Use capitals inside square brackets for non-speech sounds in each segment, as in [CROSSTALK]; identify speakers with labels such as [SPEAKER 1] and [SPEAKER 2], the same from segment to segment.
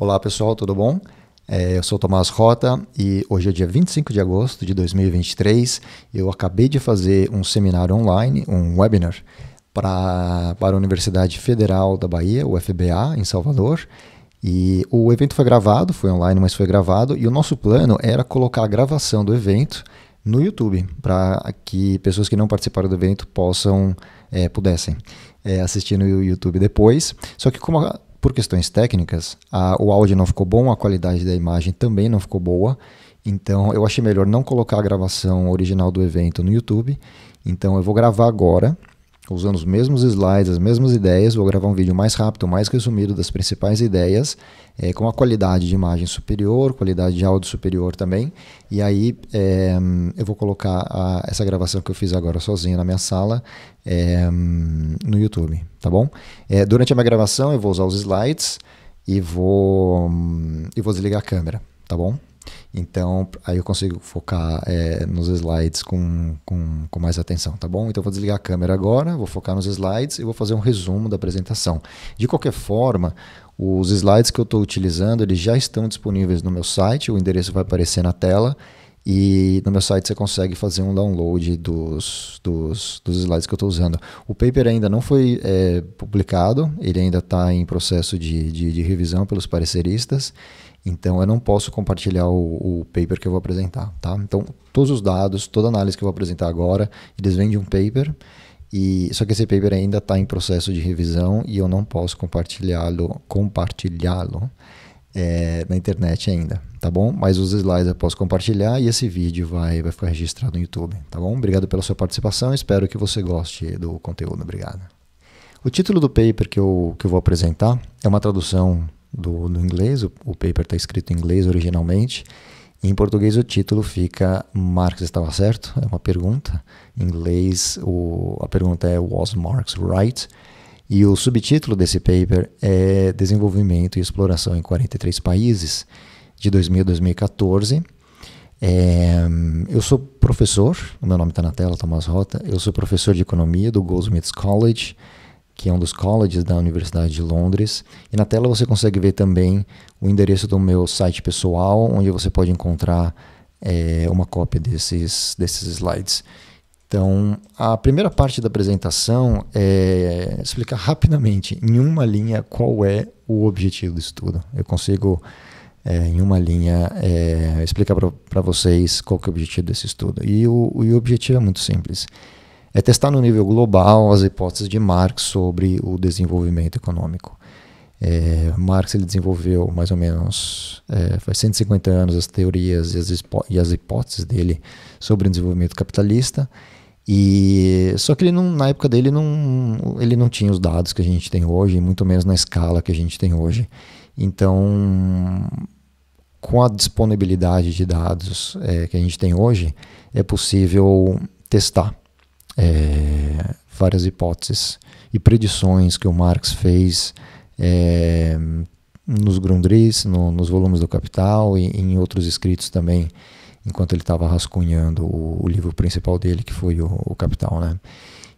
[SPEAKER 1] Olá pessoal, tudo bom? É, eu sou o Tomás Rota e hoje é dia 25 de agosto de 2023. Eu acabei de fazer um seminário online, um webinar, pra, para a Universidade Federal da Bahia, UFBA, em Salvador. E o evento foi gravado, foi online, mas foi gravado. E o nosso plano era colocar a gravação do evento no YouTube, para que pessoas que não participaram do evento possam, é, pudessem é, assistir no YouTube depois. Só que como a por questões técnicas, a, o áudio não ficou bom, a qualidade da imagem também não ficou boa. Então eu achei melhor não colocar a gravação original do evento no YouTube. Então eu vou gravar agora usando os mesmos slides, as mesmas ideias, vou gravar um vídeo mais rápido, mais resumido das principais ideias, é, com a qualidade de imagem superior, qualidade de áudio superior também. E aí é, eu vou colocar a, essa gravação que eu fiz agora sozinho na minha sala é, no YouTube, tá bom? durante a minha gravação eu vou usar os slides e vou, hum, e vou desligar a câmera, tá bom? Então, aí eu consigo focar é, nos slides com, com, com mais atenção, tá bom? Então, eu vou desligar a câmera agora, vou focar nos slides e vou fazer um resumo da apresentação. De qualquer forma, os slides que eu estou utilizando, eles já estão disponíveis no meu site, o endereço vai aparecer na tela. E no meu site você consegue fazer um download dos, dos, dos slides que eu estou usando. O paper ainda não foi é, publicado, ele ainda está em processo de, de, de revisão pelos pareceristas. Então eu não posso compartilhar o, o, paper que eu vou apresentar, tá? Então todos os dados, toda análise que eu vou apresentar agora, eles vêm de um paper e só que esse paper ainda está em processo de revisão e eu não posso compartilhá-lo, compartilhá-lo é, na internet ainda, tá bom? Mas os slides eu posso compartilhar e esse vídeo vai, vai ficar registrado no YouTube, tá bom? Obrigado pela sua participação, espero que você goste do conteúdo, obrigado. O título do paper que eu, que eu vou apresentar é uma tradução do, do inglês, o, o paper está escrito em inglês originalmente. Em português o título fica Marx estava certo? É uma pergunta. Em inglês o, a pergunta é Was Marx right? E o subtítulo desse paper é Desenvolvimento e Exploração em 43 Países, de 2000 a 2014. É, eu sou professor, o meu nome está na tela, Tomás Rota. Eu sou professor de economia do Goldsmiths College que é um dos colleges da Universidade de Londres. E na tela você consegue ver também o endereço do meu site pessoal, onde você pode encontrar é, uma cópia desses, desses slides. Então, a primeira parte da apresentação é eh, explicar rapidamente, em uma linha, qual é o objetivo do estudo. Eu consigo, é, em uma linha, é, explicar para vocês qual é o objetivo desse estudo. E o, e o objetivo é muito simples é testar no nível global as hipóteses de Marx sobre o desenvolvimento econômico. É, Marx ele desenvolveu mais ou menos é, faz 150 anos as teorias e as, e as hipóteses dele sobre o desenvolvimento capitalista e só que ele não, na época dele não, ele não tinha os dados que a gente tem hoje, muito menos na escala que a gente tem hoje. Então, com a disponibilidade de dados é, que a gente tem hoje, é possível testar é, várias hipóteses e predições que o Marx fez é, nos Grundrisse, no, nos volumes do Capital e, em outros escritos também, enquanto ele estava rascunhando o, o, livro principal dele, que foi o, o Capital, né?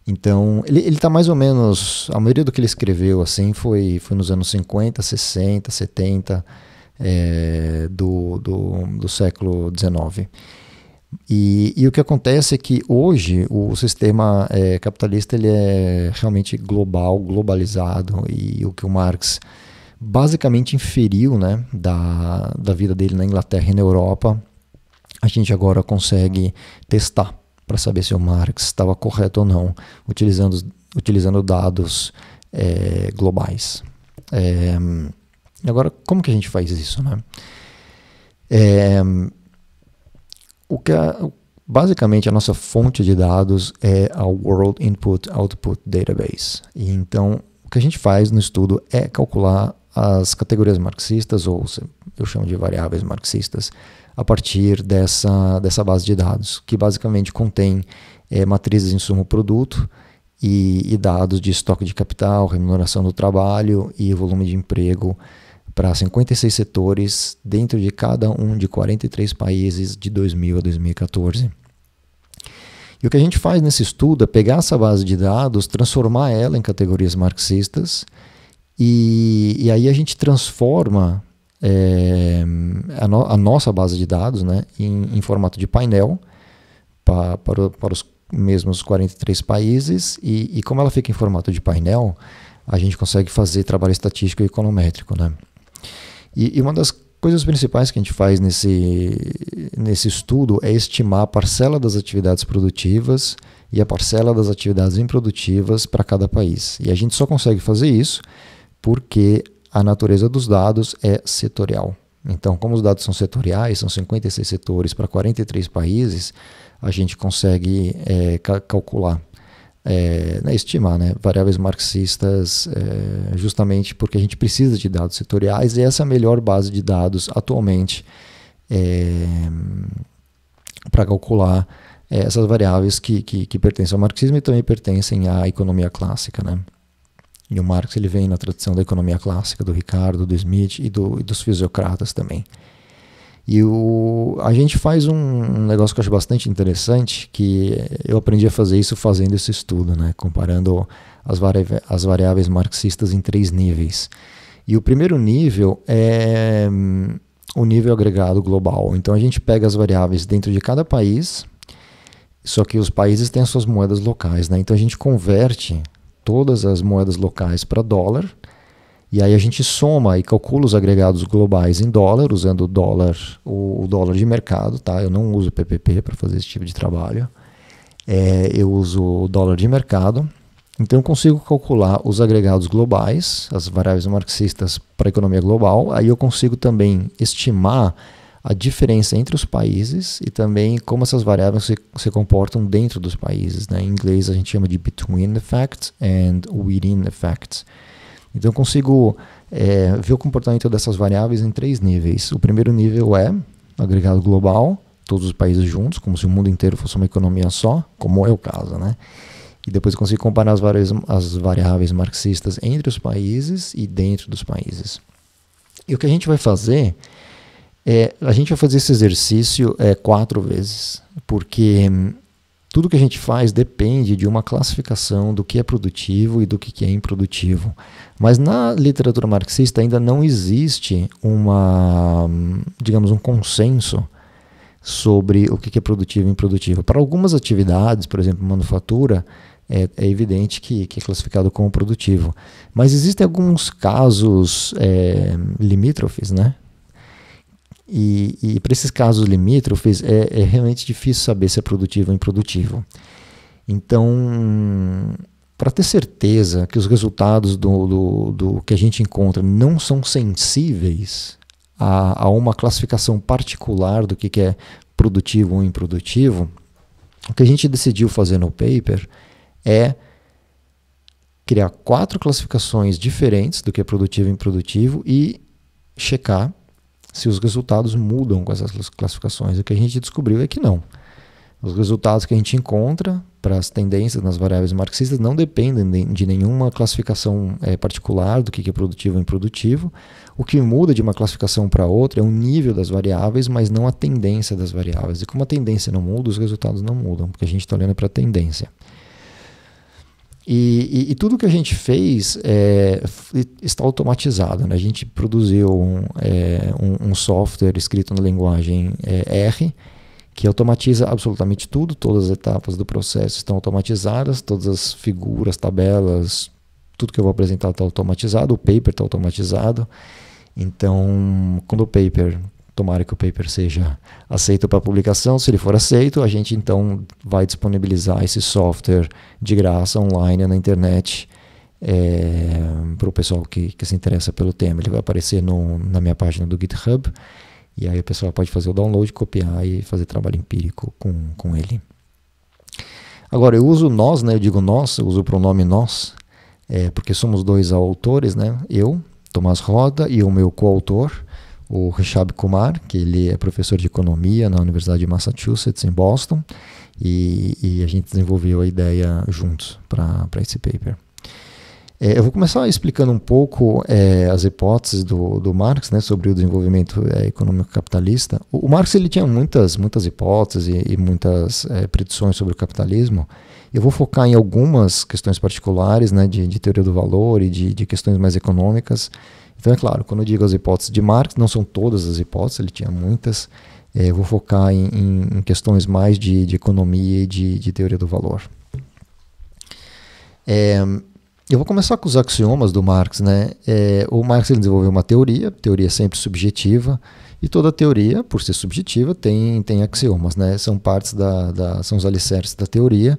[SPEAKER 1] Então, ele está mais ou menos. A maioria do que ele escreveu assim foi, foi nos anos 50, 60, 70 é, do, do, do século XIX. E, e, o que acontece é que hoje o sistema é, capitalista ele é realmente global, globalizado, e o que o Marx basicamente inferiu né, da, da vida dele na Inglaterra e na Europa, a gente agora consegue testar para saber se o Marx estava correto ou não, utilizando, utilizando dados é, globais. É, agora, como que a gente faz isso? Né? É, o que a, basicamente a nossa fonte de dados é a World Input Output Database. E então o que a gente faz no estudo é calcular as categorias marxistas, ou eu chamo de variáveis marxistas, a partir dessa, dessa base de dados, que basicamente contém é, matrizes insumo-produto e, e dados de estoque de capital, remuneração do trabalho e volume de emprego para 56 setores dentro de cada um de 43 países de 2000 a 2014. E o que a gente faz nesse estudo é pegar essa base de dados, transformar ela em categorias marxistas, e, e aí a gente transforma é, a, no, a, nossa base de dados né, em, em formato de painel pa, para, para os mesmos 43 países, e, e como ela fica em formato de painel, a gente consegue fazer trabalho estatístico e econométrico. Né? E, e uma das coisas principais que a gente faz nesse, nesse estudo é estimar a parcela das atividades produtivas e a parcela das atividades improdutivas para cada país. E a gente só consegue fazer isso porque a natureza dos dados é setorial. Então, como os dados são setoriais, são 56 setores para 43 países, a gente consegue é, calcular é, né, estimar né, variáveis marxistas, é, justamente porque a gente precisa de dados setoriais e essa é a melhor base de dados atualmente é, para calcular é, essas variáveis que, que, que, pertencem ao marxismo e também pertencem à economia clássica. Né? E o Marx ele vem na tradição da economia clássica, do Ricardo, do Smith e, do, e dos fisiocratas também. E o, a gente faz um, um, negócio que eu acho bastante interessante, que eu aprendi a fazer isso fazendo esse estudo, né? comparando as, vari, as variáveis marxistas em três níveis. E o primeiro nível é hum, o nível agregado global. Então a gente pega as variáveis dentro de cada país, só que os países têm as suas moedas locais, né? Então a gente converte todas as moedas locais para dólar e aí a gente soma e calcula os agregados globais em dólar, usando o dólar, o, dólar de mercado, tá? Eu não uso PPP para fazer esse tipo de trabalho. É, eu uso o dólar de mercado. Então eu consigo calcular os agregados globais, as variáveis marxistas para a economia global. Aí eu consigo também estimar a diferença entre os países e também como essas variáveis se, se comportam dentro dos países. Né? Em inglês a gente chama de between effects and within effects. Então eu consigo é, ver o comportamento dessas variáveis em três níveis. O primeiro nível é agregado global, todos os países juntos, como se o mundo inteiro fosse uma economia só, como é o caso, né? E depois eu consigo comparar as, vari as variáveis marxistas entre os países e dentro dos países. E o que a gente vai fazer é, a gente vai fazer esse exercício é, quatro vezes, porque tudo que a gente faz depende de uma classificação do que é produtivo e do que é improdutivo. Mas na literatura marxista ainda não existe uma, digamos, um consenso sobre o que é produtivo e improdutivo. Para algumas atividades, por exemplo, manufatura, é, é evidente que, que, é classificado como produtivo. Mas existem alguns casos é, limítrofes, né? E, e para esses casos limítrofes, é, é realmente difícil saber se é produtivo ou improdutivo. Então, para ter certeza que os resultados do, do, do, que a gente encontra não são sensíveis a, a uma classificação particular do que, que, é produtivo ou improdutivo, o que a gente decidiu fazer no paper é criar quatro classificações diferentes do que é produtivo e improdutivo e checar se os resultados mudam com essas classificações. O que a gente descobriu é que não. Os resultados que a gente encontra para as tendências nas variáveis marxistas não dependem de nenhuma classificação é, particular do que é produtivo ou improdutivo. O que muda de uma classificação para outra é o nível das variáveis, mas não a tendência das variáveis. E como a tendência não muda, os resultados não mudam, porque a gente está olhando para a tendência. E, e, e, tudo que a gente fez é, está automatizado. Né? A gente produziu um, é, um, um, software escrito na linguagem é, R que automatiza absolutamente tudo. Todas as etapas do processo estão automatizadas, todas as figuras, tabelas, tudo que eu vou apresentar está automatizado. O paper está automatizado. Então, quando o paper Tomara que o paper seja aceito para publicação. Se ele for aceito, a gente então vai disponibilizar esse software de graça online na internet é, para o pessoal que, que, se interessa pelo tema. Ele vai aparecer no, na minha página do GitHub e aí o pessoal pode fazer o download, copiar e fazer trabalho empírico com, com ele. Agora, eu uso nós, né? eu digo nós, eu uso o pronome nós, é, porque somos dois autores, né? eu, Tomás Roda, e o meu coautor o Rishab Kumar, que ele é professor de economia na Universidade de Massachusetts, em Boston, e, e a gente desenvolveu a ideia juntos para esse paper. É, eu vou começar explicando um pouco é, as hipóteses do, do Marx né, sobre o desenvolvimento é, econômico capitalista. O, o, Marx ele tinha muitas, muitas hipóteses e, e muitas é, predições sobre o capitalismo. Eu vou focar em algumas questões particulares né, de, de teoria do valor e de, de questões mais econômicas então, é claro, quando eu digo as hipóteses de Marx, não são todas as hipóteses, ele tinha muitas. É, vou focar em, em, em, questões mais de, de economia e de, de, teoria do valor. É, eu vou começar com os axiomas do Marx. Né? É, o Marx ele desenvolveu uma teoria, teoria sempre subjetiva, e toda teoria, por ser subjetiva, tem, tem axiomas, né? são partes da, da são os alicerces da teoria.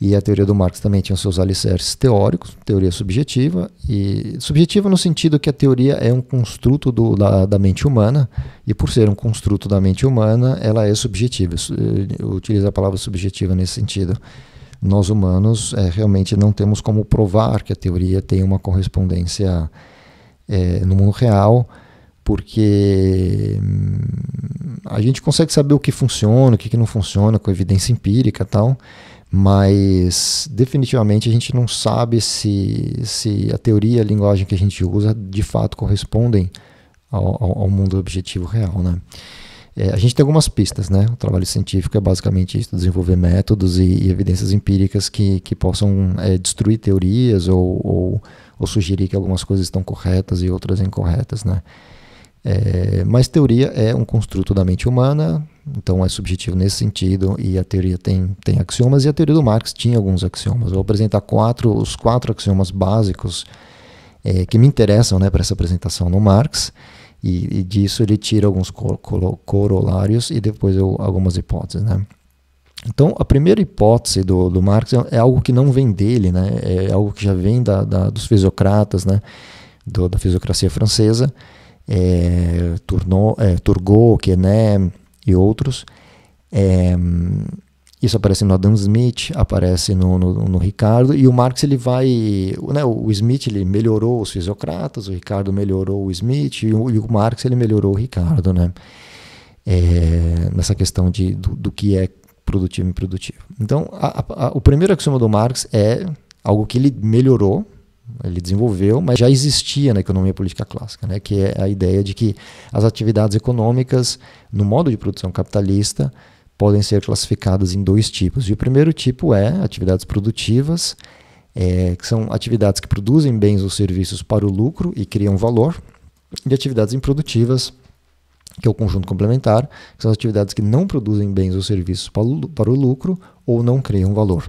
[SPEAKER 1] E a teoria do Marx também tinha seus alicerces teóricos, teoria subjetiva, e subjetiva no sentido que a teoria é um construto do, da, da, mente humana, e por ser um construto da mente humana, ela é subjetiva. Eu eh, utilizo a palavra subjetiva nesse sentido. Nós humanos é, realmente não temos como provar que a teoria tem uma correspondência é, no mundo real, porque hum, a gente consegue saber o que funciona, o que não funciona com evidência empírica e tal mas definitivamente a gente não sabe se, se a teoria e a linguagem que a gente usa de fato correspondem ao, ao, mundo objetivo real, né? É, a gente tem algumas pistas, né? O trabalho científico é basicamente isso, desenvolver métodos e, e evidências empíricas que, que possam é, destruir teorias ou, ou, ou, sugerir que algumas coisas estão corretas e outras incorretas, né? É, mas teoria é um construto da mente humana, então é subjetivo nesse sentido, e a teoria tem, tem axiomas, e a teoria do Marx tinha alguns axiomas. vou apresentar quatro, os quatro axiomas básicos é, que me interessam né, para essa apresentação no Marx, e, e disso ele tira alguns cor corolários e depois eu, algumas hipóteses. Né? Então, a primeira hipótese do, do Marx é, é algo que não vem dele, né? É, é algo que já vem da, da dos fisiocratas, né? Do, da fisiocracia francesa, é, Turno, é, Turgot, Quené e outros. É, isso aparece no Adam Smith, aparece no, no, no, Ricardo, e o Marx ele vai. Né, o Smith ele melhorou os fisiocratas, o Ricardo melhorou o Smith, e o, e o Marx ele melhorou o Ricardo, né? É, nessa questão de, do, do, que é produtivo e improdutivo. Então, a, a, a, o primeiro axioma do Marx é algo que ele melhorou, ele desenvolveu, mas já existia na economia política clássica, né, que é a ideia de que as atividades econômicas, no modo de produção capitalista, podem ser classificadas em dois tipos. E o primeiro tipo é atividades produtivas, é, que são atividades que produzem bens ou serviços para o lucro e criam valor, e atividades improdutivas, que é o conjunto complementar, que são atividades que não produzem bens ou serviços para o lucro ou não criam valor.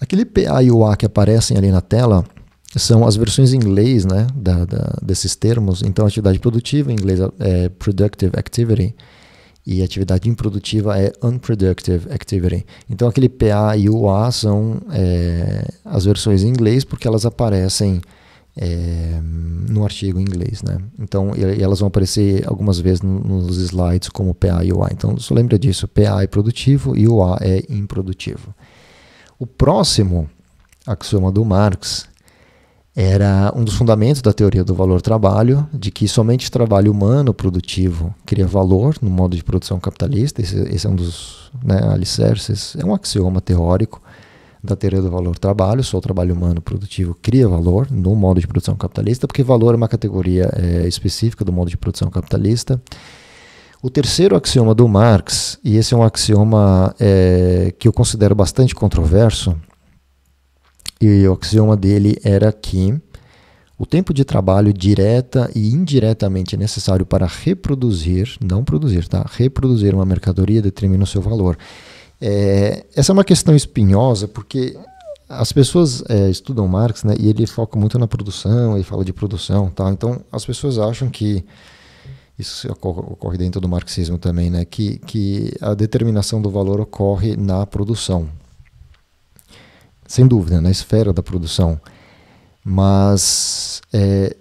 [SPEAKER 1] Aquele PA e o A que aparecem ali na tela são as versões em inglês né, da, da, desses termos. Então, atividade produtiva em inglês é productive activity e atividade improdutiva é unproductive activity. Então, aquele PA e o A são é, as versões em inglês porque elas aparecem é, no artigo em inglês. Né? Então, e, elas vão aparecer algumas vezes nos slides como PA e o A. Então, só lembra disso: PA é produtivo e o A é improdutivo. O próximo axioma do Marx era um dos fundamentos da teoria do valor trabalho, de que somente trabalho humano produtivo cria valor no modo de produção capitalista. Esse, esse é um dos né, alicerces, é um axioma teórico da teoria do valor trabalho. Só o trabalho humano produtivo cria valor no modo de produção capitalista, porque valor é uma categoria é, específica do modo de produção capitalista. O terceiro axioma do Marx, e esse é um axioma é, que eu considero bastante controverso, e o axioma dele era que o tempo de trabalho direta e indiretamente é necessário para reproduzir, não produzir, tá? Reproduzir uma mercadoria determina o seu valor. É, essa é uma questão espinhosa porque as pessoas é, estudam Marx, né? E ele foca muito na produção, ele fala de produção, Tá? Então as pessoas acham que isso ocorre dentro do marxismo também, né? Que, que a determinação do valor ocorre na produção, sem dúvida, na esfera da produção. Mas é,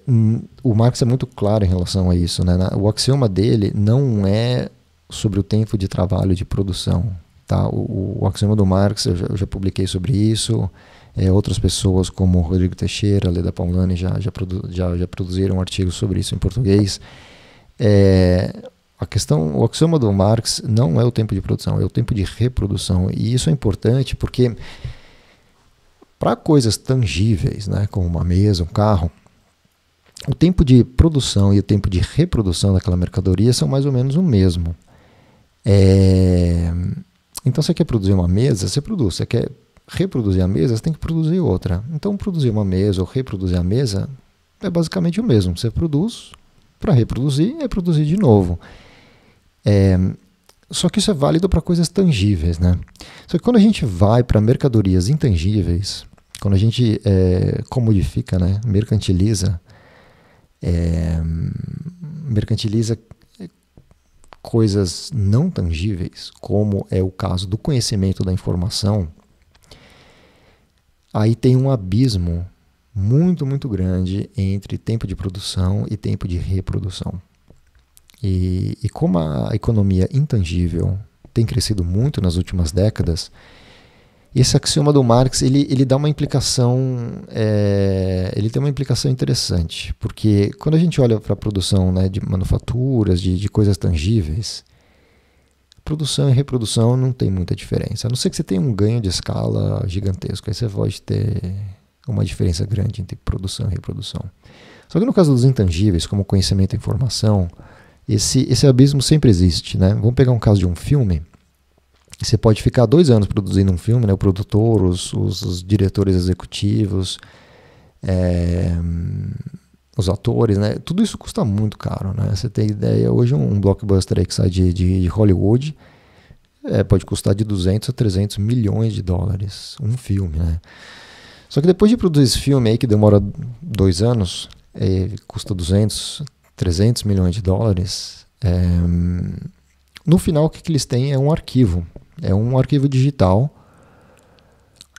[SPEAKER 1] o Marx é muito claro em relação a isso. Né? O axioma dele não é sobre o tempo de trabalho de produção. Tá? O, o axioma do Marx, eu já, eu já publiquei sobre isso. É, outras pessoas, como Rodrigo Teixeira, Leda Paulani, já, já, produ, já, já produziram artigos sobre isso em português. É, a questão, o axioma do Marx não é o tempo de produção, é o tempo de reprodução. E isso é importante porque para coisas tangíveis, né, como uma mesa, um carro, o tempo de produção e o tempo de reprodução daquela mercadoria são mais ou menos o mesmo. É... Então, você quer produzir uma mesa, você produz. Você quer reproduzir a mesa, você tem que produzir outra. Então, produzir uma mesa ou reproduzir a mesa é basicamente o mesmo. Você produz para reproduzir é produzir de novo. É... Só que isso é válido para coisas tangíveis, né? Só que quando a gente vai para mercadorias intangíveis, quando a gente é, comodifica, né? mercantiliza, é, mercantiliza é, coisas não tangíveis, como é o caso do conhecimento da informação, aí tem um abismo muito, muito grande entre tempo de produção e tempo de reprodução. E, e como a economia intangível tem crescido muito nas últimas décadas, esse axioma do Marx ele, ele dá uma implicação é, ele tem uma implicação interessante porque quando a gente olha para a produção né, de manufaturas de, de coisas tangíveis produção e reprodução não tem muita diferença a não ser que você tenha um ganho de escala gigantesco aí você pode ter uma diferença grande entre produção e reprodução só que no caso dos intangíveis como conhecimento e informação esse esse abismo sempre existe né vamos pegar um caso de um filme você pode ficar dois anos produzindo um filme, né? O produtor, os, os, os diretores executivos, é, os atores, né? Tudo isso custa muito caro, né? Você tem ideia, hoje um, blockbuster blockbuster que sai de, de, de Hollywood é, pode custar de 200 a 300 milhões de dólares um filme, né? Só que depois de produzir esse filme aí, que demora dois anos, é, custa 200, 300 milhões de dólares, é, no final o que, que eles têm é um arquivo. É um arquivo digital.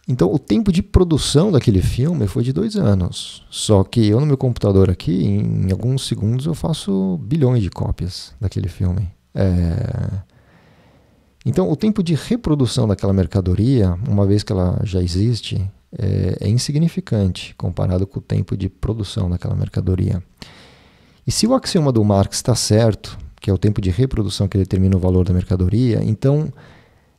[SPEAKER 1] Então, o tempo de produção daquele filme foi de dois anos. Só que eu, no meu computador aqui, em alguns segundos, eu faço bilhões de cópias daquele filme. É... Então, o tempo de reprodução daquela mercadoria, uma vez que ela já existe, é, é insignificante comparado com o tempo de produção daquela mercadoria. E se o axioma do Marx está certo, que é o tempo de reprodução que determina o valor da mercadoria, então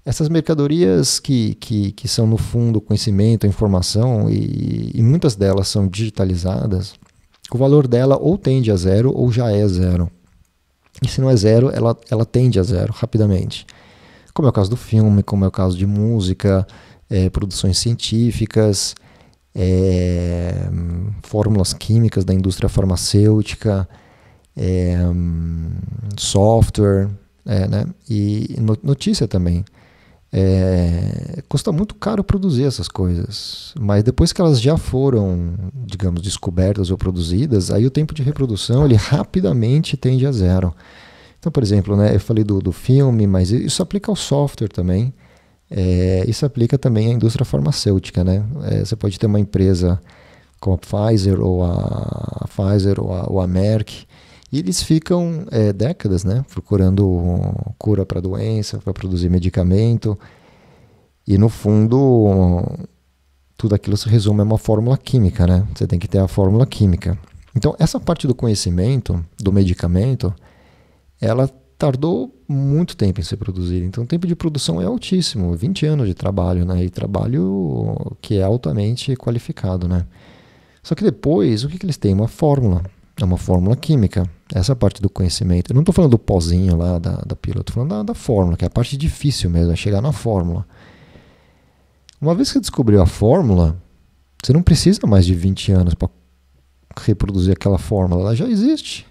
[SPEAKER 1] essas mercadorias que, que, que são, no fundo, conhecimento, informação, e, e muitas delas são digitalizadas, o valor dela ou tende a zero ou já é zero. E se não é zero, ela, ela tende a zero rapidamente. Como é o caso do filme, como é o caso de música, é, produções científicas, é, fórmulas químicas da indústria farmacêutica, é, hum, software, é, né? e notícia também. É, custa muito caro produzir essas coisas, mas depois que elas já foram, digamos, descobertas ou produzidas, aí o tempo de reprodução ele rapidamente tende a zero. Então, por exemplo, né, eu falei do, do filme, mas isso aplica ao software também. É, isso aplica também à indústria farmacêutica, né? É, você pode ter uma empresa como a Pfizer ou a, Pfizer ou a, ou a Merck, e eles ficam é, décadas né, procurando cura para doença, para produzir medicamento. E no fundo, tudo aquilo se resume a uma fórmula química, né? Você tem que ter a fórmula química. Então, essa parte do conhecimento do medicamento, ela tardou muito tempo em ser produzida. Então, o tempo de produção é altíssimo, 20 anos de trabalho, né? E trabalho que é altamente qualificado, né? Só que depois, o que, que eles têm? Uma fórmula, é uma fórmula química. Essa parte do conhecimento. Eu não estou falando do pozinho lá da, da pílula, estou falando da, da, fórmula, que é a parte difícil mesmo, é chegar na fórmula. Uma vez que você descobriu a fórmula, você não precisa mais de 20 anos para reproduzir aquela fórmula, ela já existe.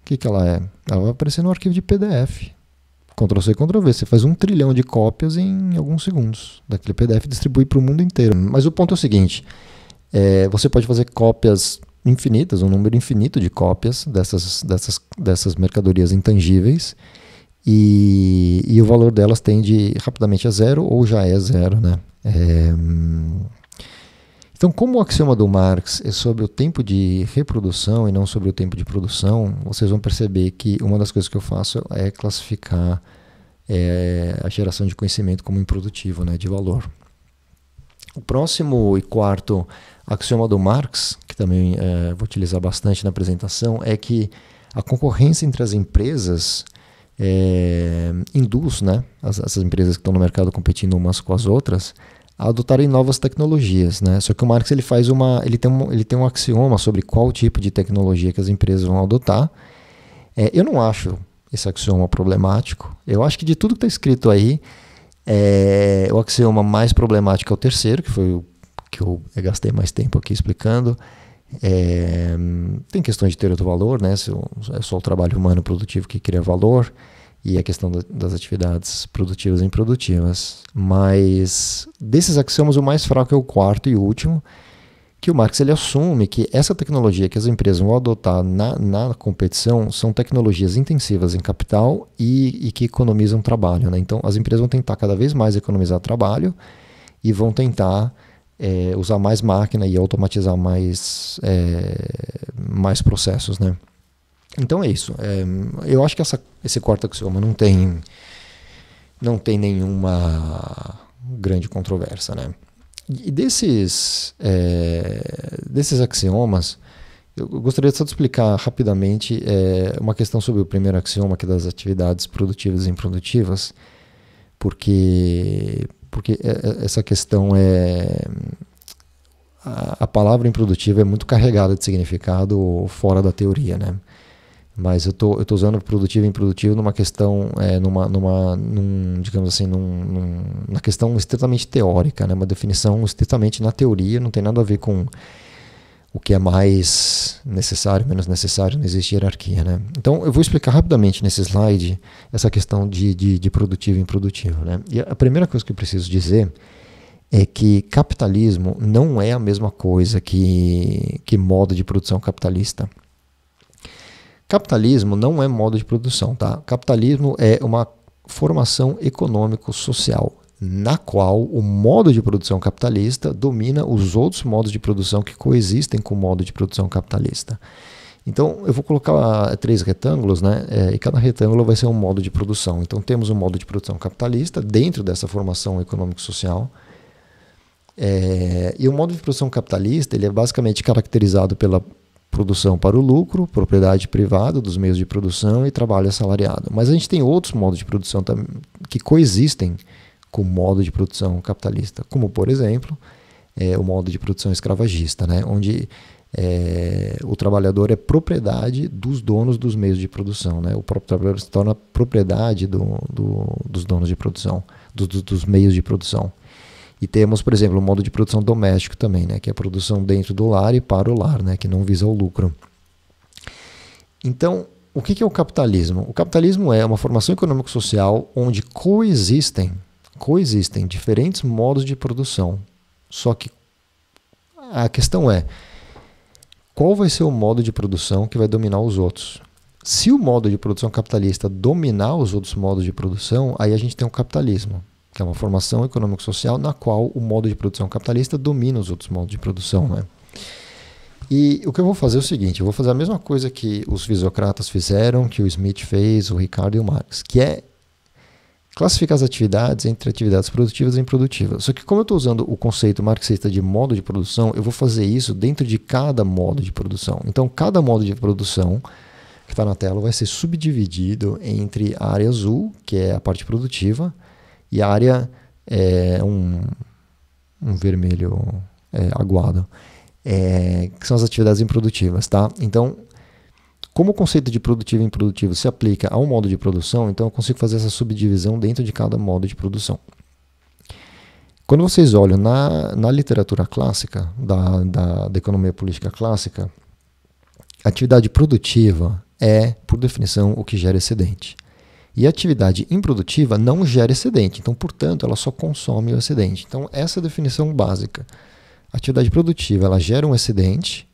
[SPEAKER 1] O que, que ela é? Ela vai aparecer no arquivo de PDF. Ctrl C, Ctrl V. Você faz um trilhão de cópias em alguns segundos daquele PDF e distribui para o mundo inteiro. Mas o ponto é o seguinte: é, você pode fazer cópias infinitas, um número infinito de cópias dessas, dessas, dessas mercadorias intangíveis. E, e o valor delas tende rapidamente a zero ou já é zero, né? É, então, como o axioma do Marx é sobre o tempo de reprodução e não sobre o tempo de produção, vocês vão perceber que uma das coisas que eu faço é classificar é, a geração de conhecimento como improdutivo, né, de valor. O próximo e quarto axioma do Marx também é, vou utilizar bastante na apresentação, é que a concorrência entre as empresas é, induz né, as, essas empresas que estão no mercado competindo umas com as outras a adotarem novas tecnologias, né? Só que o Marx ele faz uma, ele tem um, ele tem um axioma sobre qual tipo de tecnologia que as empresas vão adotar. É, eu não acho esse axioma problemático. Eu acho que de tudo que está escrito aí, é, o axioma mais problemático é o terceiro, que foi o que eu gastei mais tempo aqui explicando. É, tem questões de ter outro valor, né? Se é só o trabalho humano produtivo que cria valor e a questão das atividades produtivas e improdutivas. Mas desses axiomas, o mais fraco é o quarto e último, que o Marx ele assume que essa tecnologia que as empresas vão adotar na, na competição são tecnologias intensivas em capital e, e que economizam trabalho. Né? Então, as empresas vão tentar cada vez mais economizar trabalho e vão tentar é, usar mais máquina e automatizar mais, é, mais processos, né? Então é isso. É, eu acho que essa, esse quarto axioma não tem, não tem nenhuma grande controvérsia, né? E desses, é, desses axiomas, eu gostaria só de explicar rapidamente é, uma questão sobre o primeiro axioma, que é das atividades produtivas e improdutivas, porque porque é, é, essa questão é. A palavra improdutiva é muito carregada de significado fora da teoria, né? Mas eu tô, eu tô usando produtivo e improdutivo numa questão, é, numa, numa num, digamos assim, num, num, na questão estritamente teórica, né? Uma definição estritamente na teoria, não tem nada a ver com o que é mais necessário, menos necessário, não existe hierarquia. Né? Então, eu vou explicar rapidamente nesse slide essa questão de, de, de produtivo e improdutivo. Né? E a primeira coisa que eu preciso dizer é que capitalismo não é a mesma coisa que, que modo de produção capitalista. Capitalismo não é modo de produção, tá? Capitalismo é uma formação econômico-social na qual o modo de produção capitalista domina os outros modos de produção que coexistem com o modo de produção capitalista. Então, eu vou colocar eh, três retângulos, né? É, e cada retângulo vai ser um modo de produção. Então, temos um modo de produção capitalista dentro dessa formação econômico-social. É, e o modo de produção capitalista ele é basicamente caracterizado pela produção para o lucro, propriedade privada dos meios de produção e trabalho assalariado. Mas a gente tem outros modos de produção que coexistem com o modo de produção capitalista, como por exemplo é, o modo de produção escravagista, né? onde é, o trabalhador é propriedade dos donos dos meios de produção. Né? O próprio trabalhador se torna propriedade do, do, dos donos de produção, do, dos meios de produção. E temos, por exemplo, o modo de produção doméstico também, né? que é a produção dentro do lar e para o lar, né? que não visa o lucro. Então, o que é o capitalismo? O capitalismo é uma formação econômico-social onde coexistem coexistem diferentes modos de produção. Só que a questão é qual vai ser o modo de produção que vai dominar os outros. Se o modo de produção capitalista dominar os outros modos de produção, aí a gente tem o capitalismo, que é uma formação econômico-social na qual o modo de produção capitalista domina os outros modos de produção. Né? E o que eu vou fazer é o seguinte: eu vou fazer a mesma coisa que os fisiocratas fizeram, que o Smith fez, o Ricardo e o Marx, que é classificar as atividades entre atividades produtivas e improdutivas. Só que como eu estou usando o conceito marxista de modo de produção, eu vou fazer isso dentro de cada modo de produção. Então, cada modo de produção que está na tela vai ser subdividido entre a área azul, que é a parte produtiva, e a área é, um, um vermelho é, aguado, é, que são as atividades improdutivas, tá? Então, como o conceito de produtivo e improdutivo se aplica a um modo de produção, então eu consigo fazer essa subdivisão dentro de cada modo de produção. Quando vocês olham na, na literatura clássica, da, da, da economia política clássica, atividade produtiva é, por definição, o que gera excedente. E a atividade improdutiva não gera excedente, então, portanto, ela só consome o excedente. Então, essa é a definição básica. A atividade produtiva ela gera um excedente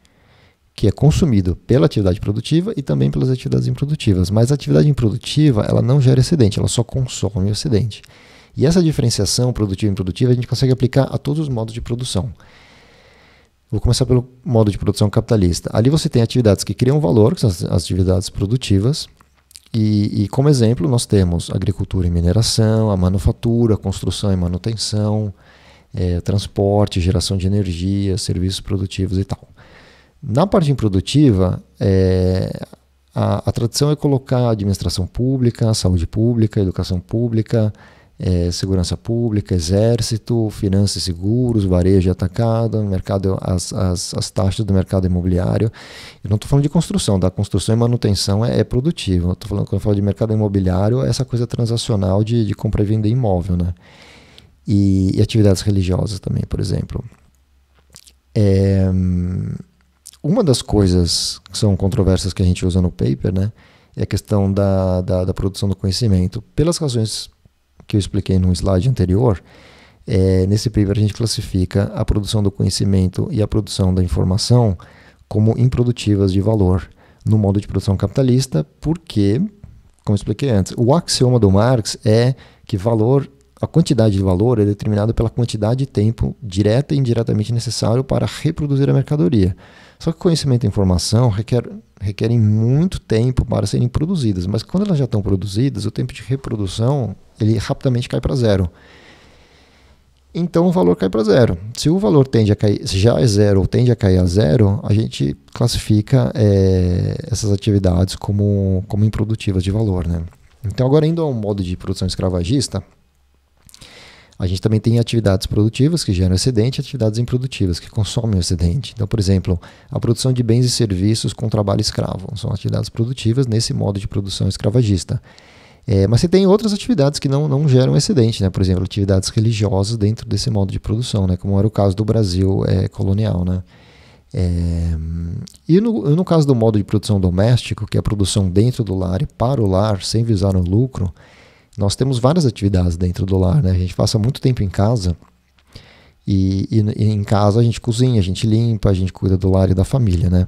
[SPEAKER 1] que é consumido pela atividade produtiva e também pelas atividades improdutivas. Mas a atividade improdutiva, ela não gera excedente, ela só consome o excedente. E essa diferenciação produtiva e improdutiva a gente consegue aplicar a todos os modos de produção. Vou começar pelo modo de produção capitalista. Ali você tem atividades que criam valor, que são as atividades produtivas, e, e, como exemplo, nós temos agricultura e mineração, a manufatura, construção e manutenção, é, transporte, geração de energia, serviços produtivos e tal. Na parte improdutiva, é, a, a, tradição é colocar administração pública, saúde pública, educação pública, é, segurança pública, exército, finanças e seguros, varejo atacado, mercado, as, as, as, taxas do mercado imobiliário. Eu não estou falando de construção, da tá? construção e manutenção é, é estou Eu tô falando, quando eu falo de mercado imobiliário, é essa coisa transacional de, de compra e vender imóvel. Né? E, e atividades religiosas também, por exemplo. É, uma das coisas que são controversas que a gente usa no paper, né, é a questão da, da, da produção do conhecimento. Pelas razões que eu expliquei no slide anterior, é, nesse paper a gente classifica a produção do conhecimento e a produção da informação como improdutivas de valor no modo de produção capitalista, porque, como expliquei antes, o axioma do Marx é que valor, a quantidade de valor é determinada pela quantidade de tempo direta e indiretamente necessário para reproduzir a mercadoria. Só que conhecimento e informação requer, requerem muito tempo para serem produzidas, mas quando elas já estão produzidas, o tempo de reprodução ele rapidamente cai para zero. Então o valor cai para zero. Se o valor tende a cair, já é zero ou tende a cair a zero, a gente classifica é, essas atividades como, como improdutivas de valor. Né? Então agora indo ao modo de produção escravagista, a gente também tem atividades produtivas que geram excedente e atividades improdutivas que consomem o excedente. Então, por exemplo, a produção de bens e serviços com trabalho escravo são atividades produtivas nesse modo de produção escravagista. É, mas você tem outras atividades que não, não geram excedente, né? por exemplo, atividades religiosas dentro desse modo de produção, né? como era o caso do Brasil é, colonial. Né? É, e no, no caso do modo de produção doméstico, que é a produção dentro do lar e para o lar, sem visar o lucro, nós temos várias atividades dentro do lar, né? A gente passa muito tempo em casa e, e, e em casa a gente cozinha, a gente limpa, a gente cuida do lar e da família, né?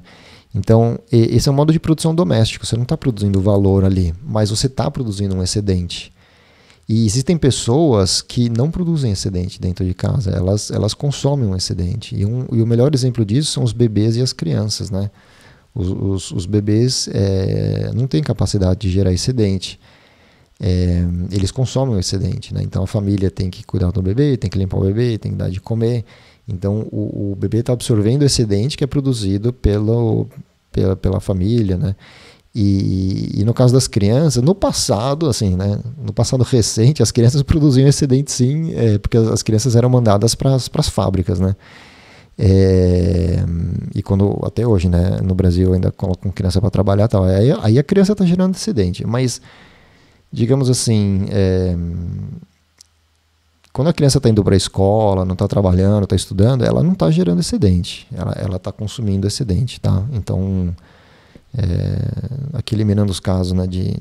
[SPEAKER 1] Então, esse é um modo de produção doméstico. Você não está produzindo valor ali, mas você está produzindo um excedente. E existem pessoas que não produzem excedente dentro de casa, elas, elas consomem um excedente. E, um, e o melhor exemplo disso são os bebês e as crianças, né? Os, os, os bebês é, não têm capacidade de gerar excedente é, eles consomem o excedente. Né? Então a família tem que cuidar do bebê, tem que limpar o bebê, tem que dar de comer. Então o, o bebê está absorvendo o excedente que é produzido pelo, pela, pela família. Né? E, e, no caso das crianças, no passado, assim, né? No passado recente, as crianças produziam excedente sim, é, porque as, as crianças eram mandadas para as fábricas, né? É, e quando até hoje, né, no Brasil ainda colocam criança para trabalhar, tal, aí, aí a criança está gerando excedente, mas digamos assim, é, quando a criança está indo para a escola, não está trabalhando, está estudando, ela não está gerando excedente, ela está consumindo excedente, tá? Então, é, aqui eliminando os casos né, de,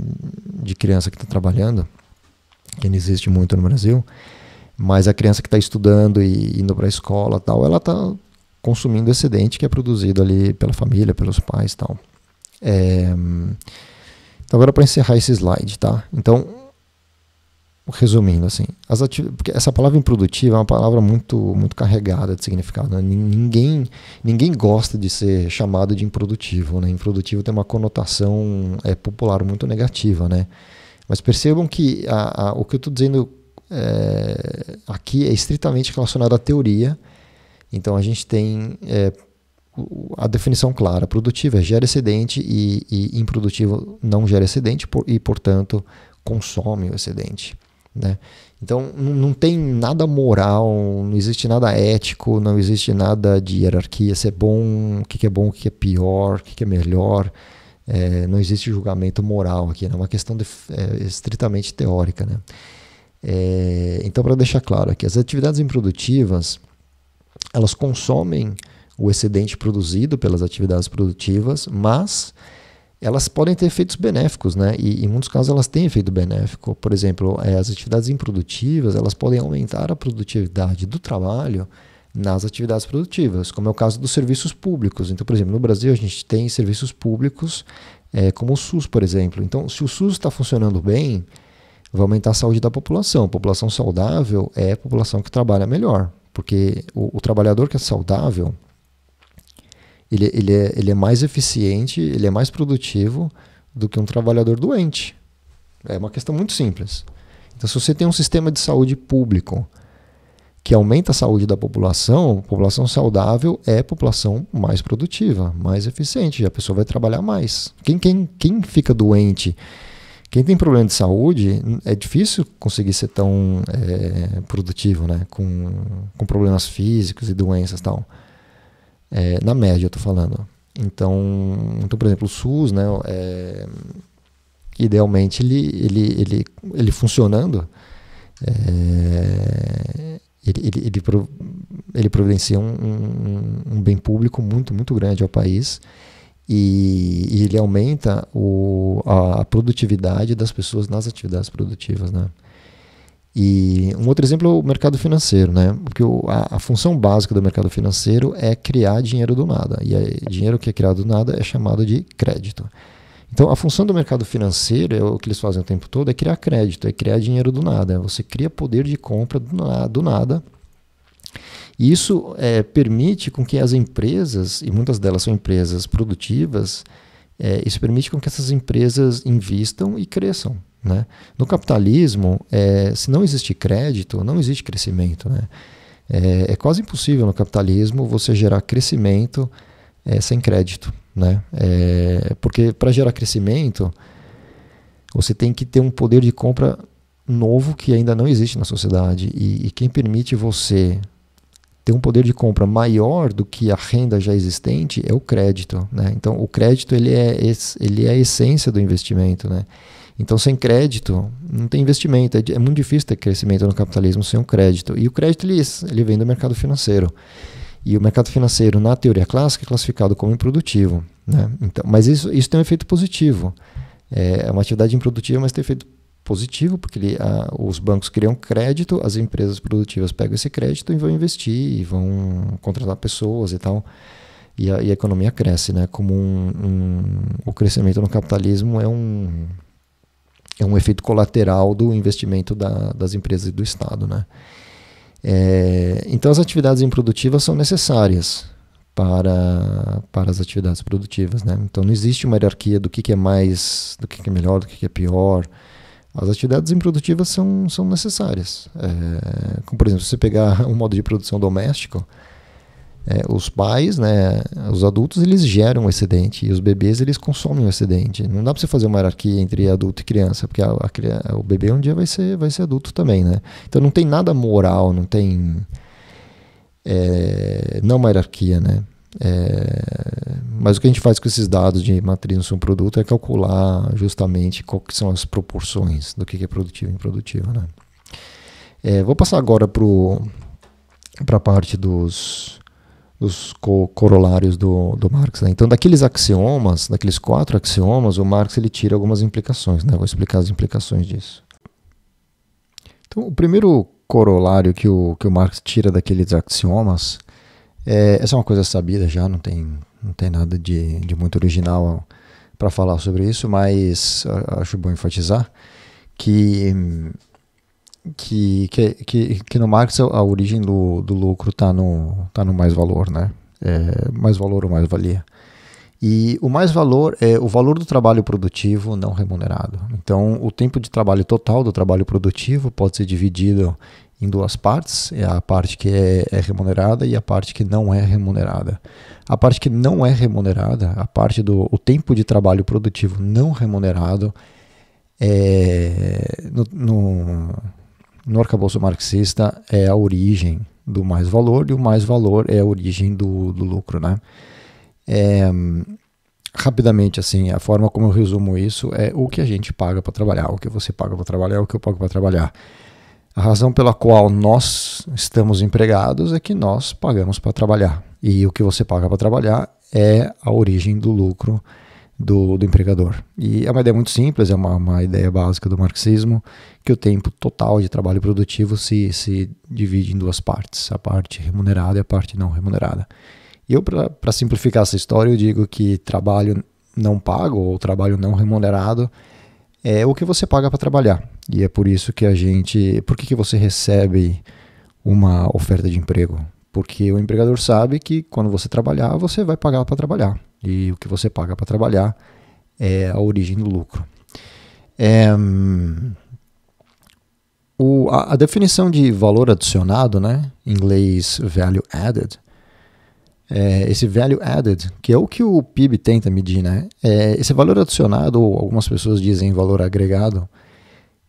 [SPEAKER 1] de criança que está trabalhando, que não existe muito no Brasil, mas a criança que está estudando e indo para a escola tal, ela está consumindo excedente que é produzido ali pela família, pelos pais tal. É, então, agora para encerrar esse slide, tá? Então, resumindo, assim, as porque essa palavra improdutiva é uma palavra muito, muito carregada de significado. Né? Ninguém, ninguém gosta de ser chamado de improdutivo, né? Improdutivo tem uma conotação é, popular muito negativa, né? Mas percebam que a, a, o que eu estou dizendo é, aqui é estritamente relacionado à teoria. Então, a gente tem é, a definição clara, produtivo é gera excedente e, e improdutivo não gera excedente por, e, portanto, consome o excedente. Né? Então, não tem nada moral, não existe nada ético, não existe nada de hierarquia, se é bom, o que, é bom, o que, é pior, o que, é melhor. É, não existe julgamento moral aqui, né? é uma questão de, é, estritamente teórica. Né? É, então, para deixar claro aqui, as atividades improdutivas, elas consomem o excedente produzido pelas atividades produtivas, mas elas podem ter efeitos benéficos, né? E em muitos casos elas têm efeito benéfico. Por exemplo, é, as atividades improdutivas elas podem aumentar a produtividade do trabalho nas atividades produtivas, como é o caso dos serviços públicos. Então, por exemplo, no Brasil a gente tem serviços públicos é, como o SUS, por exemplo. Então, se o SUS está funcionando bem, vai aumentar a saúde da população. População saudável é a população que trabalha melhor, porque o, o trabalhador que é saudável ele, ele, é, ele é mais eficiente, ele é mais produtivo do que um trabalhador doente. É uma questão muito simples. Então, se você tem um sistema de saúde público que aumenta a saúde da população, população saudável é população mais produtiva, mais eficiente, a pessoa vai trabalhar mais. Quem, quem, quem fica doente, quem tem problema de saúde, é difícil conseguir ser tão é, produtivo, né? Com, com problemas físicos e doenças e tal. É, na média, eu tô falando. Então, então por exemplo, o SUS, né, é, idealmente, ele, ele, ele, ele funcionando, é, ele, ele, ele, pro, ele providencia um, um, um, bem público muito, muito grande ao país e, e ele aumenta o, a, a, produtividade das pessoas nas atividades produtivas, né? E um outro exemplo é o mercado financeiro, né? Porque o, a, a, função básica do mercado financeiro é criar dinheiro do nada. E aí, é, dinheiro que é criado do nada é chamado de crédito. Então, a função do mercado financeiro, é o que eles fazem o tempo todo, é criar crédito, é criar dinheiro do nada. É você cria poder de compra do, na, do nada. E isso é, permite com que as empresas, e muitas delas são empresas produtivas, é, isso permite com que essas empresas invistam e cresçam. Né? No capitalismo, é, se não existe crédito, não existe crescimento. Né? É, é quase impossível no capitalismo você gerar crescimento é, sem crédito. Né? É, porque para gerar crescimento, você tem que ter um poder de compra novo que ainda não existe na sociedade. e, e quem permite você ter um poder de compra maior do que a renda já existente é o crédito, né? Então o crédito ele é ele é a essência do investimento, né? Então, sem crédito, não tem investimento. É, é, muito difícil ter crescimento no capitalismo sem um crédito. E o crédito ele, ele vem do mercado financeiro. E o mercado financeiro, na teoria clássica, é classificado como improdutivo. Né? Então, mas isso, isso tem um efeito positivo. É, é uma atividade improdutiva, mas tem efeito positivo, porque ele, a, os bancos criam crédito, as empresas produtivas pegam esse crédito e vão investir, e vão contratar pessoas e tal. E a, e a economia cresce, né? Como um, um, o crescimento no capitalismo é um é um efeito colateral do investimento da, das empresas e do Estado. Né? É, então, as atividades improdutivas são necessárias para, para as atividades produtivas. Né? Então, não existe uma hierarquia do que, que é mais, do que, que é melhor, do que, que é pior. As atividades improdutivas são, são necessárias. É, como, por exemplo, se você pegar um [LAUGHS] modo de produção doméstico, é, os pais, né, os adultos, eles geram o excedente e os bebês eles consomem o excedente. Não dá para você fazer uma hierarquia entre adulto e criança, porque a, a, o bebê um dia vai ser, vai ser adulto também, né? Então não tem nada moral, não tem é, não é uma hierarquia, né? É, mas o que a gente faz com esses dados de matriz no seu produto é calcular justamente quais são as proporções do que é produtivo e improdutivo, né? É, vou passar agora para a parte dos dos co corolários do, do Marx. Né? Então, daqueles axiomas, daqueles quatro axiomas, o Marx ele tira algumas implicações. Né? Vou explicar as implicações disso. Então, o primeiro corolário que o, que o Marx tira daqueles axiomas, é, essa é uma coisa sabida já, não tem, não tem nada de, de muito original para falar sobre isso, mas acho bom enfatizar que que, que, que, que no Marx a origem do, do lucro está no, tá no mais valor, né? É, mais valor ou mais valia. E o mais valor é o valor do trabalho produtivo não remunerado. Então, o tempo de trabalho total do trabalho produtivo pode ser dividido em duas partes: é a parte que é, é, remunerada e a parte que não é remunerada. A parte que não é remunerada, a parte do o tempo de trabalho produtivo não remunerado, é, no, no no arcabouço marxista é a origem do mais valor e o mais valor é a origem do, do lucro, né? É, rapidamente, assim, a forma como eu resumo isso é o que a gente paga para trabalhar, o que você paga para trabalhar, é o que eu pago para trabalhar. A razão pela qual nós estamos empregados é que nós pagamos para trabalhar. E o que você paga para trabalhar é a origem do lucro do, do empregador. E é uma ideia muito simples, é uma, uma ideia básica do marxismo, que o tempo total de trabalho produtivo se, se divide em duas partes, a parte remunerada e a parte não remunerada. E eu, para simplificar essa história, eu digo que trabalho não pago ou trabalho não remunerado é o que você paga para trabalhar. E é por isso que a gente. Por que, que você recebe uma oferta de emprego? Porque o empregador sabe que quando você trabalhar, você vai pagar para trabalhar e o que você paga para trabalhar é a origem do lucro. É, hum, o, a, a, definição de valor adicionado, né, em inglês value added, é, esse value added, que é o que o PIB tenta medir, né, é, esse valor adicionado, ou algumas pessoas dizem valor agregado,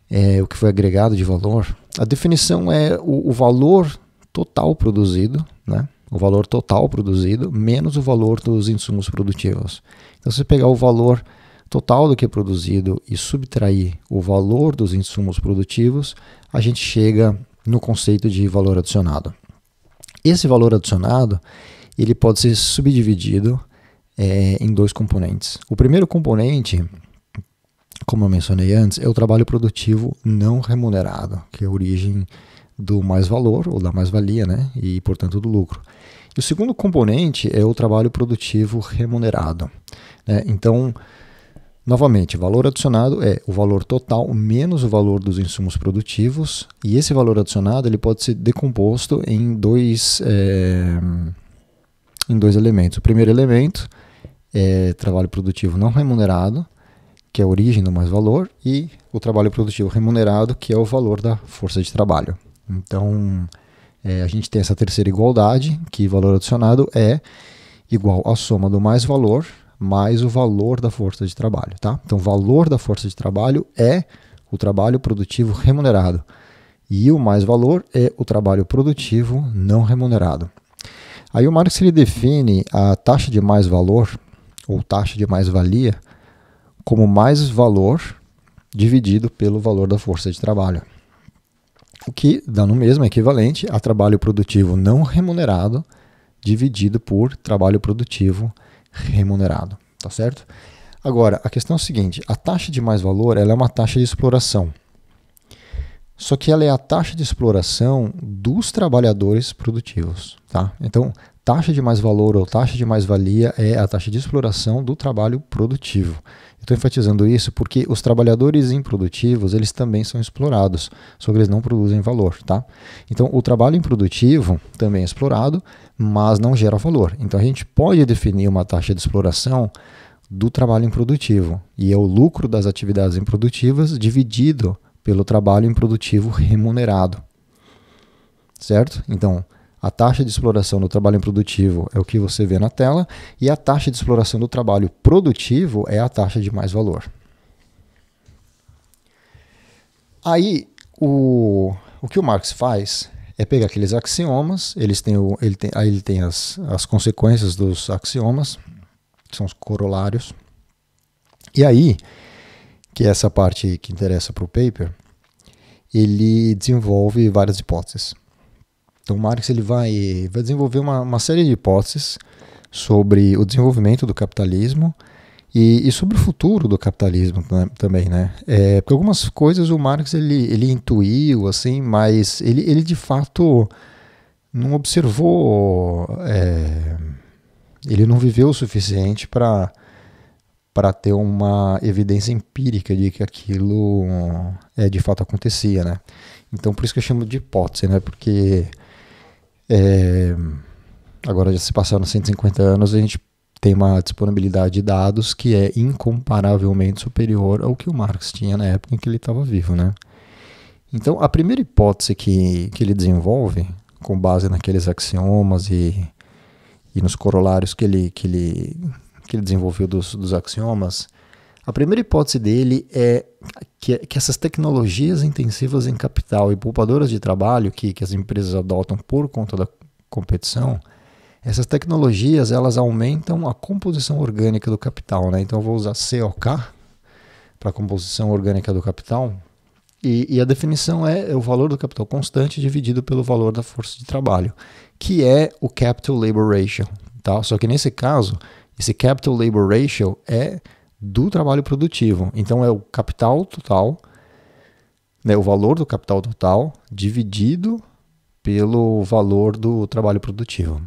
[SPEAKER 1] é, o que foi agregado de valor, a definição é o, o valor total produzido, né, o valor total produzido menos o valor dos insumos produtivos. Então, se você pegar o valor total do que é produzido e subtrair o valor dos insumos produtivos, a gente chega no conceito de valor adicionado. Esse valor adicionado ele pode ser subdividido é, em dois componentes. O primeiro componente, como eu mencionei antes, é o trabalho produtivo não remunerado, que é a origem do mais valor ou da mais-valia, né? E, portanto, do lucro. E o segundo componente é o trabalho produtivo remunerado. Né? Então, novamente, valor adicionado é o valor total menos o valor dos insumos produtivos, e esse valor adicionado ele pode ser decomposto em dois, é, em dois elementos. O primeiro elemento é trabalho produtivo não remunerado, que é a origem do mais valor, e o trabalho produtivo remunerado, que é o valor da força de trabalho. Então, é, a gente tem essa terceira igualdade, que valor adicionado é igual à soma do mais valor mais o valor da força de trabalho, tá? Então, o valor da força de trabalho é o trabalho produtivo remunerado. E o mais valor é o trabalho produtivo não remunerado. Aí o Marx ele define a taxa de mais valor ou taxa de mais valia como mais valor dividido pelo valor da força de trabalho o que dá no mesmo, é equivalente a trabalho produtivo não remunerado dividido por trabalho produtivo remunerado, tá certo? Agora, a questão é a seguinte, a taxa de mais valor ela é uma taxa de exploração, só que ela é a taxa de exploração dos trabalhadores produtivos, tá? Então, taxa de mais valor ou taxa de mais valia é a taxa de exploração do trabalho produtivo. Estou enfatizando isso porque os trabalhadores improdutivos, eles também são explorados, só que eles não produzem valor, tá? Então, o trabalho improdutivo também é explorado, mas não gera valor. Então, a gente pode definir uma taxa de exploração do trabalho improdutivo, e é o lucro das atividades improdutivas dividido pelo trabalho improdutivo remunerado. Certo? Então, a taxa de exploração do trabalho improdutivo é o que você vê na tela, e a taxa de exploração do trabalho produtivo é a taxa de mais valor. Aí, o, o que o Marx faz é pegar aqueles axiomas, eles têm o, ele tem, aí ele tem as, as consequências dos axiomas, que são os corolários. E aí, que é essa parte que interessa para o paper, ele desenvolve várias hipóteses. Então, Marx ele vai, vai desenvolver uma, uma série de hipóteses sobre o desenvolvimento do capitalismo e, e sobre o futuro do capitalismo né, também, né? É, porque algumas coisas o Marx ele, ele intuiu, assim, mas ele, ele de fato não observou, é, ele não viveu o suficiente para para ter uma evidência empírica de que aquilo é, de fato acontecia, né? Então por isso que eu chamo de hipótese, né? Porque é, agora já se passaram 150 anos, a gente tem uma disponibilidade de dados que é incomparavelmente superior ao que o Marx tinha na época em que ele estava vivo, né? Então, a primeira hipótese que, que ele desenvolve, com base naqueles axiomas e, e nos corolários que ele, que ele, que ele desenvolveu dos, dos axiomas, a primeira hipótese dele é que, que essas tecnologias intensivas em capital e poupadoras de trabalho que, que as empresas adotam por conta da competição, essas tecnologias elas aumentam a composição orgânica do capital. Né? Então eu vou usar COK para a composição orgânica do capital. E, e, a definição é, é o valor do capital constante dividido pelo valor da força de trabalho, que é o capital labor ratio. Tá? Só que nesse caso, esse capital labor ratio é do trabalho produtivo. Então é o capital total, né, o valor do capital total dividido pelo valor do trabalho produtivo.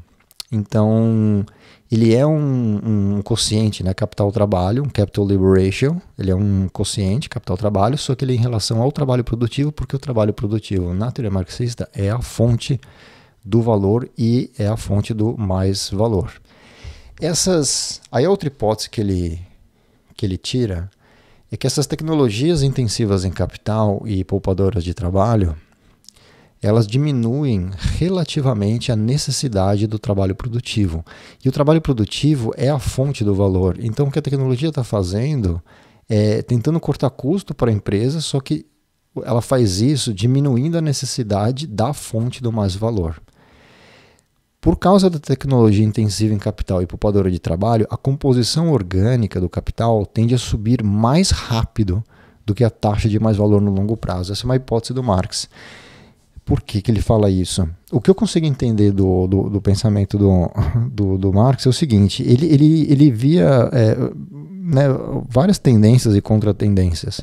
[SPEAKER 1] Então ele é um, um quociente, né, capital trabalho, um capital labor ratio, ele é um quociente capital trabalho, só que ele é em relação ao trabalho produtivo, porque o trabalho produtivo na teoria marxista é a fonte do valor e é a fonte do mais valor. Essas, aí a outra hipótese que ele que ele tira é que essas tecnologias intensivas em capital e poupadoras de trabalho, elas diminuem relativamente a necessidade do trabalho produtivo. E o trabalho produtivo é a fonte do valor. Então, o que a tecnologia está fazendo é tentando cortar custo para a empresa, só que ela faz isso diminuindo a necessidade da fonte do mais valor. Por causa da tecnologia intensiva em capital e poupadora de trabalho, a composição orgânica do capital tende a subir mais rápido do que a taxa de mais valor no longo prazo. Essa é uma hipótese do Marx. Por que, que ele fala isso? O que eu consigo entender do, do, do pensamento do, do, do, Marx é o seguinte: ele, ele, ele via é, né, várias tendências e contratendências.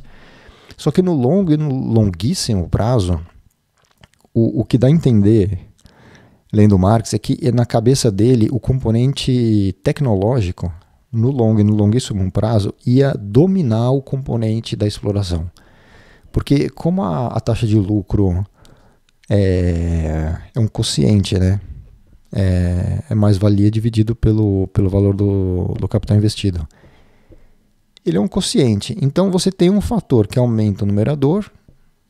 [SPEAKER 1] Só que no longo e no longuíssimo prazo, o, o que dá a entender lendo Marx é que é, na cabeça dele o componente tecnológico no longo e no longuíssimo prazo ia dominar o componente da exploração. Porque como a, a taxa de lucro é, é um quociente, né? É, é, mais valia dividido pelo, pelo valor do, do capital investido. Ele é um quociente. Então você tem um fator que aumenta o numerador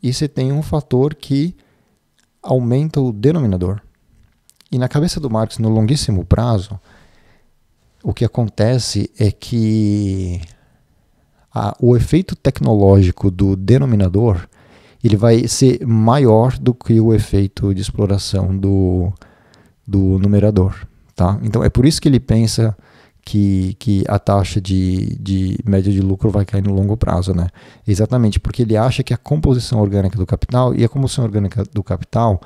[SPEAKER 1] e você tem um fator que aumenta o denominador. E na cabeça do Marx, no longuíssimo prazo, o que acontece é que a, o efeito tecnológico do denominador ele vai ser maior do que o efeito de exploração do, do numerador. Tá? Então é por isso que ele pensa que, que a taxa de, de média de lucro vai cair no longo prazo. Né? Exatamente, porque ele acha que a composição orgânica do capital e a composição orgânica do capital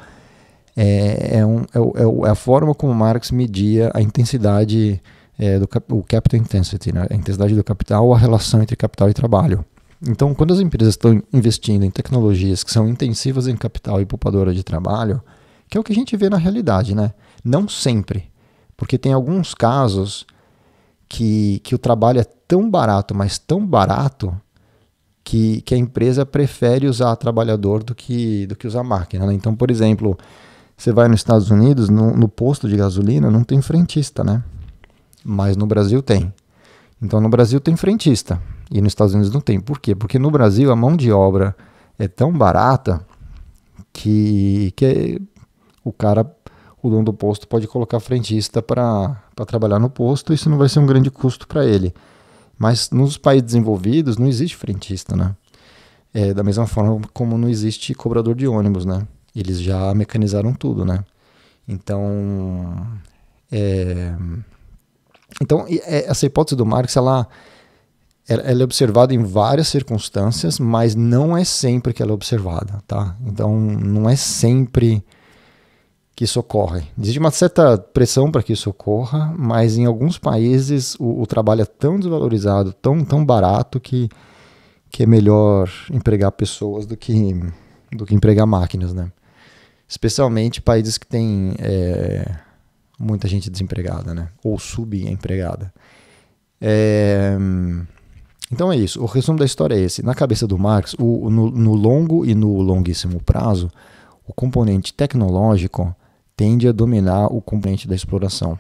[SPEAKER 1] é, é, um, é, é, é, a forma como Marx media a intensidade é, do o capital intensity, né? a intensidade do capital, a relação entre capital e trabalho. Então, quando as empresas estão investindo em tecnologias que são intensivas em capital e poupadora de trabalho, que é o que a gente vê na realidade, né? Não sempre, porque tem alguns casos que, que o trabalho é tão barato, mas tão barato que, que a empresa prefere usar trabalhador do que, do que usar máquina. Né? Então, por exemplo, você vai nos Estados Unidos, no, no posto de gasolina, não tem frentista, né? Mas no Brasil tem. Então no Brasil tem frentista e nos Estados Unidos não tem. Por quê? Porque no Brasil a mão de obra é tão barata que, que é, o cara, o dono do posto, pode colocar frentista para trabalhar no posto. Isso não vai ser um grande custo para ele. Mas nos países desenvolvidos não existe frentista, né? É, da mesma forma como não existe cobrador de ônibus, né? Eles já mecanizaram tudo, né? Então, é, então é, essa hipótese do Marx, ela, ela é observada em várias circunstâncias, mas não é sempre que ela é observada, tá? Então, não é sempre que isso ocorre. Existe uma certa pressão para que isso ocorra, mas em alguns países o, o, trabalho é tão desvalorizado, tão, tão barato, que, que é melhor empregar pessoas do que, do que empregar máquinas, né? especialmente países que têm é, muita gente desempregada, né? Ou subempregada. É, então é isso. O resumo da história é esse. Na cabeça do Marx, o, no, no longo e no longuíssimo prazo, o componente tecnológico tende a dominar o componente da exploração.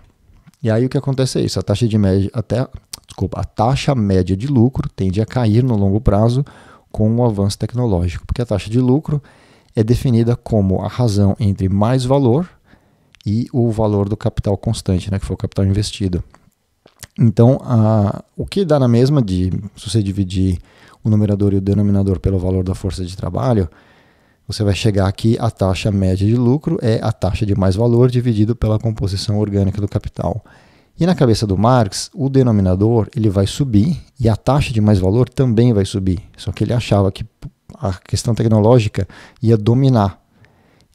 [SPEAKER 1] E aí o que acontece é isso. A taxa de média, até, desculpa, a taxa média de lucro tende a cair no longo prazo com o avanço tecnológico, porque a taxa de lucro é definida como a razão entre mais valor e o valor do capital constante, né, que foi o capital investido. Então, a, o que dá na mesma de se você dividir o numerador e o denominador pelo valor da força de trabalho, você vai chegar aqui a taxa média de lucro é a taxa de mais valor dividido pela composição orgânica do capital. E na cabeça do Marx, o denominador ele vai subir e a taxa de mais valor também vai subir. Só que ele achava que a questão tecnológica ia dominar.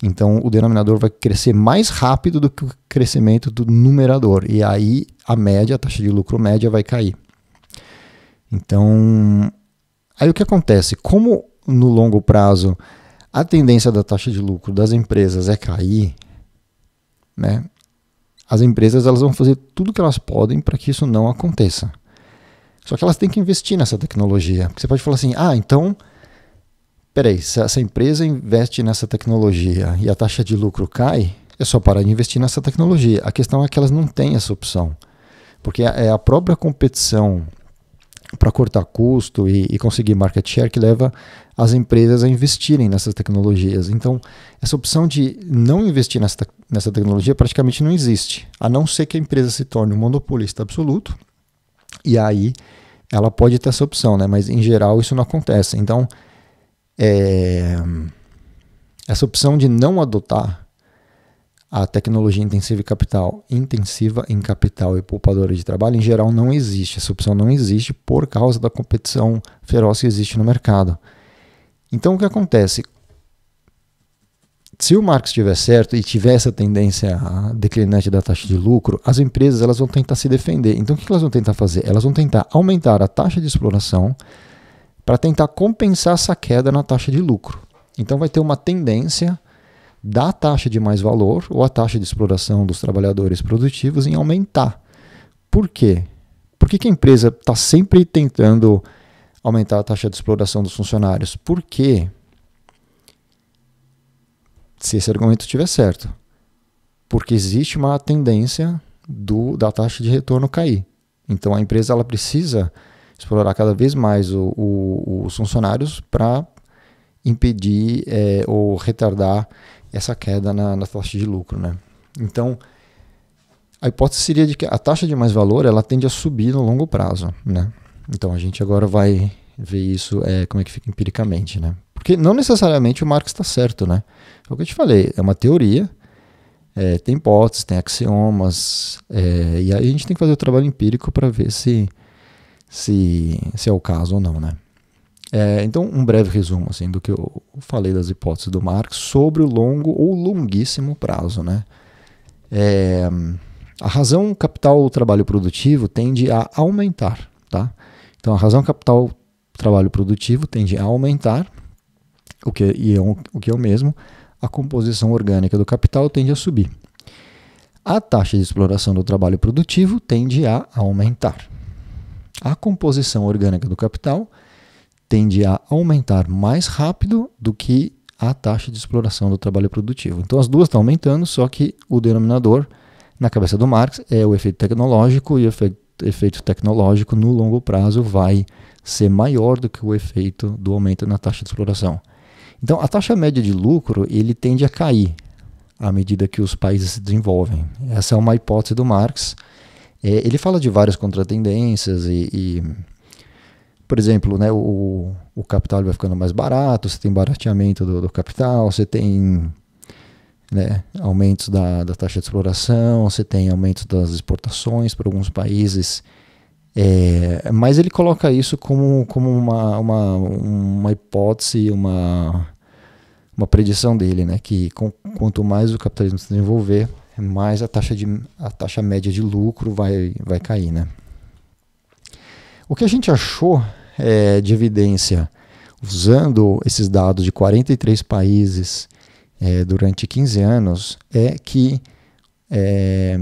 [SPEAKER 1] Então o denominador vai crescer mais rápido do que o crescimento do numerador. E aí a média, a taxa de lucro média vai cair. Então, aí o que acontece? Como no longo prazo a tendência da taxa de lucro das empresas é cair, né? As empresas elas vão fazer tudo que elas podem para que isso não aconteça. Só que elas têm que investir nessa tecnologia. Porque você pode falar assim: "Ah, então peraí, se essa empresa investe nessa tecnologia e a taxa de lucro cai, é só parar de investir nessa tecnologia. A questão é que elas não têm essa opção. Porque é, é a própria competição para cortar custo e, e, conseguir market share que leva as empresas a investirem nessas tecnologias. Então, essa opção de não investir nessa, nessa tecnologia praticamente não existe, a não ser que a empresa se torne um monopolista absoluto, e aí ela pode ter essa opção, né? mas em geral isso não acontece. Então, é, essa opção de não adotar a tecnologia intensiva em capital, intensiva em capital e poupadora de trabalho, em geral não existe. Essa opção não existe por causa da competição feroz que existe no mercado. Então o que acontece? Se o Marx estiver certo e tiver essa tendência a declinante da taxa de lucro, as empresas elas vão tentar se defender. Então o que elas vão tentar fazer? Elas vão tentar aumentar a taxa de exploração para tentar compensar essa queda na taxa de lucro. Então vai ter uma tendência da taxa de mais valor ou a taxa de exploração dos trabalhadores produtivos em aumentar. Por quê? Por que, que a empresa está sempre tentando aumentar a taxa de exploração dos funcionários? Porque, se esse argumento estiver certo, porque existe uma tendência do, da taxa de retorno cair. Então a empresa ela precisa explorar cada vez mais o, o, os funcionários para impedir é, ou retardar essa queda na, na, taxa de lucro. Né? Então, a hipótese seria de que a taxa de mais valor ela tende a subir no longo prazo. Né? Então, a gente agora vai ver isso, é, como é que fica empiricamente. Né? Porque não necessariamente o Marx está certo. Né? É o que eu te falei, é uma teoria, é, tem hipóteses, tem axiomas, é, e aí a gente tem que fazer o trabalho empírico para ver se se, se é o caso ou não, né? É, então, um breve resumo assim, do que eu falei das hipóteses do Marx sobre o longo ou longuíssimo prazo. Né? É, a razão capital trabalho produtivo tende a aumentar. Tá? Então, a razão capital trabalho produtivo tende a aumentar, o que, e é um, o que é o mesmo, a composição orgânica do capital tende a subir. A taxa de exploração do trabalho produtivo tende a aumentar a composição orgânica do capital tende a aumentar mais rápido do que a taxa de exploração do trabalho produtivo. Então as duas estão aumentando, só que o denominador, na cabeça do Marx, é o efeito tecnológico, e o efeito tecnológico no longo prazo vai ser maior do que o efeito do aumento na taxa de exploração. Então a taxa média de lucro ele tende a cair à medida que os países se desenvolvem. Essa é uma hipótese do Marx é, ele fala de várias contratendências e, e por exemplo, né, o, o capital vai ficando mais barato, você tem barateamento do, do capital, você tem né, aumentos da, da, taxa de exploração, você tem aumentos das exportações para alguns países. É, mas ele coloca isso como, como uma, uma, uma hipótese, uma, uma predição dele, né, que com, quanto mais o capitalismo se desenvolver, mais a taxa, de, a taxa média de lucro vai, vai cair. Né? O que a gente achou é, de evidência usando esses dados de 43 países é, durante 15 anos é que é,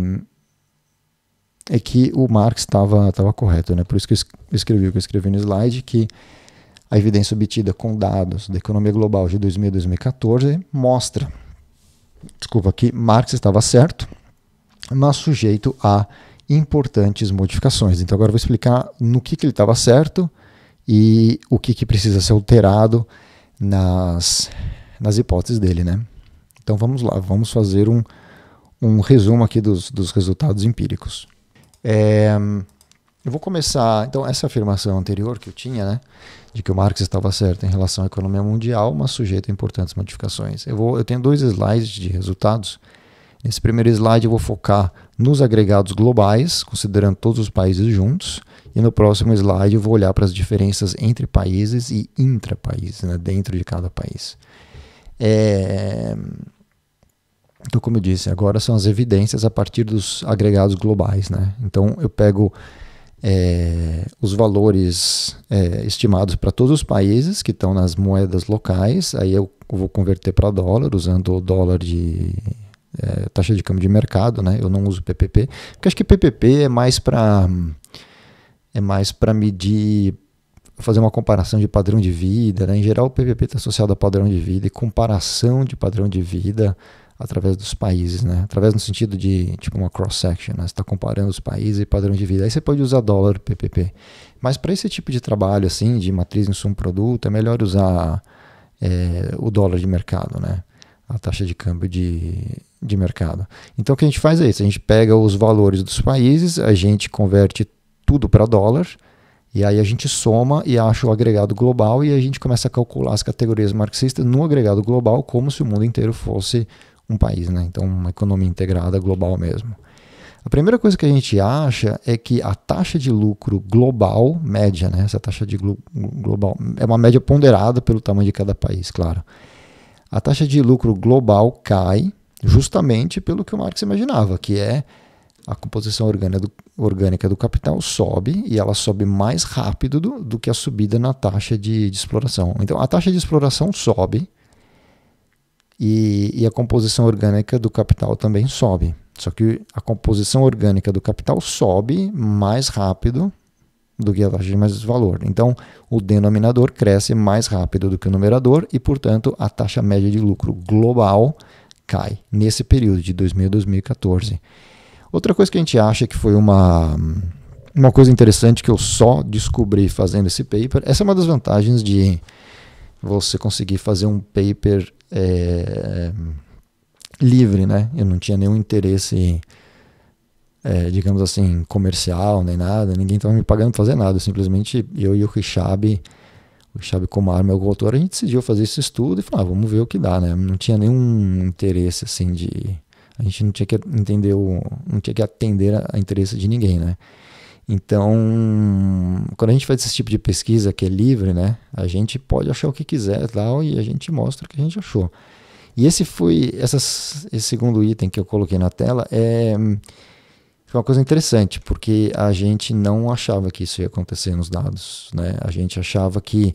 [SPEAKER 1] é que o Marx estava estava correto, né? Por isso que eu escrevi o que eu escrevi no slide que a evidência obtida com dados da economia global de 2000 a 2014 mostra desculpa, que Marx estava certo, mas sujeito a importantes modificações. Então agora eu vou explicar no que, que ele estava certo e o que, que precisa ser alterado nas, nas hipóteses dele, né? Então vamos lá, vamos fazer um, um resumo aqui dos, dos resultados empíricos. É, eu vou começar. Então, essa afirmação anterior que eu tinha, né, de que o Marx estava certo em relação à economia mundial, mas sujeita a importantes modificações. Eu, vou, eu tenho dois slides de resultados. Nesse primeiro slide, eu vou focar nos agregados globais, considerando todos os países juntos. E no próximo slide, eu vou olhar para as diferenças entre países e intra-países, né, dentro de cada país. É... Então, como eu disse, agora são as evidências a partir dos agregados globais. Né? Então, eu pego é, os valores é, estimados para todos os países que estão nas moedas locais. Aí eu vou converter para dólar, usando o dólar de é, taxa de câmbio de mercado, né? Eu não uso PPP, porque acho que PPP é mais para é mais para medir fazer uma comparação de padrão de vida, né? Em geral, o PPP está associado a padrão de vida e comparação de padrão de vida através dos países, né? Através no sentido de tipo uma cross-section, né? Você está comparando os países e padrão de vida. Aí você pode usar dólar PPP. Mas para esse tipo de trabalho, assim, de matriz insumo-produto, é melhor usar é, o dólar de mercado, né? A taxa de câmbio de, de mercado. Então o que a gente faz é isso: a gente pega os valores dos países, a gente converte tudo para dólar. E aí a gente soma e acha o agregado global e a gente começa a calcular as categorias marxistas no agregado global como se o mundo inteiro fosse um país, né? Então, uma economia integrada global mesmo. A primeira coisa que a gente acha é que a taxa de lucro global média, né? Essa taxa de global é uma média ponderada pelo tamanho de cada país, claro. A taxa de lucro global cai justamente pelo que o Marx imaginava, que é a composição orgânica do, capital sobe e ela sobe mais rápido do, do que a subida na taxa de, de exploração. Então, a taxa de exploração sobe e, e a composição orgânica do capital também sobe. Só que a composição orgânica do capital sobe mais rápido do que a taxa de mais valor. Então, o denominador cresce mais rápido do que o numerador e, portanto, a taxa média de lucro global cai nesse período de 2000 a 2014. Outra coisa que a gente acha que foi uma uma coisa interessante que eu só descobri fazendo esse paper, essa é uma das vantagens de você conseguir fazer um paper é, é, livre, né? Eu não tinha nenhum interesse, é, digamos assim, comercial nem nada. Ninguém estava me pagando para fazer nada. simplesmente eu e o Richab, o Richab Comar, meu coautor, a gente decidiu fazer esse estudo e falou, ah, vamos ver o que dá, né? Não tinha nenhum interesse assim de a gente não tinha que entender o, não tinha que atender a, a interesse de ninguém, né? Então, quando a gente faz esse tipo de pesquisa que é livre, né, a gente pode achar o que quiser tal, e a gente mostra o que a gente achou. E esse foi essas, esse segundo item que eu coloquei na tela é foi uma coisa interessante, porque a gente não achava que isso ia acontecer nos dados, né? A gente achava que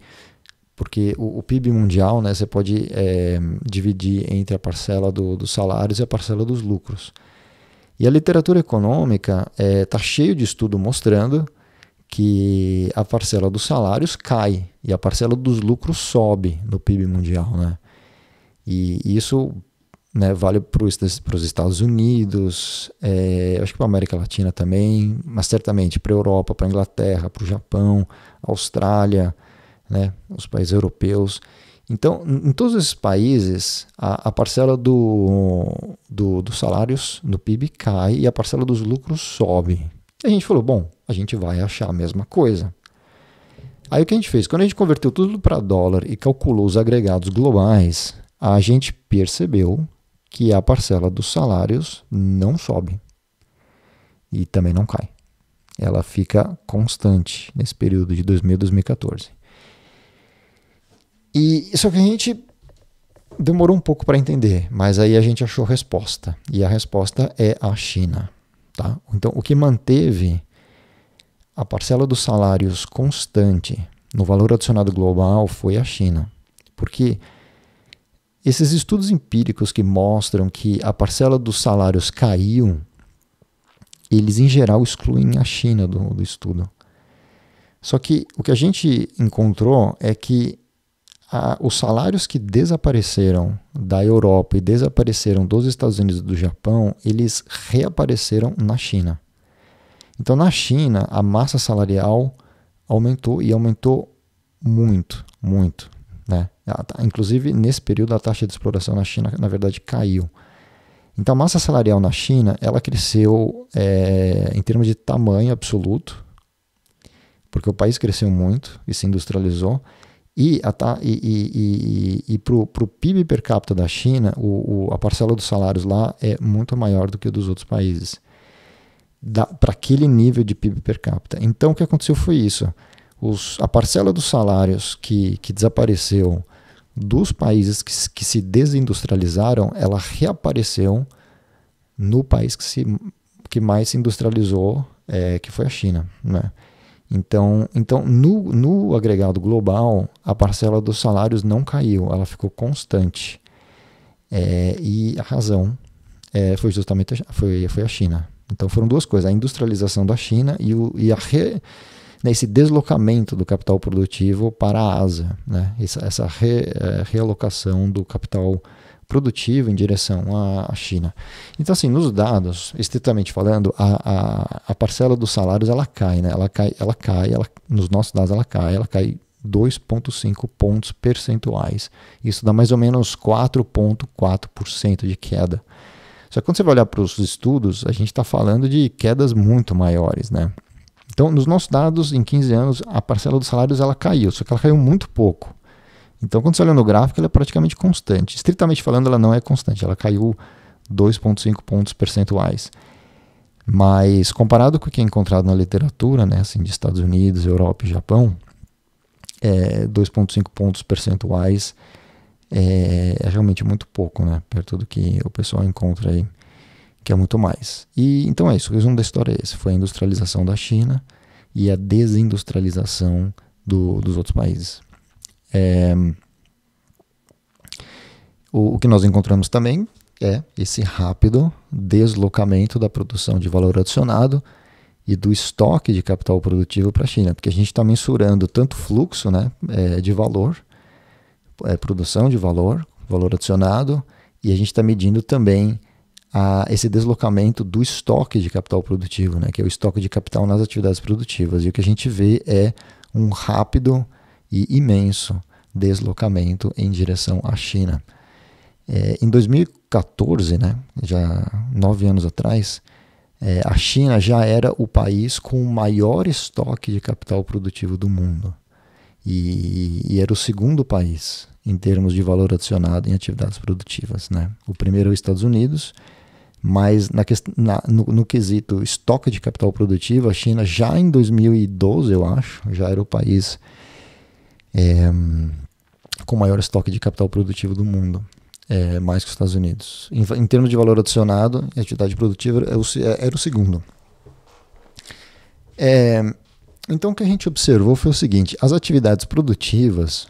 [SPEAKER 1] porque o, o PIB mundial, né, você pode é, dividir entre a parcela do, dos salários e a parcela dos lucros. E a literatura econômica está é, tá cheio de estudo mostrando que a parcela dos salários cai e a parcela dos lucros sobe no PIB mundial, né? E isso né, vale para os Estados Unidos, é, acho que para a América Latina também, mas certamente para a Europa, para a Inglaterra, para o Japão, Austrália, né, os países europeus. Então, em todos esses países, a, a parcela do, do, dos salários no PIB cai e a parcela dos lucros sobe. E a gente falou, bom, a gente vai achar a mesma coisa. Aí o que a gente fez? Quando a gente converteu tudo para dólar e calculou os agregados globais, a gente percebeu que a parcela dos salários não sobe e também não cai. Ela fica constante nesse período de 2000 a 2014. E só que a gente demorou um pouco para entender, mas aí a gente achou resposta e a resposta é a China, tá? Então o que manteve a parcela dos salários constante no valor adicionado global foi a China, porque esses estudos empíricos que mostram que a parcela dos salários caiu, eles em geral excluem a China do, do estudo. Só que o que a gente encontrou é que a, os salários que desapareceram da Europa e desapareceram dos Estados Unidos e do Japão, eles reapareceram na China. Então, na China, a massa salarial aumentou e aumentou muito, muito. Né? Inclusive, nesse período, a taxa de exploração na China, na verdade, caiu. Então, a massa salarial na China, ela cresceu é, em termos de tamanho absoluto, porque o país cresceu muito e se industrializou, e, tá, e, e, e, e para o PIB per capita da China, o, o, a parcela dos salários lá é muito maior do que dos outros países, para aquele nível de PIB per capita. Então, o que aconteceu foi isso. Os, a parcela dos salários que, que desapareceu dos países que, que se desindustrializaram, ela reapareceu no país que, se, que mais se industrializou, é, que foi a China. Né? Então, então no, no agregado global, a parcela dos salários não caiu, ela ficou constante. É, e a razão é, foi justamente a, foi, foi a China. Então foram duas coisas: a industrialização da China e, o, e a re, né, esse deslocamento do capital produtivo para a Ásia, né? essa, essa re, é, realocação do capital produtivo produtivo em direção à China. Então, assim, nos dados, estritamente falando, a, a, a parcela dos salários ela cai, né? Ela cai, ela cai, ela, nos nossos dados ela cai, ela cai 2,5 pontos percentuais. Isso dá mais ou menos 4,4% de queda. Só que quando você vai olhar para os estudos, a gente está falando de quedas muito maiores, né? Então, nos nossos dados, em 15 anos, a parcela dos salários ela caiu, só que ela caiu muito pouco. Então, quando você olha no gráfico, ela é praticamente constante. Estritamente falando, ela não é constante, ela caiu 2,5 pontos percentuais. Mas comparado com o que é encontrado na literatura, né, assim, de Estados Unidos, Europa e Japão, é, 2,5 pontos percentuais é, é, realmente muito pouco, né, perto do que o pessoal encontra aí, que é muito mais. E então é isso, o resumo da história é esse: foi a industrialização da China e a desindustrialização do, dos outros países. É, o, o que nós encontramos também é esse rápido deslocamento da produção de valor adicionado e do estoque de capital produtivo para a China, porque a gente está mensurando tanto fluxo né, é, de valor, é, produção de valor, valor adicionado, e a gente está medindo também a, esse deslocamento do estoque de capital produtivo, né, que é o estoque de capital nas atividades produtivas. E o que a gente vê é um rápido e imenso deslocamento em direção à China. É, em 2014, né, já nove anos atrás, é, a China já era o país com o maior estoque de capital produtivo do mundo. E, e, era o segundo país em termos de valor adicionado em atividades produtivas. Né? O primeiro é os Estados Unidos, mas na, na, no, no, quesito estoque de capital produtivo, a China já em 2012, eu acho, já era o país é, com o maior estoque de capital produtivo do mundo. É, mais que os Estados Unidos. Em, em, termos de valor adicionado, a atividade produtiva era é o, é, era o segundo. É, então, o que a gente observou foi o seguinte: as atividades produtivas,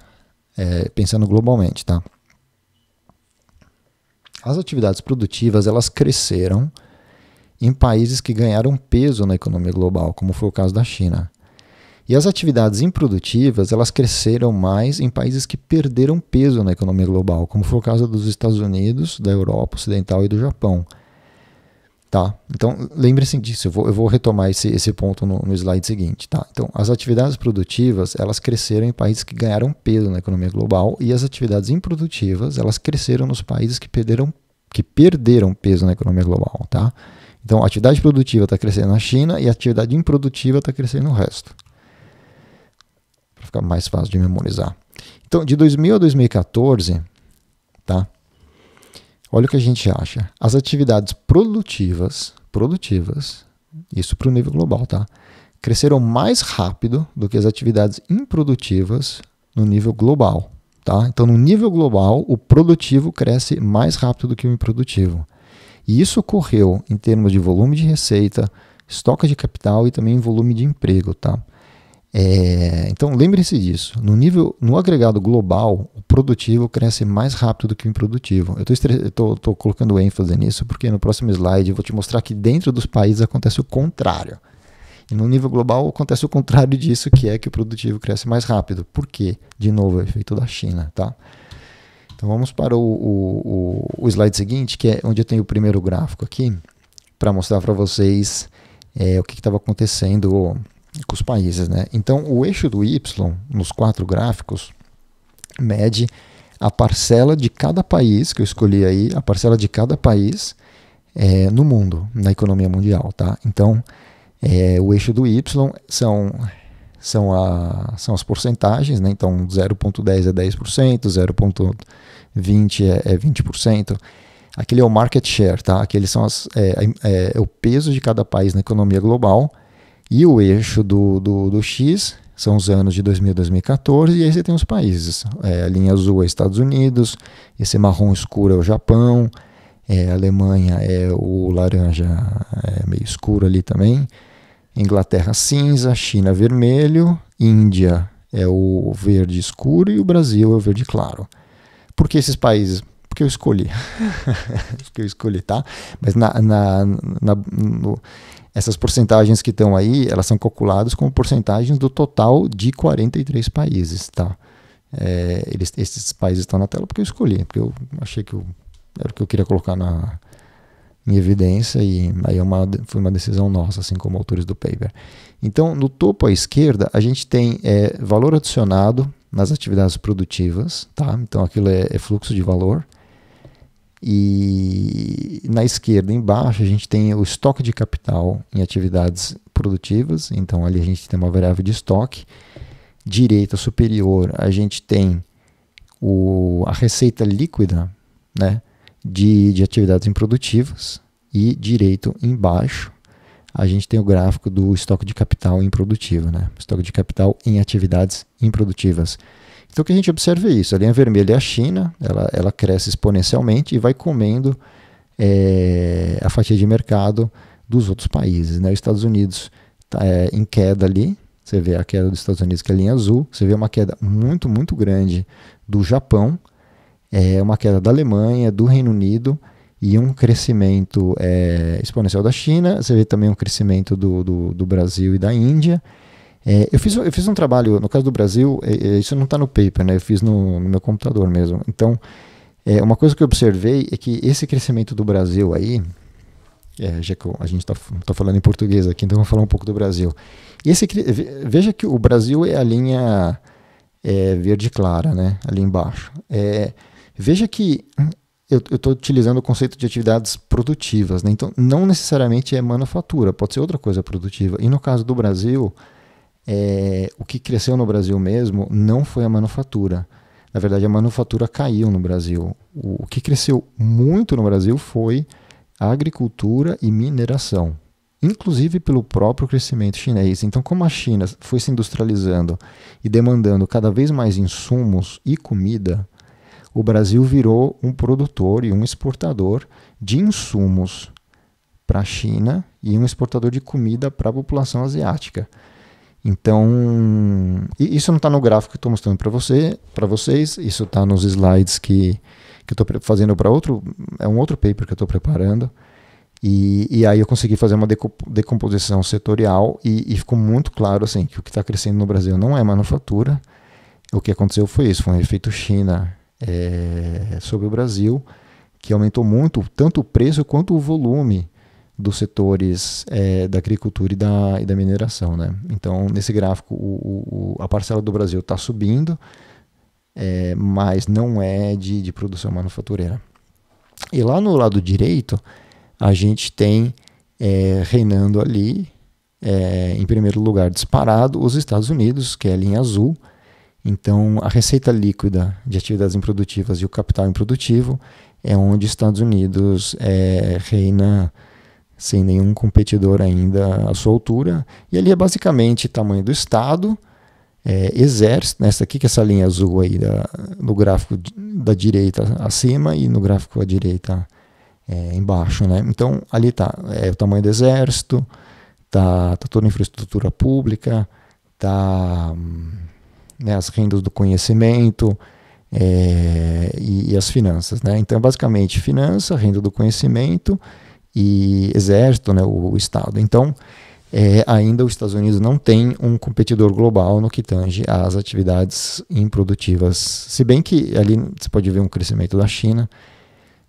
[SPEAKER 1] é, pensando globalmente, tá? As atividades produtivas elas cresceram em países que ganharam peso na economia global, como foi o caso da China. E as atividades improdutivas, elas cresceram mais em países que perderam peso na economia global, como foi o caso dos Estados Unidos, da Europa Ocidental e do Japão. Tá? Então, lembre se disso, eu vou, eu vou, retomar esse, esse ponto no, no, slide seguinte. Tá? Então, as atividades produtivas, elas cresceram em países que ganharam peso na economia global e as atividades improdutivas, elas cresceram nos países que perderam, que perderam peso na economia global. Tá? Então, a atividade produtiva está crescendo na China e a atividade improdutiva está crescendo no resto fica mais fácil de memorizar. Então, de 2000 a 2014, tá? Olha o que a gente acha. As atividades produtivas, produtivas, isso para o nível global, tá? Cresceram mais rápido do que as atividades improdutivas no nível global, tá? Então, no nível global, o produtivo cresce mais rápido do que o improdutivo. E isso ocorreu em termos de volume de receita, estoque de capital e também volume de emprego, tá? É, então lembre-se disso. No nível, no agregado global, o produtivo cresce mais rápido do que o improdutivo. Eu estou colocando ênfase nisso porque no próximo slide eu vou te mostrar que dentro dos países acontece o contrário. E no nível global acontece o contrário disso, que é que o produtivo cresce mais rápido. Por quê? De novo, é efeito da China, tá? Então vamos para o, o, o slide seguinte, que é onde eu tenho o primeiro gráfico aqui, para mostrar para vocês é, o que estava acontecendo com os países. Né? Então, o eixo do Y, nos quatro gráficos, mede a parcela de cada país, que eu escolhi aí, a parcela de cada país é, no mundo, na economia mundial. Tá? Então, é, o eixo do Y são, são, a, são as porcentagens, né? então 0,10 é 10%, 0,20 é, é 20%. Aquele é o market share, tá? Aqueles são as, é, é, é, o peso de cada país na economia global e o eixo do, do, do X são os anos de 2000 a 2014, e aí você tem os países. É, a linha azul é Estados Unidos, esse marrom escuro é o Japão, é, a Alemanha é o laranja é meio escuro ali também, Inglaterra cinza, China vermelho, Índia é o verde escuro e o Brasil é o verde claro. Por que esses países? Porque eu escolhi. [LAUGHS] Porque eu escolhi, tá? Mas na, na, na no, essas porcentagens que estão aí, elas são calculadas como porcentagens do total de 43 países, tá? É, eles, esses países estão na tela porque eu escolhi, porque eu achei que eu, era o que eu queria colocar na, em evidência e aí é uma, foi uma decisão nossa, assim como autores do paper. Então, no topo à esquerda, a gente tem é, valor adicionado nas atividades produtivas, tá? Então, aquilo é, é fluxo de valor. E na esquerda, embaixo, a gente tem o estoque de capital em atividades produtivas. Então, ali a gente tem uma variável de estoque. Direita superior, a gente tem o, a receita líquida né, de, de atividades improdutivas. E direito embaixo, a gente tem o gráfico do estoque de capital improdutivo, né? estoque de capital em atividades improdutivas. Então o que a gente observa é isso: a linha vermelha é a China, ela, ela cresce exponencialmente e vai comendo é, a fatia de mercado dos outros países. Né? Os Estados Unidos está é, eh, em queda ali, você vê a queda dos Estados Unidos, que é a linha azul, você vê uma queda muito, muito grande do Japão, é, uma queda da Alemanha, do Reino Unido e um crescimento é, exponencial da China, você vê também um crescimento do, do, do Brasil e da Índia. É, eu, fiz, eu fiz um trabalho, no caso do Brasil, é, é isso não está no paper, né? eu fiz no, no meu computador mesmo. Então, é, uma coisa que eu observei é que esse crescimento do Brasil aí, é, já que a gente está tá falando em português aqui, então vamos falar um pouco do Brasil. Esse, veja que o Brasil é a linha é, verde clara, né? ali embaixo. veja que eu estou utilizando o conceito de atividades produtivas, né? então não necessariamente é manufatura, pode ser outra coisa produtiva. E no caso do Brasil, é, o que cresceu no Brasil mesmo não foi a manufatura. Na verdade, a manufatura caiu no Brasil. O, o que cresceu muito no Brasil foi a agricultura e mineração, inclusive pelo próprio crescimento chinês. Então, como a China foi se industrializando e demandando cada vez mais insumos e comida, o Brasil virou um produtor e um exportador de insumos para a China e um exportador de comida para a população asiática. Então, isso não está no gráfico que estou mostrando para você, para vocês. Isso está nos slides que que estou fazendo para outro, é um outro paper que eu estou preparando. E, e, aí eu consegui fazer uma decomposição setorial e, e ficou muito claro assim que o que está crescendo no Brasil não é manufatura. O que aconteceu foi isso, foi um efeito China é, sobre o Brasil que aumentou muito tanto o preço quanto o volume dos setores é, da agricultura e da, e da mineração. Né? Então, nesse gráfico, o, o, a parcela do Brasil está subindo, é, mas não é de, de produção manufatureira. E lá no lado direito, a gente tem é, reinando ali, é, em primeiro lugar disparado, os Estados Unidos, que é a linha azul. Então, a receita líquida de atividades improdutivas e o capital improdutivo é onde Estados Unidos é, reina sem nenhum competidor ainda à sua altura. E ali é basicamente tamanho do estado, é, exército, nessa né, aqui que é essa linha azul aí da, no gráfico da direita acima e no gráfico à direita é, embaixo, né? Então ali tá é, o tamanho do exército, tá, tá toda a infraestrutura pública, tá né, as rendas do conhecimento é, e, e, as finanças, né? Então é basicamente finança, renda do conhecimento e exército, né, o, Estado. Então, é, ainda os Estados Unidos não têm um competidor global no que tange às atividades improdutivas. Se bem que ali você pode ver um crescimento da China,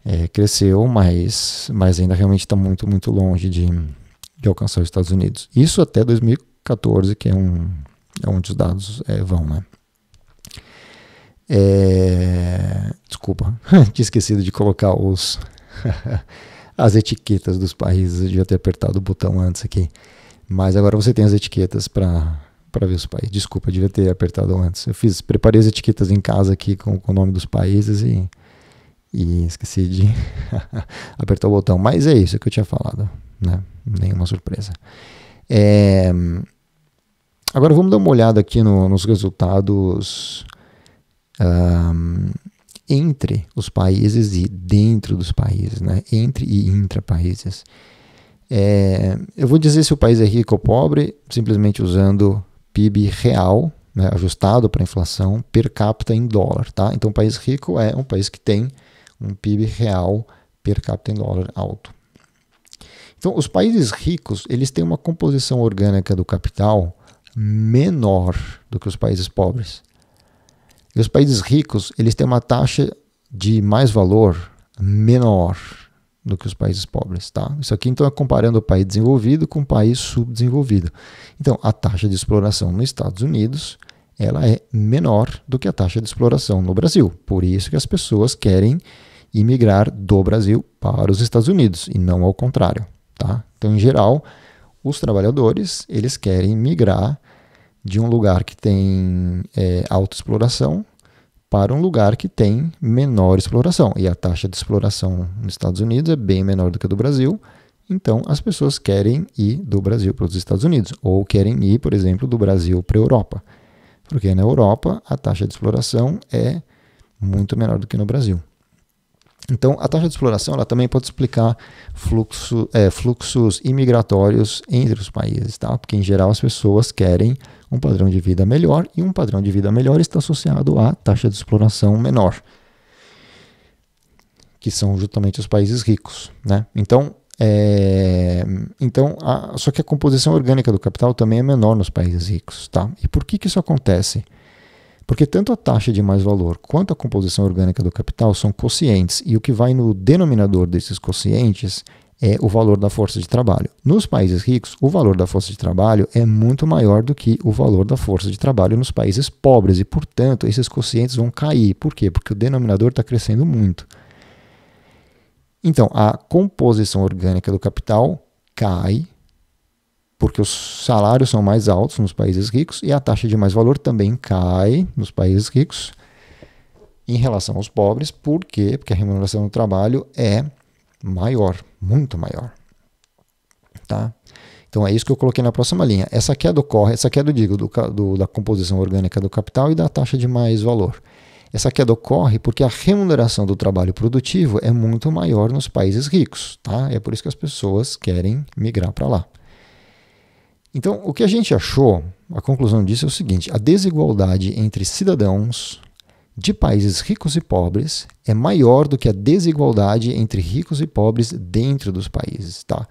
[SPEAKER 1] é, cresceu, mas, mas ainda realmente está muito, muito longe de, de alcançar os Estados Unidos. Isso até 2014, que é, um, é onde os dados é, vão, né? É, desculpa, [LAUGHS] tinha esquecido de colocar os. [LAUGHS] as etiquetas dos países. Eu devia ter apertado o botão antes aqui. Mas agora você tem as etiquetas para para ver os países. Desculpa, eu devia ter apertado antes. Eu fiz, preparei as etiquetas em casa aqui com, com o nome dos países e, e esqueci de [LAUGHS] apertar o botão. Mas é isso que eu tinha falado, né? Nenhuma surpresa. É... Agora vamos dar uma olhada aqui no, nos resultados. Um, entre os países e dentro dos países, né? entre e intra países. É, eu vou dizer se o país é rico ou pobre simplesmente usando PIB real, né, ajustado para inflação, per capita em dólar. Tá? Então, um país rico é um país que tem um PIB real per capita em dólar alto. Então, os países ricos eles têm uma composição orgânica do capital menor do que os países pobres. E os países ricos, eles têm uma taxa de mais valor menor do que os países pobres, tá? Isso aqui então é comparando o país desenvolvido com o país subdesenvolvido. Então, a taxa de exploração nos Estados Unidos, ela é menor do que a taxa de exploração no Brasil. Por isso que as pessoas querem imigrar do Brasil para os Estados Unidos e não ao contrário, tá? Então, em geral, os trabalhadores, eles querem migrar de um lugar que tem é, autoexploração para um lugar que tem menor exploração. E a taxa de exploração nos Estados Unidos é bem menor do que a do Brasil. Então, as pessoas querem ir do Brasil para os Estados Unidos, ou querem ir, por exemplo, do Brasil para a Europa. Porque na Europa a taxa de exploração é muito menor do que no Brasil. Então, a taxa de exploração ela também pode explicar fluxo, é, fluxos imigratórios entre os países, tá? porque em geral as pessoas querem um padrão de vida melhor, e um padrão de vida melhor está associado à taxa de exploração menor, que são justamente os países ricos. Né? Então, é, então a, só que a composição orgânica do capital também é menor nos países ricos. Tá? E por que, que isso acontece? Porque tanto a taxa de mais valor quanto a composição orgânica do capital são quocientes, e o que vai no denominador desses quocientes é, o valor da força de trabalho. Nos países ricos, o valor da força de trabalho é muito maior do que o valor da força de trabalho nos países pobres e, portanto, esses quocientes vão cair. Por quê? Porque o denominador está crescendo muito. Então, a composição orgânica do capital cai porque os salários são mais altos nos países ricos e a taxa de mais valor também cai nos países ricos em relação aos pobres. Por quê? Porque a remuneração do trabalho é maior, muito maior. Tá? Então é isso que eu coloquei na próxima linha. Essa queda ocorre, essa queda eu digo do, do, da composição orgânica do capital e da taxa de mais valor. Essa queda ocorre porque a remuneração do trabalho produtivo é muito maior nos países ricos, tá? É por isso que as pessoas querem migrar para lá. Então, o que a gente achou, a conclusão disso é o seguinte: a desigualdade entre cidadãos de países ricos e pobres é maior do que a desigualdade entre ricos e pobres dentro dos países, tá?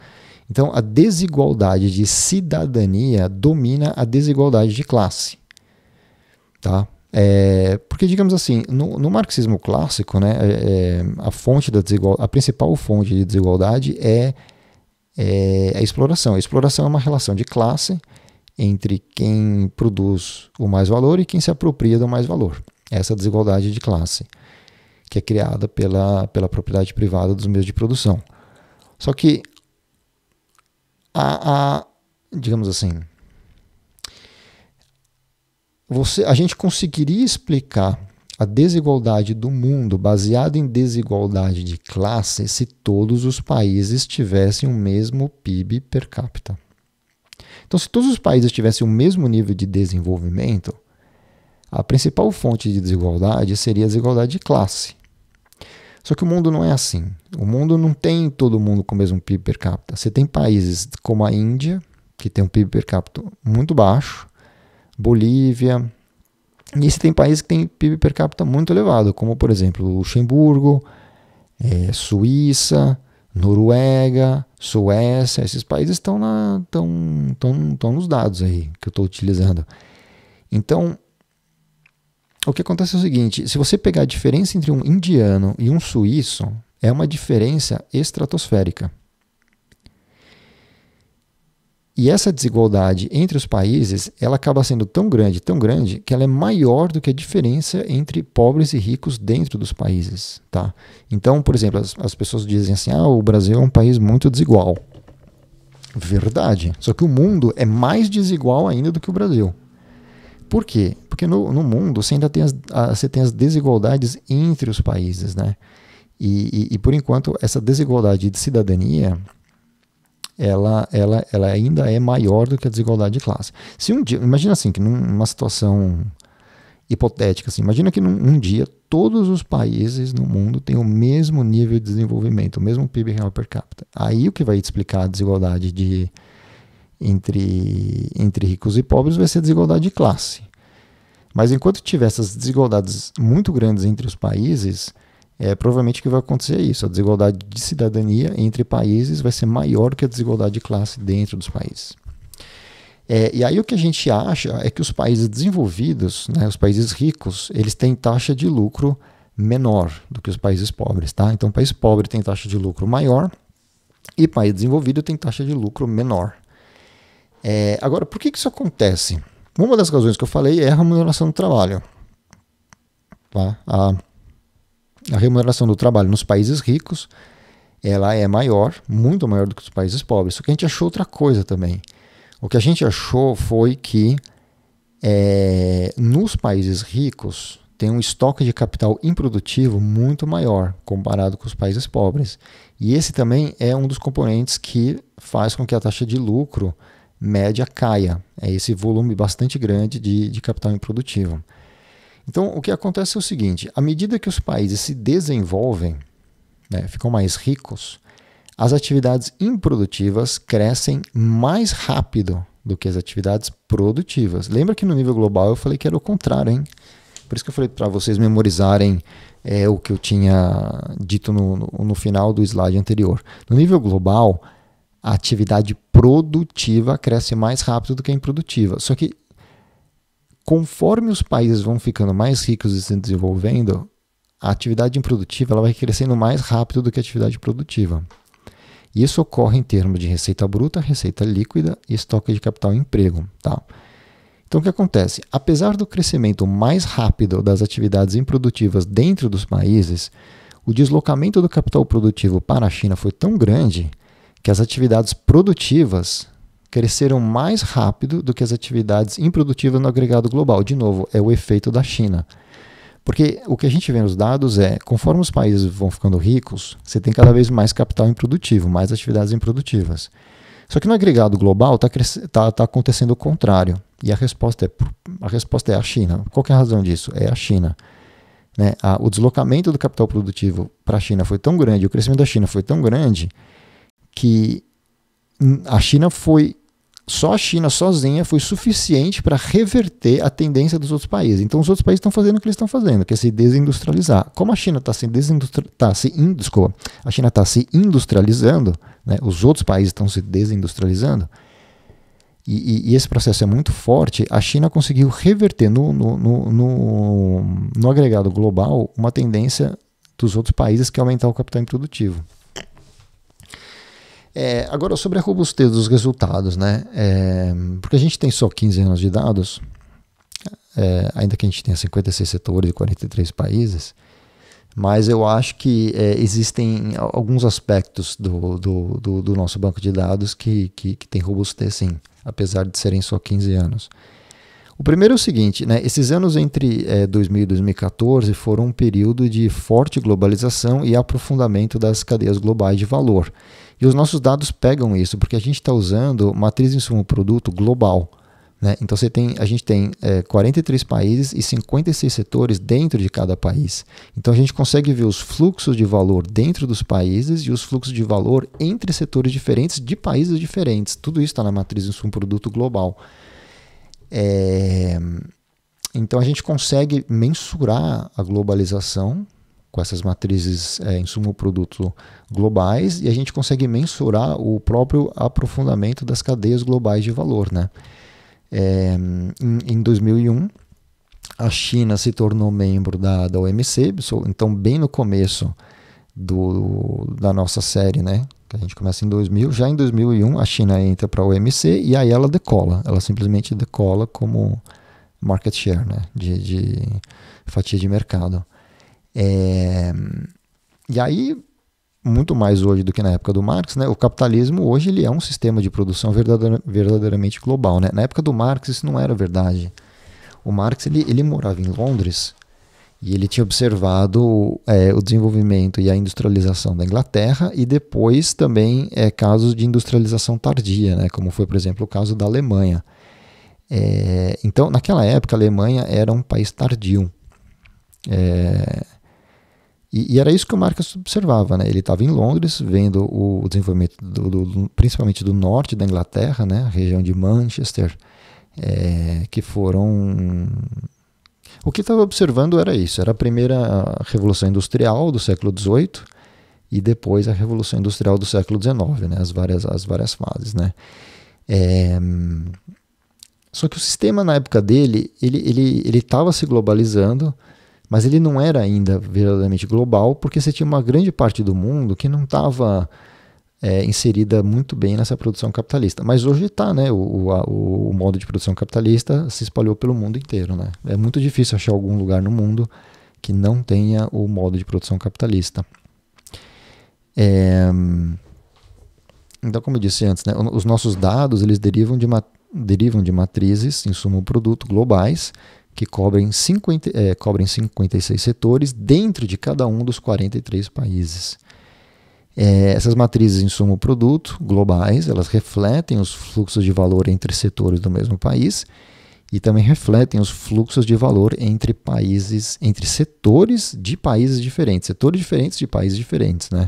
[SPEAKER 1] Então, a desigualdade de cidadania domina a desigualdade de classe, tá? É, porque, digamos assim, no, no marxismo clássico, né, é, é a fonte da desigual, a principal fonte de desigualdade é, é a exploração. A exploração é uma relação de classe entre quem produz o mais valor e quem se apropria do mais valor essa desigualdade de classe, que é criada pela, pela propriedade privada dos meios de produção. Só que a, a digamos assim, você, a gente conseguiria explicar a desigualdade do mundo baseada em desigualdade de classe se todos os países tivessem o mesmo PIB per capita. Então, se todos os países tivessem o mesmo nível de desenvolvimento, a principal fonte de desigualdade seria a desigualdade de classe. Só que o mundo não é assim. O mundo não tem todo mundo com o mesmo PIB per capita. Você tem países como a Índia, que tem um PIB per capita muito baixo, Bolívia, e você tem países que têm PIB per capita muito elevado, como por exemplo Luxemburgo, é, Suíça, Noruega, Suécia, esses países estão, na, estão, estão, estão nos dados aí que eu estou utilizando. Então, o que acontece é o seguinte: se você pegar a diferença entre um indiano e um suíço, é uma diferença estratosférica. E essa desigualdade entre os países, ela acaba sendo tão grande, tão grande, que ela é maior do que a diferença entre pobres e ricos dentro dos países, tá? Então, por exemplo, as, as pessoas dizem assim, ah, o Brasil é um país muito desigual. Verdade. Só que o mundo é mais desigual ainda do que o Brasil. Por quê? Porque no, no mundo você ainda tem as, você tem as desigualdades entre os países, né? E, e, e, por enquanto essa desigualdade de cidadania ela, ela, ela ainda é maior do que a desigualdade de classe. Se um dia, imagina assim, que numa situação hipotética, assim, imagina que num um dia todos os países no mundo têm o mesmo nível de desenvolvimento, o mesmo PIB real per capita. Aí o que vai explicar a desigualdade de, entre, entre ricos e pobres vai ser desigualdade de classe. Mas enquanto tiver essas desigualdades muito grandes entre os países, é provavelmente que vai acontecer isso. A desigualdade de cidadania entre países vai ser maior que a desigualdade de classe dentro dos países. É, e aí o que a gente acha é que os países desenvolvidos, né, os países ricos, eles têm taxa de lucro menor do que os países pobres, tá? Então, país pobre tem taxa de lucro maior e país desenvolvido tem taxa de lucro menor. É, agora, por que, que isso acontece? Uma das razões que eu falei é a remuneração do trabalho. Tá? A, a remuneração do trabalho nos países ricos ela é maior, muito maior do que os países pobres. Só que a gente achou outra coisa também. O que a gente achou foi que é, nos países ricos tem um estoque de capital improdutivo muito maior comparado com os países pobres. E esse também é um dos componentes que faz com que a taxa de lucro média caia. É esse volume bastante grande de, de capital improdutivo. Então, o que acontece é o seguinte: à medida que os países se desenvolvem, né, ficam mais ricos, as atividades improdutivas crescem mais rápido do que as atividades produtivas. Lembra que no nível global eu falei que era o contrário, hein? Por isso que eu falei para vocês memorizarem é, o que eu tinha dito no, no, no final do slide anterior. No nível global, a atividade produtiva cresce mais rápido do que a improdutiva. Só que conforme os países vão ficando mais ricos e se desenvolvendo, a atividade improdutiva ela vai crescendo mais rápido do que a atividade produtiva. Isso ocorre em termos de receita bruta, receita líquida e estoque de capital e emprego. Tá? Então, o que acontece? Apesar do crescimento mais rápido das atividades improdutivas dentro dos países, o deslocamento do capital produtivo para a China foi tão grande que as atividades produtivas cresceram mais rápido do que as atividades improdutivas no agregado global. De novo, é o efeito da China. Porque o que a gente vê nos dados é, conforme os países vão ficando ricos, você tem cada vez mais capital improdutivo, mais atividades improdutivas. Só que no agregado global está tá, tá acontecendo o contrário. E a resposta, é, a resposta é a China. Qual é a razão disso? É a China. Né? A, o deslocamento do capital produtivo para a China foi tão grande, o crescimento da China foi tão grande, que a China foi só a China sozinha foi suficiente para reverter a tendência dos outros países. Então, os outros países estão fazendo o que eles estão fazendo, que é se desindustrializar. Como a China está se, tá a China tá se industrializando, né? os outros países estão se desindustrializando, e, e, e, esse processo é muito forte, a China conseguiu reverter no, no, no, no, no agregado global uma tendência dos outros países que é aumentar o capital improdutivo. É, agora, sobre a robustez dos resultados, né? É, porque a gente tem só 15 anos de dados, é, ainda que a gente tenha 56 setores e 43 países, mas eu acho que é, existem alguns aspectos do, do, do, do, nosso banco de dados que, que, que tem robustez, sim, apesar de serem só 15 anos. O primeiro é o seguinte, né? esses anos entre é, 2000 e 2014 foram um período de forte globalização e aprofundamento das cadeias globais de valor. E os nossos dados pegam isso, porque a gente está usando matriz insumo-produto global. Né? Então você tem, a gente tem é, 43 países e 56 setores dentro de cada país. Então a gente consegue ver os fluxos de valor dentro dos países e os fluxos de valor entre setores diferentes de países diferentes. Tudo isso está na matriz de um produto global. É... Então a gente consegue mensurar a globalização com essas matrizes é, insumo-produto globais e a gente consegue mensurar o próprio aprofundamento das cadeias globais de valor. Né? É, em, em 2001, a China se tornou membro da, da OMC, então bem no começo do, da nossa série, né? Que a gente começa em 2000, já em 2001 a China entra para a OMC e aí ela decola, ela simplesmente decola como market share, né? De, de fatia de mercado. É, e aí, muito mais hoje do que na época do Marx, né, o capitalismo hoje ele é um sistema de produção verdadeira, verdadeiramente global. Né? Na época do Marx isso não era verdade. O Marx ele, ele morava em Londres e ele tinha observado é, o desenvolvimento e a industrialização da Inglaterra e depois também é, casos de industrialização tardia, né, como foi, por exemplo, o caso da Alemanha. É, então, naquela época, a Alemanha era um país tardio. É, e, e, era isso que o Marcus observava, né? Ele estava em Londres, vendo o desenvolvimento do, do, principalmente do norte da Inglaterra, né? A região de Manchester, é, que foram... O que estava observando era isso, era a primeira revolução industrial do século XVIII e depois a revolução industrial do século XIX, né? As várias, as várias fases, né? É... Só que o sistema na época dele, ele estava ele, estava se globalizando, mas ele não era ainda verdadeiramente global, porque você tinha uma grande parte do mundo que não estava é, inserida muito bem nessa produção capitalista. Mas hoje está, né? O, o, o, modo de produção capitalista se espalhou pelo mundo inteiro, né? É muito difícil achar algum lugar no mundo que não tenha o modo de produção capitalista. É... Então, como eu disse antes, né? os nossos dados eles derivam de, derivam de matrizes insumo-produto globais que cobrem, 50, é, cobrem 56 setores dentro de cada um dos 43 países. É, essas matrizes insumo-produto globais, elas refletem os fluxos de valor entre setores do mesmo país e também refletem os fluxos de valor entre países, entre setores de países diferentes, setores diferentes de países diferentes, né?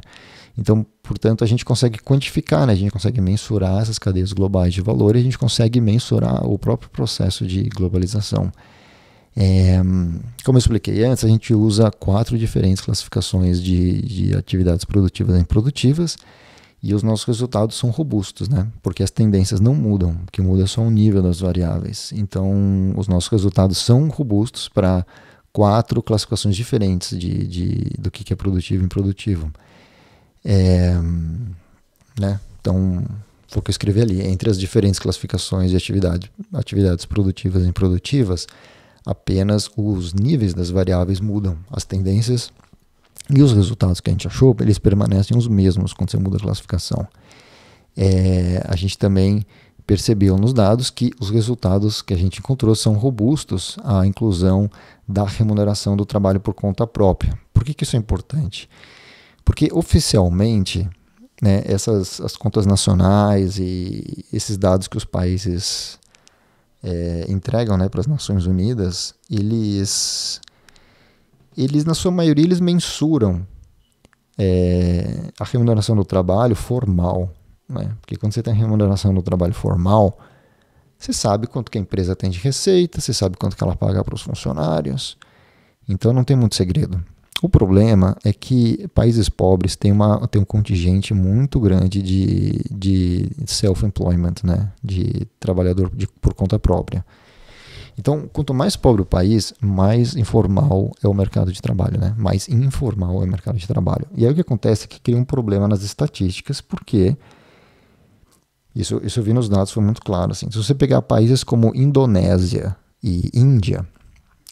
[SPEAKER 1] Então, portanto, a gente consegue quantificar, né? a gente consegue mensurar essas cadeias globais de valor e a gente consegue mensurar o próprio processo de globalização. É, como eu expliquei antes, a gente usa quatro diferentes classificações de, de atividades produtivas e improdutivas e os nossos resultados são robustos, né? Porque as tendências não mudam, o que muda é só o nível das variáveis. Então, os nossos resultados são robustos para quatro classificações diferentes de, de, do que, é produtivo e improdutivo. É, né? Então, foi o que eu escrevi ali. Entre as diferentes classificações de atividade, atividades produtivas e improdutivas, apenas os níveis das variáveis mudam, as tendências e os resultados que a gente achou, eles permanecem os mesmos quando você muda a classificação. É, a gente também percebeu nos dados que os resultados que a gente encontrou são robustos à inclusão da remuneração do trabalho por conta própria. Por que, que isso é importante? Porque oficialmente, né, essas as contas nacionais e esses dados que os países é, entregam né, para as Nações Unidas, eles, eles, na sua maioria, eles mensuram é, a remuneração do trabalho formal. Né? Porque quando você tem a remuneração do trabalho formal, você sabe quanto que a empresa tem de receita, você sabe quanto que ela paga para os funcionários. Então não tem muito segredo. O problema é que países pobres têm, uma, têm um contingente muito grande de, de self-employment, né? de trabalhador de, por conta própria. Então, quanto mais pobre o país, mais informal é o mercado de trabalho, né? mais informal é o mercado de trabalho. E aí o que acontece é que cria um problema nas estatísticas, porque isso, isso eu vi nos dados, foi muito claro. Assim, se você pegar países como Indonésia e Índia,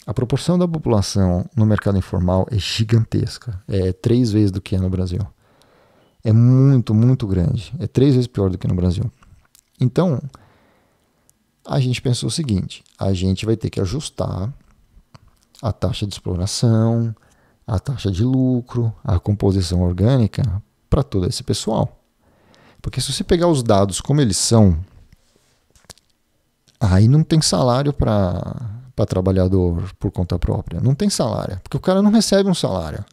[SPEAKER 1] a proporção da população no mercado informal é gigantesca. É três vezes do que é no Brasil. É muito, muito grande. É três vezes pior do que no Brasil. Então, a gente pensou o seguinte: a gente vai ter que ajustar a taxa de exploração, a taxa de lucro, a composição orgânica para todo esse pessoal. Porque se você pegar os dados como eles são, aí não tem salário para para trabalhador por conta própria. Não tem salário, porque o cara não recebe um salário.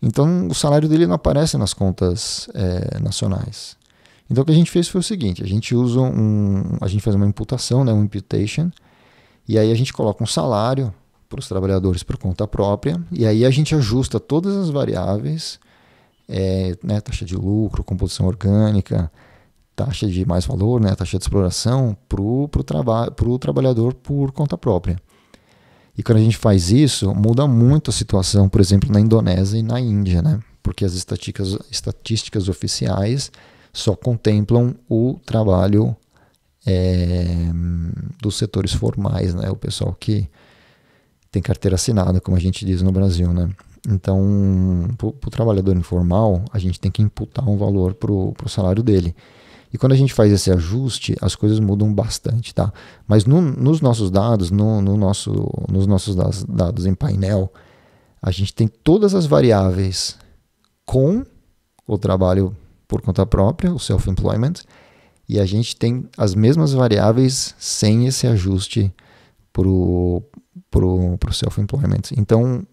[SPEAKER 1] Então o salário dele não aparece nas contas é, nacionais. Então o que a gente fez foi o seguinte: a gente usa um, a gente faz uma imputação, né, um imputation, e aí a gente coloca um salário para os trabalhadores por conta própria, e aí a gente ajusta todas as variáveis, é, né, taxa de lucro, composição orgânica, taxa de mais valor, né, taxa de exploração, para o traba trabalhador por conta própria. E quando a gente faz isso, muda muito a situação, por exemplo, na Indonésia e na Índia, né? porque as estatísticas, estatísticas oficiais só contemplam o trabalho é, dos setores formais, né? o pessoal que tem carteira assinada, como a gente diz no Brasil. Né? Então, para o trabalhador informal, a gente tem que imputar um valor para o salário dele. E quando a gente faz esse ajuste, as coisas mudam bastante, tá? Mas no, nos nossos dados, no, no nosso, nos nossos dados, dados em painel, a gente tem todas as variáveis com o trabalho por conta própria, o self-employment, e a gente tem as mesmas variáveis sem esse ajuste para o pro, pro, self-employment. Então,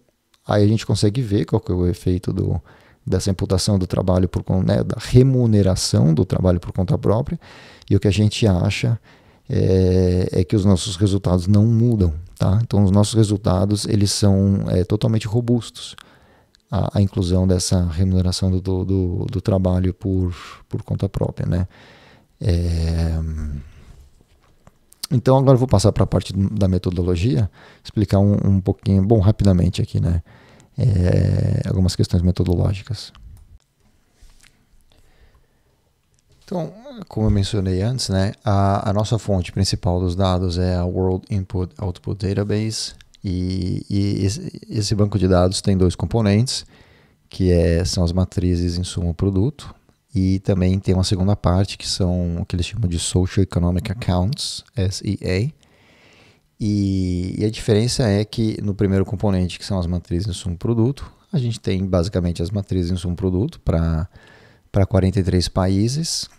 [SPEAKER 1] aí a gente consegue ver qual que é o efeito do, dessa imputação do trabalho por né, da remuneração do trabalho por conta própria e o que a gente acha é, é que os nossos resultados não mudam tá então os nossos resultados eles são é, totalmente robustos a, a, inclusão dessa remuneração do, do, do, trabalho por, por conta própria né é, então agora eu vou passar para a parte da metodologia explicar um, um pouquinho bom rapidamente aqui né é, algumas questões metodológicas. Então, como eu mencionei antes, né, a, a, nossa fonte principal dos dados é a World Input Output Database e, e esse, banco de dados tem dois componentes, que é, são as matrizes insumo-produto e também tem uma segunda parte que são o que eles chamam de Social Economic Accounts, SEA, e, e a diferença é que no primeiro componente, que são as matrizes insumo-produto, a gente tem basicamente as matrizes insumo-produto para 43 países,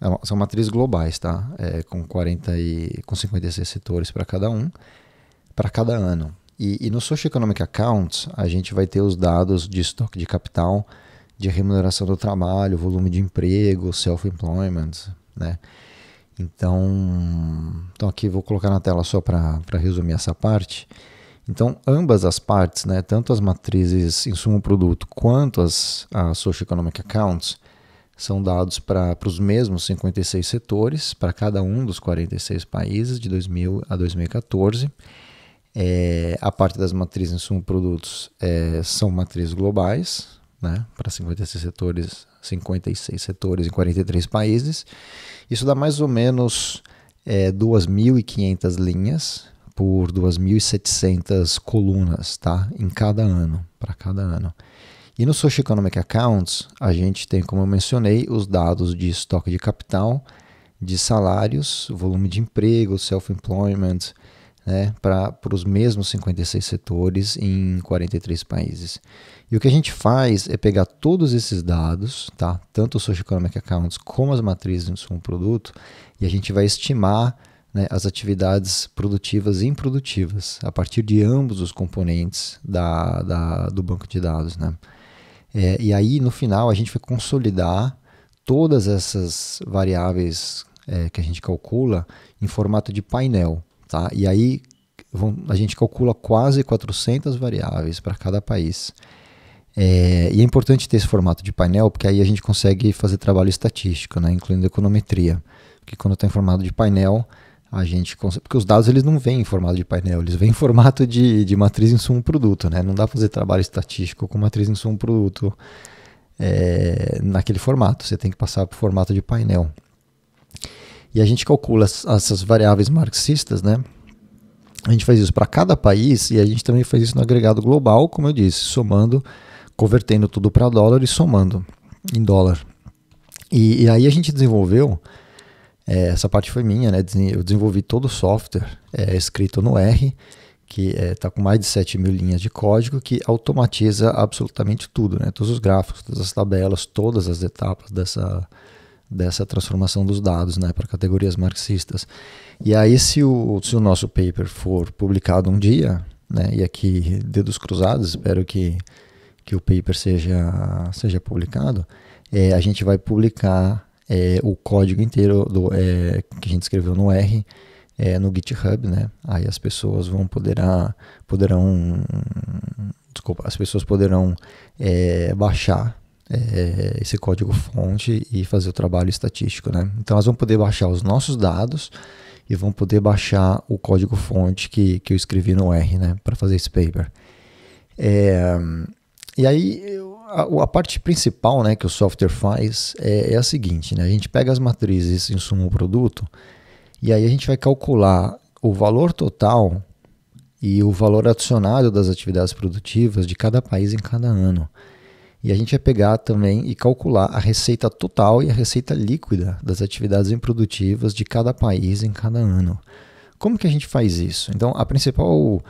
[SPEAKER 1] é são matrizes globais, tá? É, com 40 e com 56 setores para cada um, para cada ano. E, e, no Social Economic Accounts a gente vai ter os dados de estoque de capital, de remuneração do trabalho, volume de emprego, self-employment, né? Então, então aqui vou colocar na tela só para resumir essa parte. Então, ambas as partes, né, tanto as matrizes insumo-produto quanto as, as socioeconomic accounts, são dados para os mesmos 56 setores, para cada um dos 46 países, de 2000 a 2014. É, a parte das matrizes insumo-produtos é, são matrizes globais, né, para 56 setores 56 setores em 43 países. Isso dá mais ou menos é, 2.500 linhas por 2.700 colunas, tá? Em cada ano, para cada ano. E no Social Economic Accounts, a gente tem, como eu mencionei, os dados de estoque de capital, de salários, volume de emprego, self-employment, né, para os mesmos 56 setores em 43 países. E o que a gente faz é pegar todos esses dados, tá, tanto o socioeconomic accounts como as matrizes de um produto, e a gente vai estimar né, as atividades produtivas e improdutivas a partir de ambos os componentes da, da do banco de dados. Né? É, e aí, no final, a gente vai consolidar todas essas variáveis é, que a gente calcula em formato de painel. Tá? E aí vão, a gente calcula quase 400 variáveis para cada país. É, e é importante ter esse formato de painel, porque aí a gente consegue fazer trabalho estatístico, né, incluindo econometria. Porque quando está em formato de painel, a gente consegue. Porque os dados eles não vêm em formato de painel, eles vêm em formato de, de matriz insumo-produto. Né? Não dá para fazer trabalho estatístico com matriz insumo-produto é, naquele formato. Você tem que passar para o formato de painel. E a gente calcula essas variáveis marxistas, né? A gente faz isso para cada país e a gente também faz isso no agregado global, como eu disse, somando, convertendo tudo para dólar e somando em dólar. E, e aí a gente desenvolveu, é, essa parte foi minha, né? Eu desenvolvi todo o software é, escrito no R, que está é, tá com mais de 7 mil linhas de código, que automatiza absolutamente tudo, né? Todos os gráficos, todas as tabelas, todas as etapas dessa, dessa transformação dos dados né, para categorias marxistas. E aí, se o, se o nosso paper for publicado um dia, né, e aqui, dedos cruzados, espero que, que o paper seja, seja publicado, é, a gente vai publicar é, o código inteiro do, é, que a gente escreveu no R é, no GitHub, né? Aí as pessoas vão poderá, poderão, desculpa, as pessoas poderão é, baixar é, esse código fonte e fazer o trabalho estatístico. Né? Então elas vão poder baixar os nossos dados e vão poder baixar o código fonte que, que eu escrevi no R né, para fazer esse paper. É, e aí a, a, parte principal né, que o software faz é, é a seguinte: né? a gente pega as matrizes insumo produto e aí a gente vai calcular o valor total e o valor adicionado das atividades produtivas de cada país em cada ano. E a gente vai pegar também e calcular a receita total e a receita líquida das atividades improdutivas de cada país em cada ano. Como que a gente faz isso? Então, a principal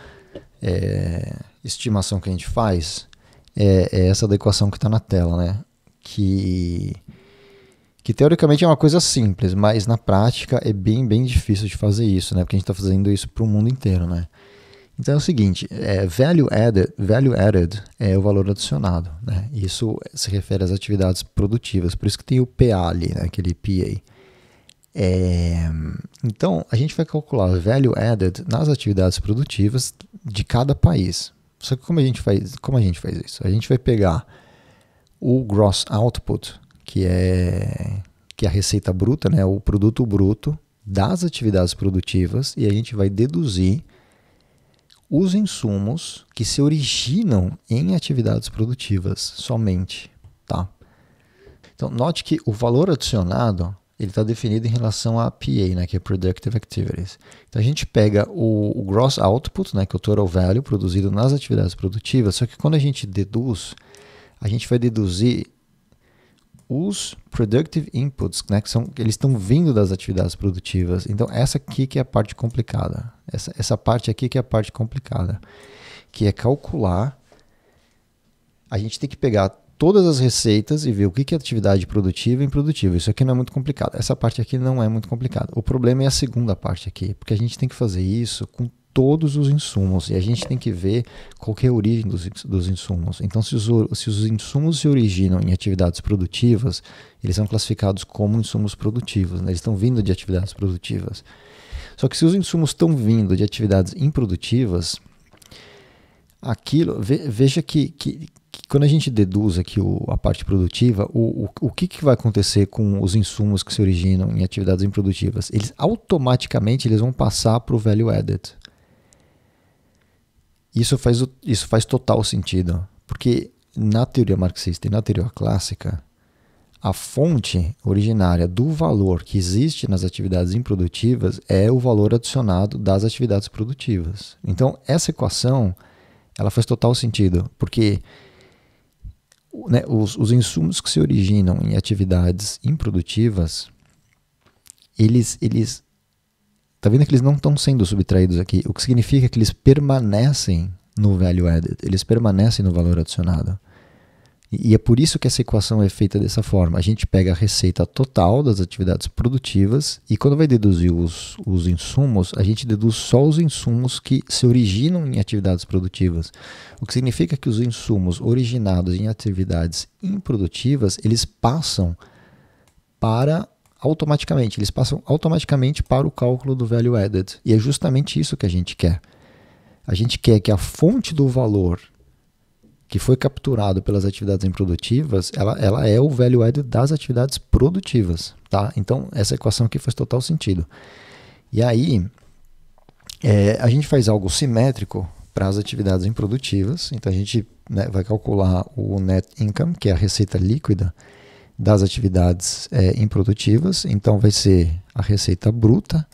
[SPEAKER 1] é, estimação que a gente faz é, é essa da equação que está na tela, né? Que, que teoricamente é uma coisa simples, mas na prática é bem, bem difícil de fazer isso, né? Porque a gente está fazendo isso para o mundo inteiro, né? Então é o seguinte, é, value added, value added é o valor adicionado, né? Isso se refere às atividades produtivas, por isso que tem o PA ali, né? aquele PA. É, então a gente vai calcular value added nas atividades produtivas de cada país. Só que como a gente faz, como a gente faz isso? A gente vai pegar o gross output, que é que é a receita bruta, né? O produto bruto das atividades produtivas e a gente vai deduzir os insumos que se originam em atividades produtivas somente, tá? Então, note que o valor adicionado ele está definido em relação à PA, né, que é Productive Activities. Então, a gente pega o, o Gross Output, né, que é o Total Value produzido nas atividades produtivas, só que quando a gente deduz, a gente vai deduzir os productive inputs, né, que são, eles estão vindo das atividades produtivas. Então essa aqui que é a parte complicada, essa, essa parte aqui que é a parte complicada, que é calcular. A gente tem que pegar todas as receitas e ver o que é atividade produtiva e improdutiva. Isso aqui não é muito complicado. Essa parte aqui não é muito complicada. O problema é a segunda parte aqui, porque a gente tem que fazer isso com todos os insumos. E a gente tem que ver qual que é a origem dos, dos insumos. Então, se os, se os insumos se originam em atividades produtivas, eles são classificados como insumos produtivos. Né? Eles estão vindo de atividades produtivas. Só que se os insumos estão vindo de atividades improdutivas, aquilo ve, veja que, que, que, quando a gente deduz aqui o, a parte produtiva, o, o, o que, que vai acontecer com os insumos que se originam em atividades improdutivas? Eles automaticamente eles vão passar para o value added. Isso faz, isso faz total sentido, porque na teoria marxista e na teoria clássica, a fonte originária do valor que existe nas atividades improdutivas é o valor adicionado das atividades produtivas. Então, essa equação ela faz total sentido, porque né, os, os insumos que se originam em atividades improdutivas, eles, eles Tá vendo que eles não estão sendo subtraídos aqui, o que significa que eles permanecem no value added, eles permanecem no valor adicionado. E é por isso que essa equação é feita dessa forma. A gente pega a receita total das atividades produtivas e quando vai deduzir os, os insumos, a gente deduz só os insumos que se originam em atividades produtivas. O que significa que os insumos originados em atividades improdutivas, eles passam para automaticamente, eles passam automaticamente para o cálculo do value added. E é justamente isso que a gente quer. A gente quer que a fonte do valor que foi capturado pelas atividades improdutivas, ela, ela é o value added das atividades produtivas, tá? Então, essa equação aqui faz total sentido. E aí, é, a gente faz algo simétrico para as atividades improdutivas, então a gente né, vai calcular o net income, que é a receita líquida, das atividades é, improdutivas. Então, vai ser a receita bruta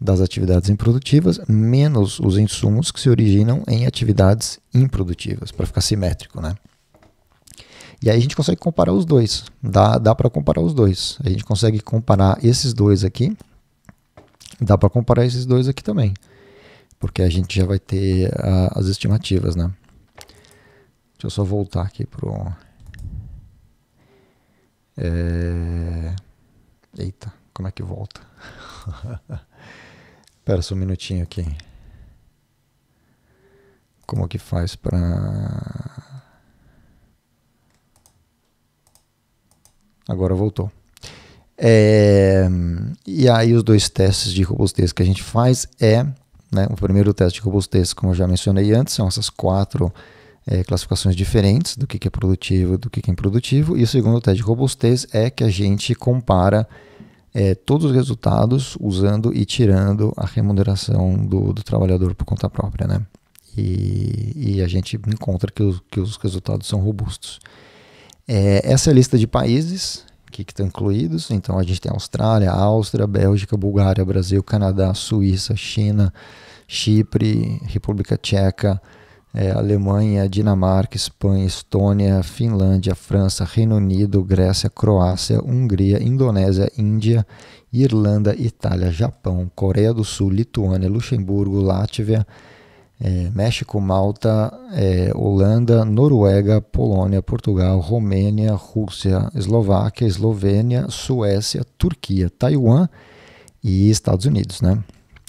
[SPEAKER 1] das atividades improdutivas menos os insumos que se originam em atividades improdutivas, para ficar simétrico, né? E aí a gente consegue comparar os dois. Dá, dá para comparar os dois. A gente consegue comparar esses dois aqui. Dá para comparar esses dois aqui também. Porque a gente já vai ter a, ah, as estimativas, né? Deixa eu só voltar aqui pro é... Eita, como é que volta? Espera [LAUGHS] só um minutinho aqui. Como que faz para... Agora voltou. É... E aí os dois testes de robustez que a gente faz é... Né, o primeiro teste de robustez, como eu já mencionei antes, são essas quatro é, classificações diferentes do que, que é produtivo do que, que é improdutivo. E o segundo teste de robustez é que a gente compara é, todos os resultados usando e tirando a remuneração do, do trabalhador por conta própria, né? E, e a gente encontra que os, que os resultados são robustos. É, essa é a lista de países que, que estão incluídos. Então a gente tem Austrália, Áustria, Bélgica, Bulgária, Brasil, Canadá, Suíça, China, Chipre, República Tcheca, é, Alemanha, Dinamarca, Espanha, Estônia, Finlândia, França, Reino Unido, Grécia, Croácia, Hungria, Indonésia, Índia, Irlanda, Itália, Japão, Coreia do Sul, Lituânia, Luxemburgo, Látvia, é, México, Malta, é, Holanda, Noruega, Polônia, Portugal, Romênia, Rússia, Eslováquia, Eslovênia, Suécia, Turquia, Taiwan e Estados Unidos, né?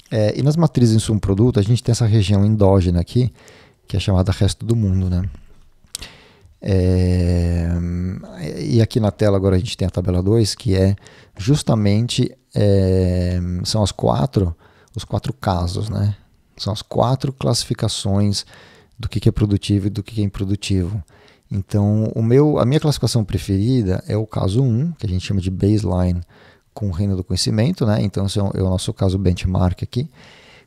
[SPEAKER 1] É, e nas matrizes de insumo produto, a gente tem essa região endógena aqui, que é chamada Resto do Mundo, né? É, e aqui na tela agora a gente tem a tabela 2, que é justamente é, são as quatro, os quatro casos, né? São as quatro classificações do que, é produtivo e do que, que é improdutivo. Então, o meu, a minha classificação preferida é o caso 1, um, que a gente chama de baseline com o reino do conhecimento, né? Então, esse é o é nosso caso benchmark aqui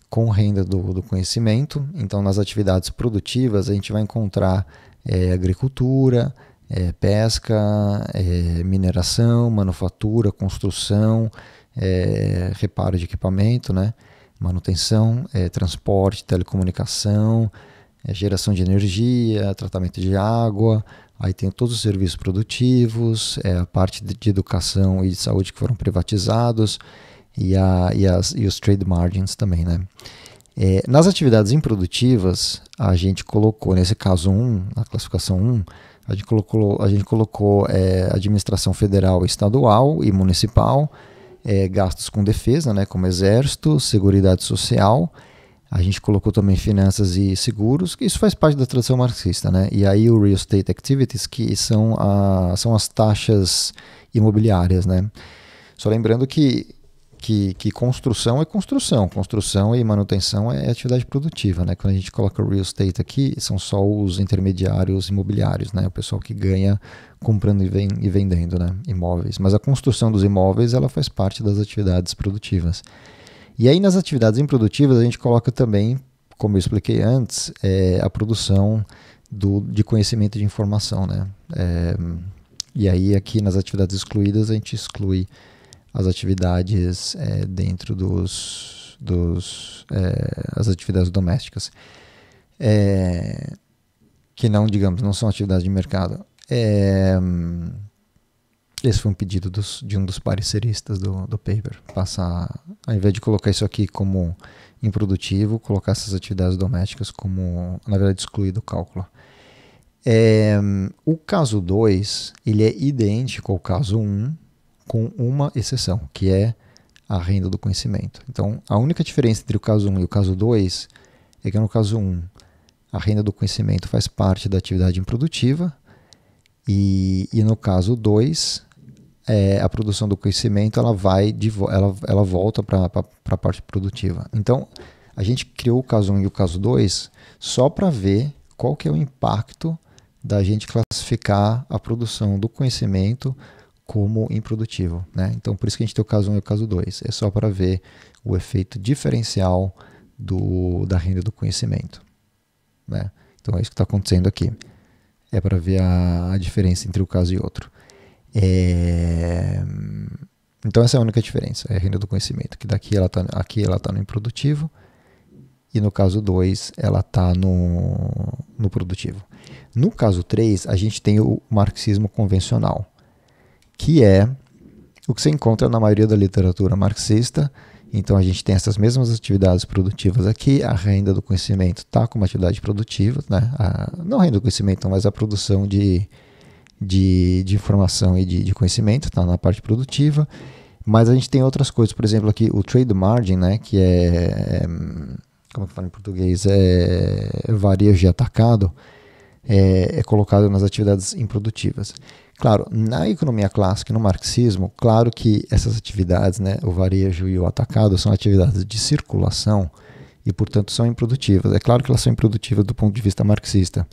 [SPEAKER 1] com renda do, do conhecimento. Então, nas atividades produtivas, a gente vai encontrar é, agricultura, é, pesca, é, mineração, manufatura, construção, é, reparo de equipamento, né? manutenção, é, transporte, telecomunicação, é, geração de energia, tratamento de água. Aí tem todos os serviços produtivos, a parte de educação e de saúde que foram privatizados e, a, e, as, e os trade margins também, né? É, nas atividades improdutivas, a gente colocou, nesse caso 1, na classificação 1, a gente colocou, a gente colocou é, administração federal, estadual e municipal, é, gastos com defesa, né, como exército, seguridade social, a gente colocou também finanças e seguros, que isso faz parte da tradição marxista, né? E aí o real estate activities, que são, a, são as taxas imobiliárias, né? Só lembrando que que, que construção é construção, construção e manutenção é atividade produtiva, né? Quando a gente coloca real estate aqui, são só os intermediários imobiliários, né? O pessoal que ganha comprando e, vem, e vendendo, né? Imóveis. Mas a construção dos imóveis, ela faz parte das atividades produtivas. E aí nas atividades improdutivas a gente coloca também, como eu expliquei antes, é, a produção do, de conhecimento e de informação, né? É, e aí aqui nas atividades excluídas a gente exclui as atividades é, dentro dos, dos é, as atividades domésticas é, que não digamos não são atividades de mercado é, esse foi um pedido dos, de um dos pareceristas do, do paper passar ao invés de colocar isso aqui como improdutivo colocar essas atividades domésticas como na verdade excluir do cálculo é, o caso 2 ele é idêntico ao caso 1 um, com uma exceção, que é a renda do conhecimento. Então, a única diferença entre o caso 1 e o caso 2 é que no caso 1, a renda do conhecimento faz parte da atividade improdutiva, e, e no caso 2, é, a produção do conhecimento ela vai de, ela, ela volta para a parte produtiva. Então, a gente criou o caso 1 e o caso 2 só para ver qual que é o impacto da gente classificar a produção do conhecimento como improdutivo. Né? Então, por isso que a gente tem o caso 1 um e o caso 2. É só para ver o efeito diferencial do, da renda do conhecimento. Né? Então, é isso que está acontecendo aqui. É para ver a, a, diferença entre um caso e outro. É... Então, essa é a única diferença, é a renda do conhecimento. Que daqui ela está aqui ela está no improdutivo e no caso 2 ela está no, no produtivo. No caso 3, a gente tem o marxismo convencional que é o que você encontra na maioria da literatura marxista. Então a gente tem essas mesmas atividades produtivas aqui, a renda do conhecimento está como atividade produtiva, né? A, não a renda do conhecimento, mas a produção de, de, de informação e de, de conhecimento está na parte produtiva. Mas a gente tem outras coisas, por exemplo, aqui o trade margin, né? que é, é como que fala em português, é varejo de atacado, é, é colocado nas atividades improdutivas. Claro, na economia clássica no marxismo, claro que essas atividades, né, o varejo e o atacado, são atividades de circulação e, portanto, são improdutivas. É claro que elas são improdutivas do ponto de vista marxista.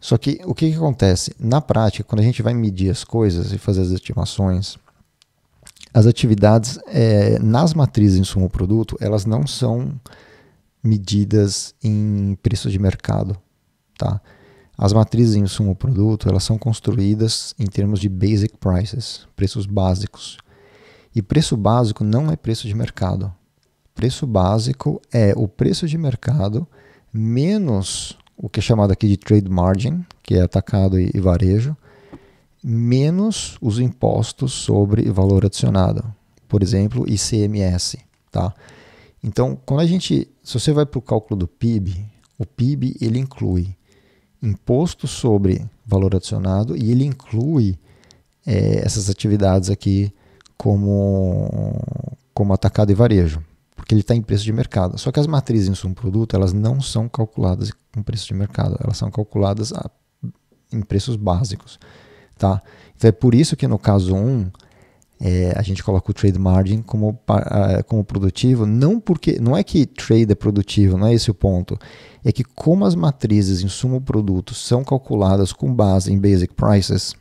[SPEAKER 1] Só que o que, que acontece? Na prática, quando a gente vai medir as coisas e fazer as estimações, as atividades é, nas matrizes insumo-produto, elas não são medidas em preço de mercado, tá? As matrizes em sumo produto, elas são construídas em termos de basic prices, preços básicos. E preço básico não é preço de mercado. Preço básico é o preço de mercado menos o que é chamado aqui de trade margin, que é atacado e varejo, menos os impostos sobre valor adicionado, por exemplo, ICMS, tá? Então, quando a gente, se você vai para o cálculo do PIB, o PIB ele inclui imposto sobre valor adicionado e ele inclui é, essas atividades aqui como, como atacado e varejo, porque ele está em preço de mercado. Só que as matrizes em insumo produto elas não são calculadas com preço de mercado, elas são calculadas a, em preços básicos. Tá? Então é por isso que no caso 1 é, a gente coloca o trade margin como, como produtivo, não porque não é que trade é produtivo, não é esse o ponto é que como as matrizes insumo-produto são calculadas com base em basic prices,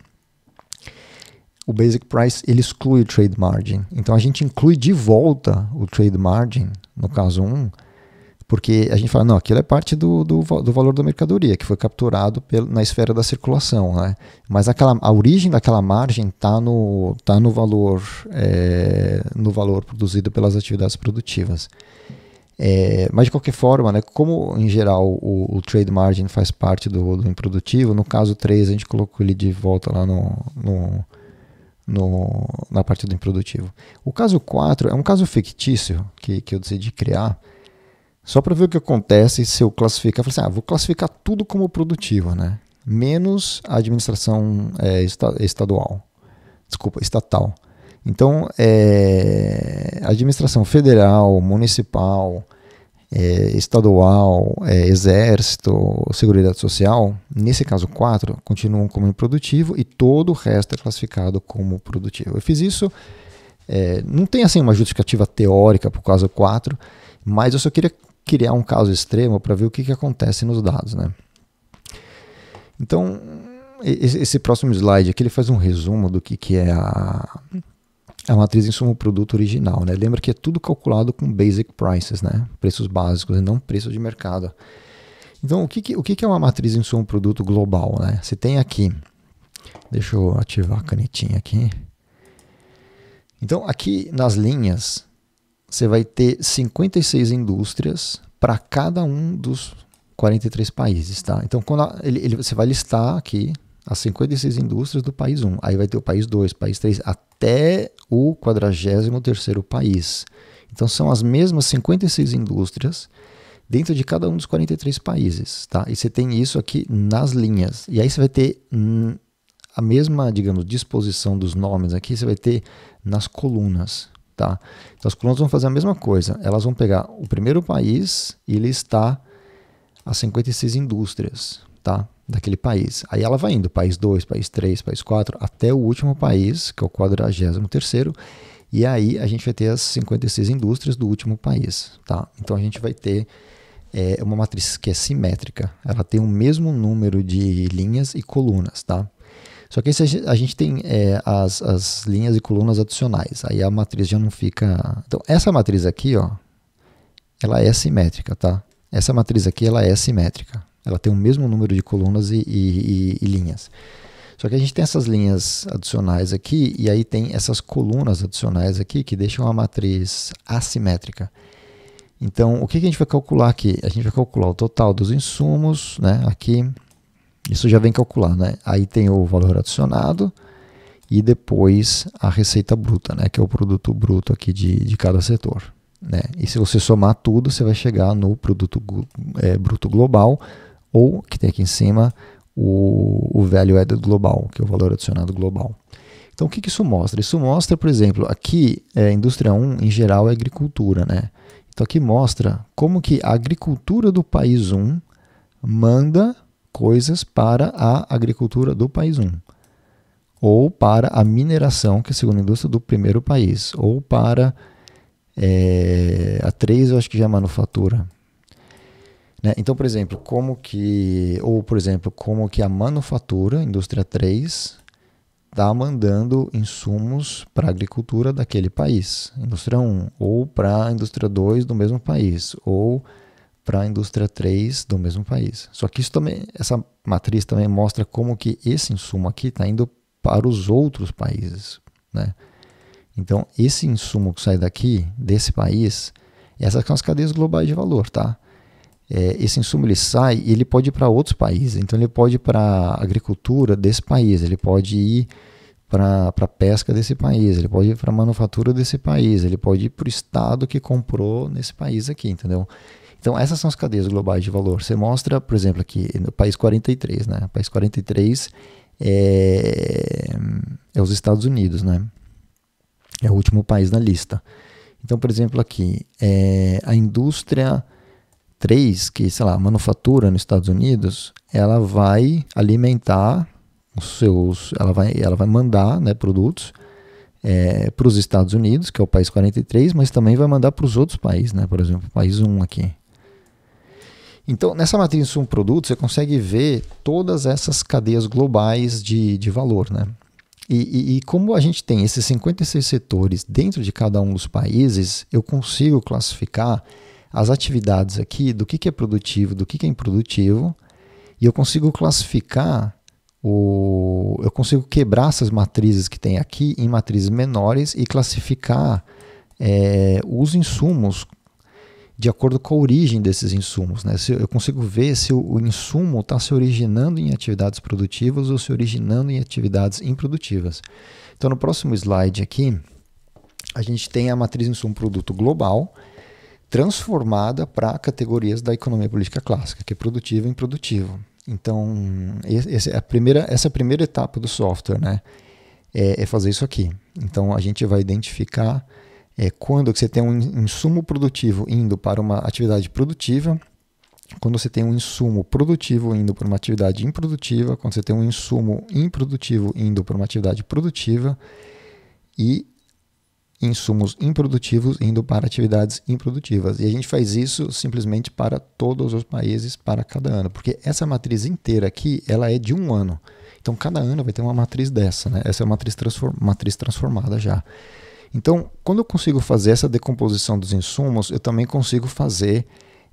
[SPEAKER 1] o basic price ele exclui o trade margin. Então a gente inclui de volta o trade margin, no caso 1, porque a gente fala, não, aquilo é parte do, do, do valor da mercadoria, que foi capturado pelo, na esfera da circulação. Né? Mas aquela, a origem daquela margem está no, tá no, valor, é, no valor produzido pelas atividades produtivas. É, mas de qualquer forma, né, como em geral o, o trade margin faz parte do, do, improdutivo, no caso 3 a gente colocou ele de volta lá no, no, no, na parte do improdutivo. O caso 4 é um caso fictício que, que eu decidi criar só para ver o que acontece se eu classificar. Eu falei assim, ah, vou classificar tudo como produtivo, né? menos a administração é, estadual, desculpa, estatal. Então, é, administração federal, municipal, é, estadual, é, exército, seguridade social, nesse caso quatro, continuam como improdutivo e todo o resto é classificado como produtivo. Eu fiz isso, é, não tem assim uma justificativa teórica para o caso 4, mas eu só queria criar um caso extremo para ver o que, que acontece nos dados. Né? Então, esse próximo slide aqui ele faz um resumo do que, que é a é uma matriz insumo produto original, né? Lembra que é tudo calculado com basic prices, né? Preços básicos, não preço de mercado. Então, o que, que o que, que é uma matriz insumo produto global, né? Você tem aqui, deixa eu ativar a canetinha aqui. Então, aqui nas linhas, você vai ter 56 indústrias para cada um dos 43 países, tá? Então, quando a, ele, ele, você vai listar aqui as 56 indústrias do país 1. Aí vai ter o país 2, país 3, até o 43º país. Então são as mesmas 56 indústrias dentro de cada um dos 43 países, tá? E você tem isso aqui nas linhas. E aí você vai ter hum, a mesma, digamos, disposição dos nomes aqui, você vai ter nas colunas, tá? Então as colunas vão fazer a mesma coisa. Elas vão pegar o primeiro país e listar as 56 indústrias, tá? daquele país. Aí ela vai indo, país 2, país 3, país 4, até o último país, que é o 43º, e aí a gente vai ter as 56 indústrias do último país, tá? Então a gente vai ter é, uma matriz que é simétrica, ela tem o mesmo número de linhas e colunas, tá? Só que a gente tem é, as, as linhas e colunas adicionais, aí a matriz já não fica... Então essa matriz aqui, ó, ela é simétrica, tá? Essa matriz aqui, ela é simétrica, ela tem o mesmo número de colunas e, e, e, e linhas. Só que a gente tem essas linhas adicionais aqui, e aí tem essas colunas adicionais aqui que deixam a matriz assimétrica. Então, o que, a gente vai calcular aqui? A gente vai calcular o total dos insumos, né? Aqui, isso já vem calcular, né? Aí tem o valor adicionado e depois a receita bruta, né? Que é o produto bruto aqui de, de cada setor. Né? E se você somar tudo, você vai chegar no produto é, bruto global, ou que tem aqui em cima o, o value added global, que é o valor adicionado global. Então, o que, que isso mostra? Isso mostra, por exemplo, aqui, é, indústria 1, em geral, é agricultura, né? Então, aqui mostra como que a agricultura do país 1 manda coisas para a agricultura do país 1, ou para a mineração, que é a segunda indústria do primeiro país, ou para é, a 3, eu acho que já é manufatura, né? Então, por exemplo, como que. Ou, por exemplo, como que a manufatura, indústria 3, está mandando insumos para a agricultura daquele país, indústria 1, ou para a indústria 2 do mesmo país, ou para a indústria 3 do mesmo país. Só que isso também, essa matriz também mostra como que esse insumo aqui está indo para os outros países, né? Então, esse insumo que sai daqui, desse país, essas são as cadeias globais de valor, tá? é, esse insumo ele sai e ele pode ir para outros países. Então ele pode ir para a agricultura desse país, ele pode ir para a pesca desse país, ele pode ir para a manufatura desse país, ele pode ir para o estado que comprou nesse país aqui, entendeu? Então essas são as cadeias globais de valor. Você mostra, por exemplo, aqui no país 43, né? O país 43 é, é os Estados Unidos, né? É o último país na lista. Então, por exemplo, aqui é a indústria três que, sei lá, manufatura nos Estados Unidos, ela vai alimentar os seus, ela vai, ela vai mandar né, produtos é, para os Estados Unidos, que é o país 43, mas também vai mandar para os outros países, né, por exemplo, o país 1 aqui. Então, nessa matriz de um produto, você consegue ver todas essas cadeias globais de, de valor, né? E, e, e, como a gente tem esses 56 setores dentro de cada um dos países, eu consigo classificar as atividades aqui do que, que é produtivo, do que, que é improdutivo, e eu consigo classificar o, eu consigo quebrar essas matrizes que tem aqui em matrizes menores e classificar é, os insumos de acordo com a origem desses insumos. Né? Se eu consigo ver se o, o insumo está se originando em atividades produtivas ou se originando em atividades improdutivas. Então, no próximo slide aqui, a gente tem a matriz insumo-produto global transformada para categorias da economia política clássica, que é produtivo e improdutivo. Então, esse, a primeira, essa é a primeira etapa do software, né? É, é fazer isso aqui. Então, a gente vai identificar é, quando você tem um insumo produtivo indo para uma atividade produtiva, quando você tem um insumo produtivo indo para uma atividade improdutiva, quando você tem um insumo improdutivo indo para uma atividade produtiva, e insumos improdutivos indo para atividades improdutivas. E a gente faz isso simplesmente para todos os países, para cada ano, porque essa matriz inteira aqui, ela é de um ano. Então cada ano vai ter uma matriz dessa, né? Essa é uma matriz, transform matriz transformada já. Então, quando eu consigo fazer essa decomposição dos insumos, eu também consigo fazer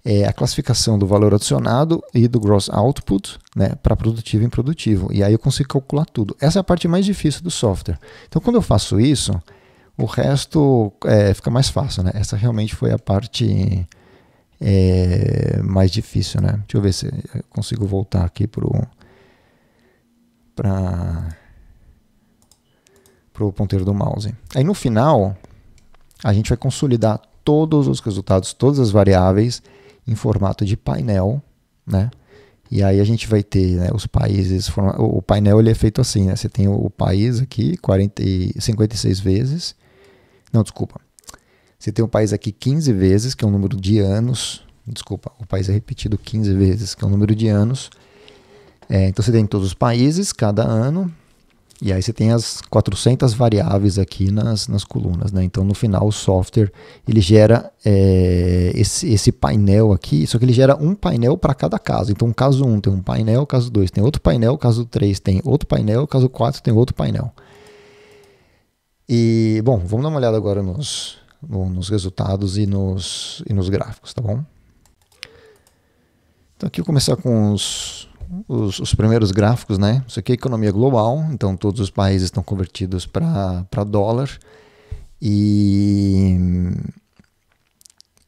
[SPEAKER 1] é, a classificação do valor adicionado e do gross output né, para produtivo e improdutivo. E aí eu consigo calcular tudo. Essa é a parte mais difícil do software. Então, quando eu faço isso, o resto é, fica mais fácil, né? Essa realmente foi a parte é, mais difícil, né? Deixa eu ver se eu consigo voltar aqui pro para pro ponteiro do mouse. Aí no final a gente vai consolidar todos os resultados, todas as variáveis em formato de painel, né? E aí a gente vai ter né, os países. O painel ele é feito assim, né? Você tem o país aqui 40, 56 vezes não, desculpa. Você tem o país aqui 15 vezes, que é o um número de anos. Desculpa, o país é repetido 15 vezes, que é o um número de anos. É, então você tem todos os países, cada ano. E aí você tem as 400 variáveis aqui nas, nas colunas, né? Então no final o software ele gera é, esse, esse painel aqui, só que ele gera um painel para cada caso. Então caso 1 um tem um painel, caso 2 tem outro painel, caso 3 tem outro painel, caso 4 tem outro painel. E, bom, vamos dar uma olhada agora nos, nos resultados e nos, e nos gráficos, tá bom? Então aqui eu vou começar com os, os, os, primeiros gráficos, né? Isso aqui é economia global, então todos os países estão convertidos para dólar. E,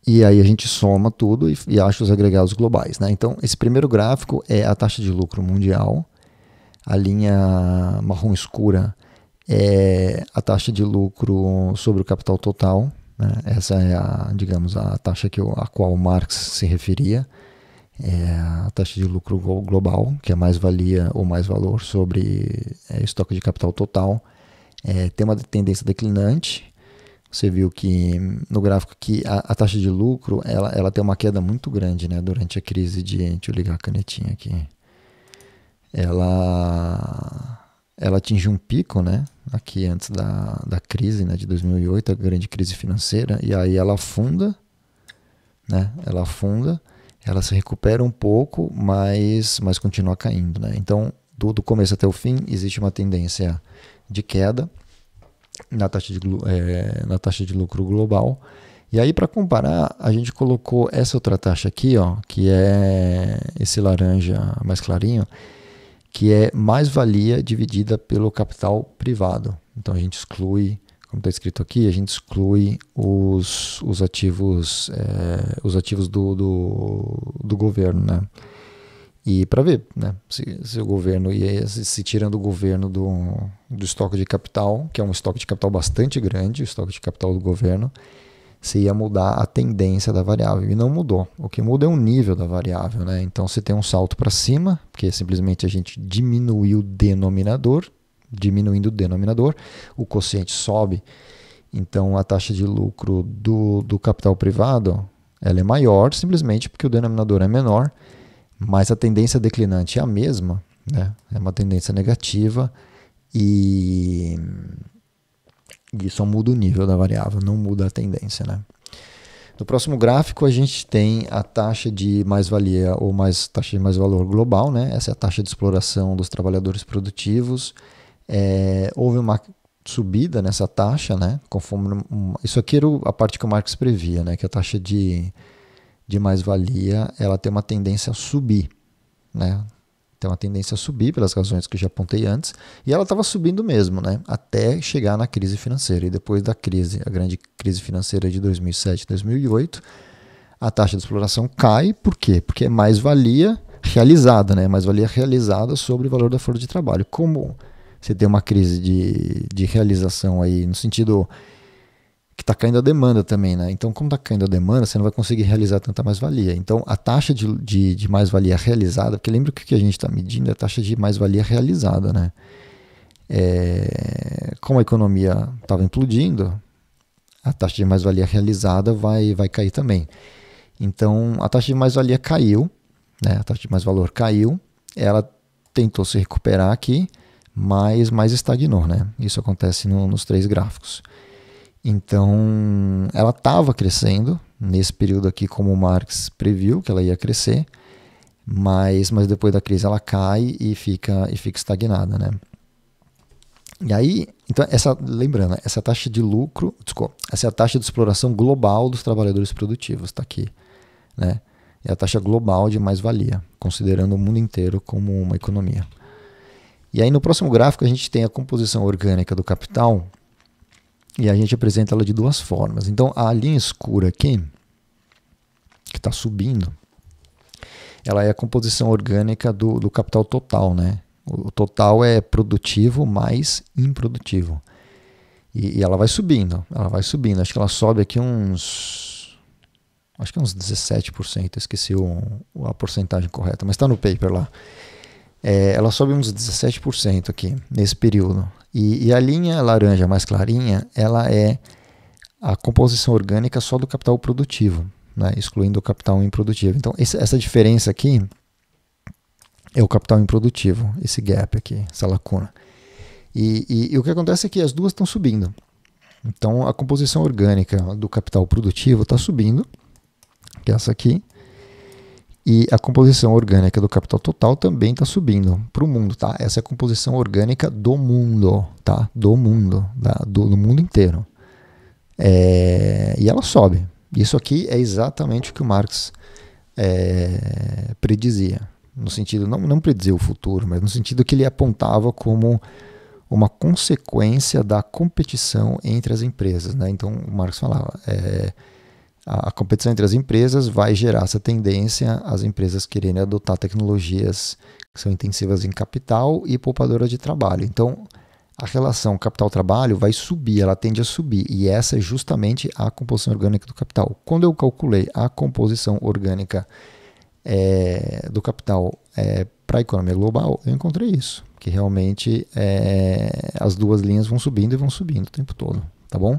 [SPEAKER 1] e aí a gente soma tudo e, e acha os agregados globais, né? Então esse primeiro gráfico é a taxa de lucro mundial, a linha marrom escura é é a taxa de lucro sobre o capital total. Né? Essa é a, digamos, a taxa que eu, a qual Marx se referia. É a taxa de lucro global, que é mais-valia ou mais-valor sobre é, estoque de capital total. É, tem uma tendência declinante. Você viu que no gráfico que a, a, taxa de lucro ela, ela tem uma queda muito grande né, durante a crise de. Deixa eu ligar a canetinha aqui. Ela, ela atinge um pico, né? aqui antes da, da crise né, de 2008, a grande crise financeira, e aí ela afunda, né? Ela afunda, ela se recupera um pouco, mas, mas continua caindo, né? Então, do, do começo até o fim, existe uma tendência de queda na taxa de, é, na taxa de lucro global. E aí, para comparar, a gente colocou essa outra taxa aqui, ó, que é esse laranja mais clarinho, que é mais-valia dividida pelo capital privado. Então a gente exclui, como está escrito aqui, a gente exclui os, os ativos, é, os ativos do, do, do governo, né? E para ver né, se, se, o governo ia se, se tirando o governo do, do estoque de capital, que é um estoque de capital bastante grande, o estoque de capital do governo, se ia mudar a tendência da variável. E não mudou. O que muda é o nível da variável. Né? Então você tem um salto para cima, porque simplesmente a gente diminuiu o denominador, diminuindo o denominador, o quociente sobe. Então a taxa de lucro do, do capital privado ela é maior, simplesmente porque o denominador é menor, mas a tendência declinante é a mesma, né? é uma tendência negativa. E e só muda o nível da variável, não muda a tendência, né? No próximo gráfico, a gente tem a taxa de mais-valia ou mais taxa de mais-valor global, né? Essa é a taxa de exploração dos trabalhadores produtivos. É, houve uma subida nessa taxa, né? Conforme um, isso aqui era a parte que o Marx previa, né? Que a taxa de, de mais-valia ela tem uma tendência a subir, né? tem então, uma tendência a é subir pelas razões que eu já apontei antes, e ela estava subindo mesmo, né? Até chegar na crise financeira. E depois da crise, a grande crise financeira de 2007, 2008, a taxa de exploração cai, por quê? Porque é mais valia realizada, né? Mais valia realizada sobre o valor da força de trabalho. Como você tem uma crise de, de realização aí, no sentido que está caindo a demanda também, né? Então, como está caindo a demanda, você não vai conseguir realizar tanta mais-valia. Então, a taxa de, de, de mais-valia realizada, porque lembra que o que a gente está medindo é a taxa de mais-valia realizada, né? É, como a economia estava implodindo, a taxa de mais-valia realizada vai, vai cair também. Então, a taxa de mais-valia caiu, né? a taxa de mais-valor caiu, ela tentou se recuperar aqui, mas mais estagnou. Né? Isso acontece no, nos três gráficos. Então, ela estava crescendo nesse período aqui, como o Marx previu que ela ia crescer, mas, mas depois da crise ela cai e fica, e fica estagnada, né? E aí, então, essa, lembrando, essa taxa de lucro, desculpa, essa é a taxa de exploração global dos trabalhadores produtivos, está aqui, né? É a taxa global de mais-valia, considerando o mundo inteiro como uma economia. E aí, no próximo gráfico, a gente tem a composição orgânica do capital e a gente apresenta ela de duas formas. Então, a linha escura aqui, que está subindo, ela é a composição orgânica do, do capital total, né? O total é produtivo mais improdutivo. E, e, ela vai subindo, ela vai subindo. Acho que ela sobe aqui uns. Acho que uns 17%. Esqueci o, a porcentagem correta, mas está no paper lá. É, ela sobe uns 17% aqui, nesse período. E, e a linha laranja mais clarinha, ela é a composição orgânica só do capital produtivo, né? excluindo o capital improdutivo. Então, esse, essa diferença aqui é o capital improdutivo, esse gap aqui, essa lacuna. E, e, e, o que acontece é que as duas estão subindo. Então a composição orgânica do capital produtivo está subindo, que é essa aqui, e a composição orgânica do capital total também está subindo para o mundo, tá? Essa é a composição orgânica do mundo, tá? Do mundo, da, do, do mundo inteiro. É, e ela sobe. Isso aqui é exatamente o que o Marx é, predizia. No sentido, não, não predizia o futuro, mas no sentido que ele apontava como uma consequência da competição entre as empresas. Né? Então, o Marx falava... É, a, a competição entre as empresas vai gerar essa tendência às empresas quererem adotar tecnologias que são intensivas em capital e poupadoras de trabalho. Então, a relação capital-trabalho vai subir, ela tende a subir, e essa é justamente a composição orgânica do capital. Quando eu calculei a composição orgânica é, do capital é, para a economia global, eu encontrei isso, que realmente é, as duas linhas vão subindo e vão subindo o tempo todo, tá bom?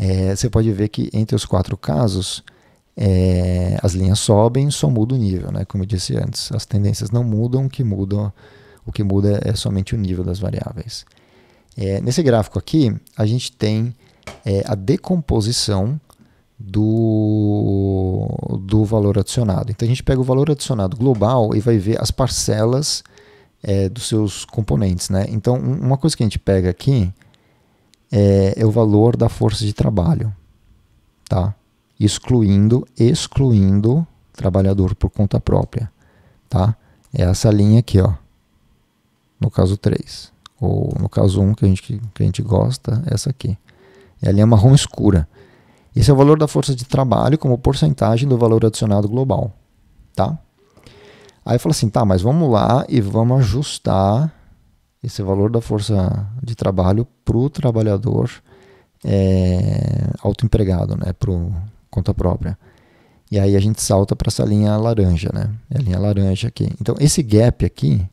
[SPEAKER 1] É, você pode ver que entre os quatro casos, é, as linhas sobem, só muda o nível, né? como eu disse antes. As tendências não mudam, o que, mudam, o que muda é somente o nível das variáveis. É, nesse gráfico aqui, a gente tem é, a decomposição do, do valor adicionado. Então a gente pega o valor adicionado global e vai ver as parcelas é, dos seus componentes. Né? Então, uma coisa que a gente pega aqui é, é o valor da força de trabalho, tá? Excluindo, excluindo trabalhador por conta própria, tá? É essa linha aqui, ó. No caso 3, ou no caso 1 que a gente, que a gente gosta, essa aqui. É a linha marrom escura. Esse é o valor da força de trabalho como porcentagem do valor adicionado global, tá? Aí fala assim, tá, mas vamos lá e vamos ajustar esse valor da força de trabalho para o trabalhador é, autoempregado, né, para conta própria. E aí a gente salta para essa linha laranja, né? É a linha laranja aqui. Então esse gap aqui,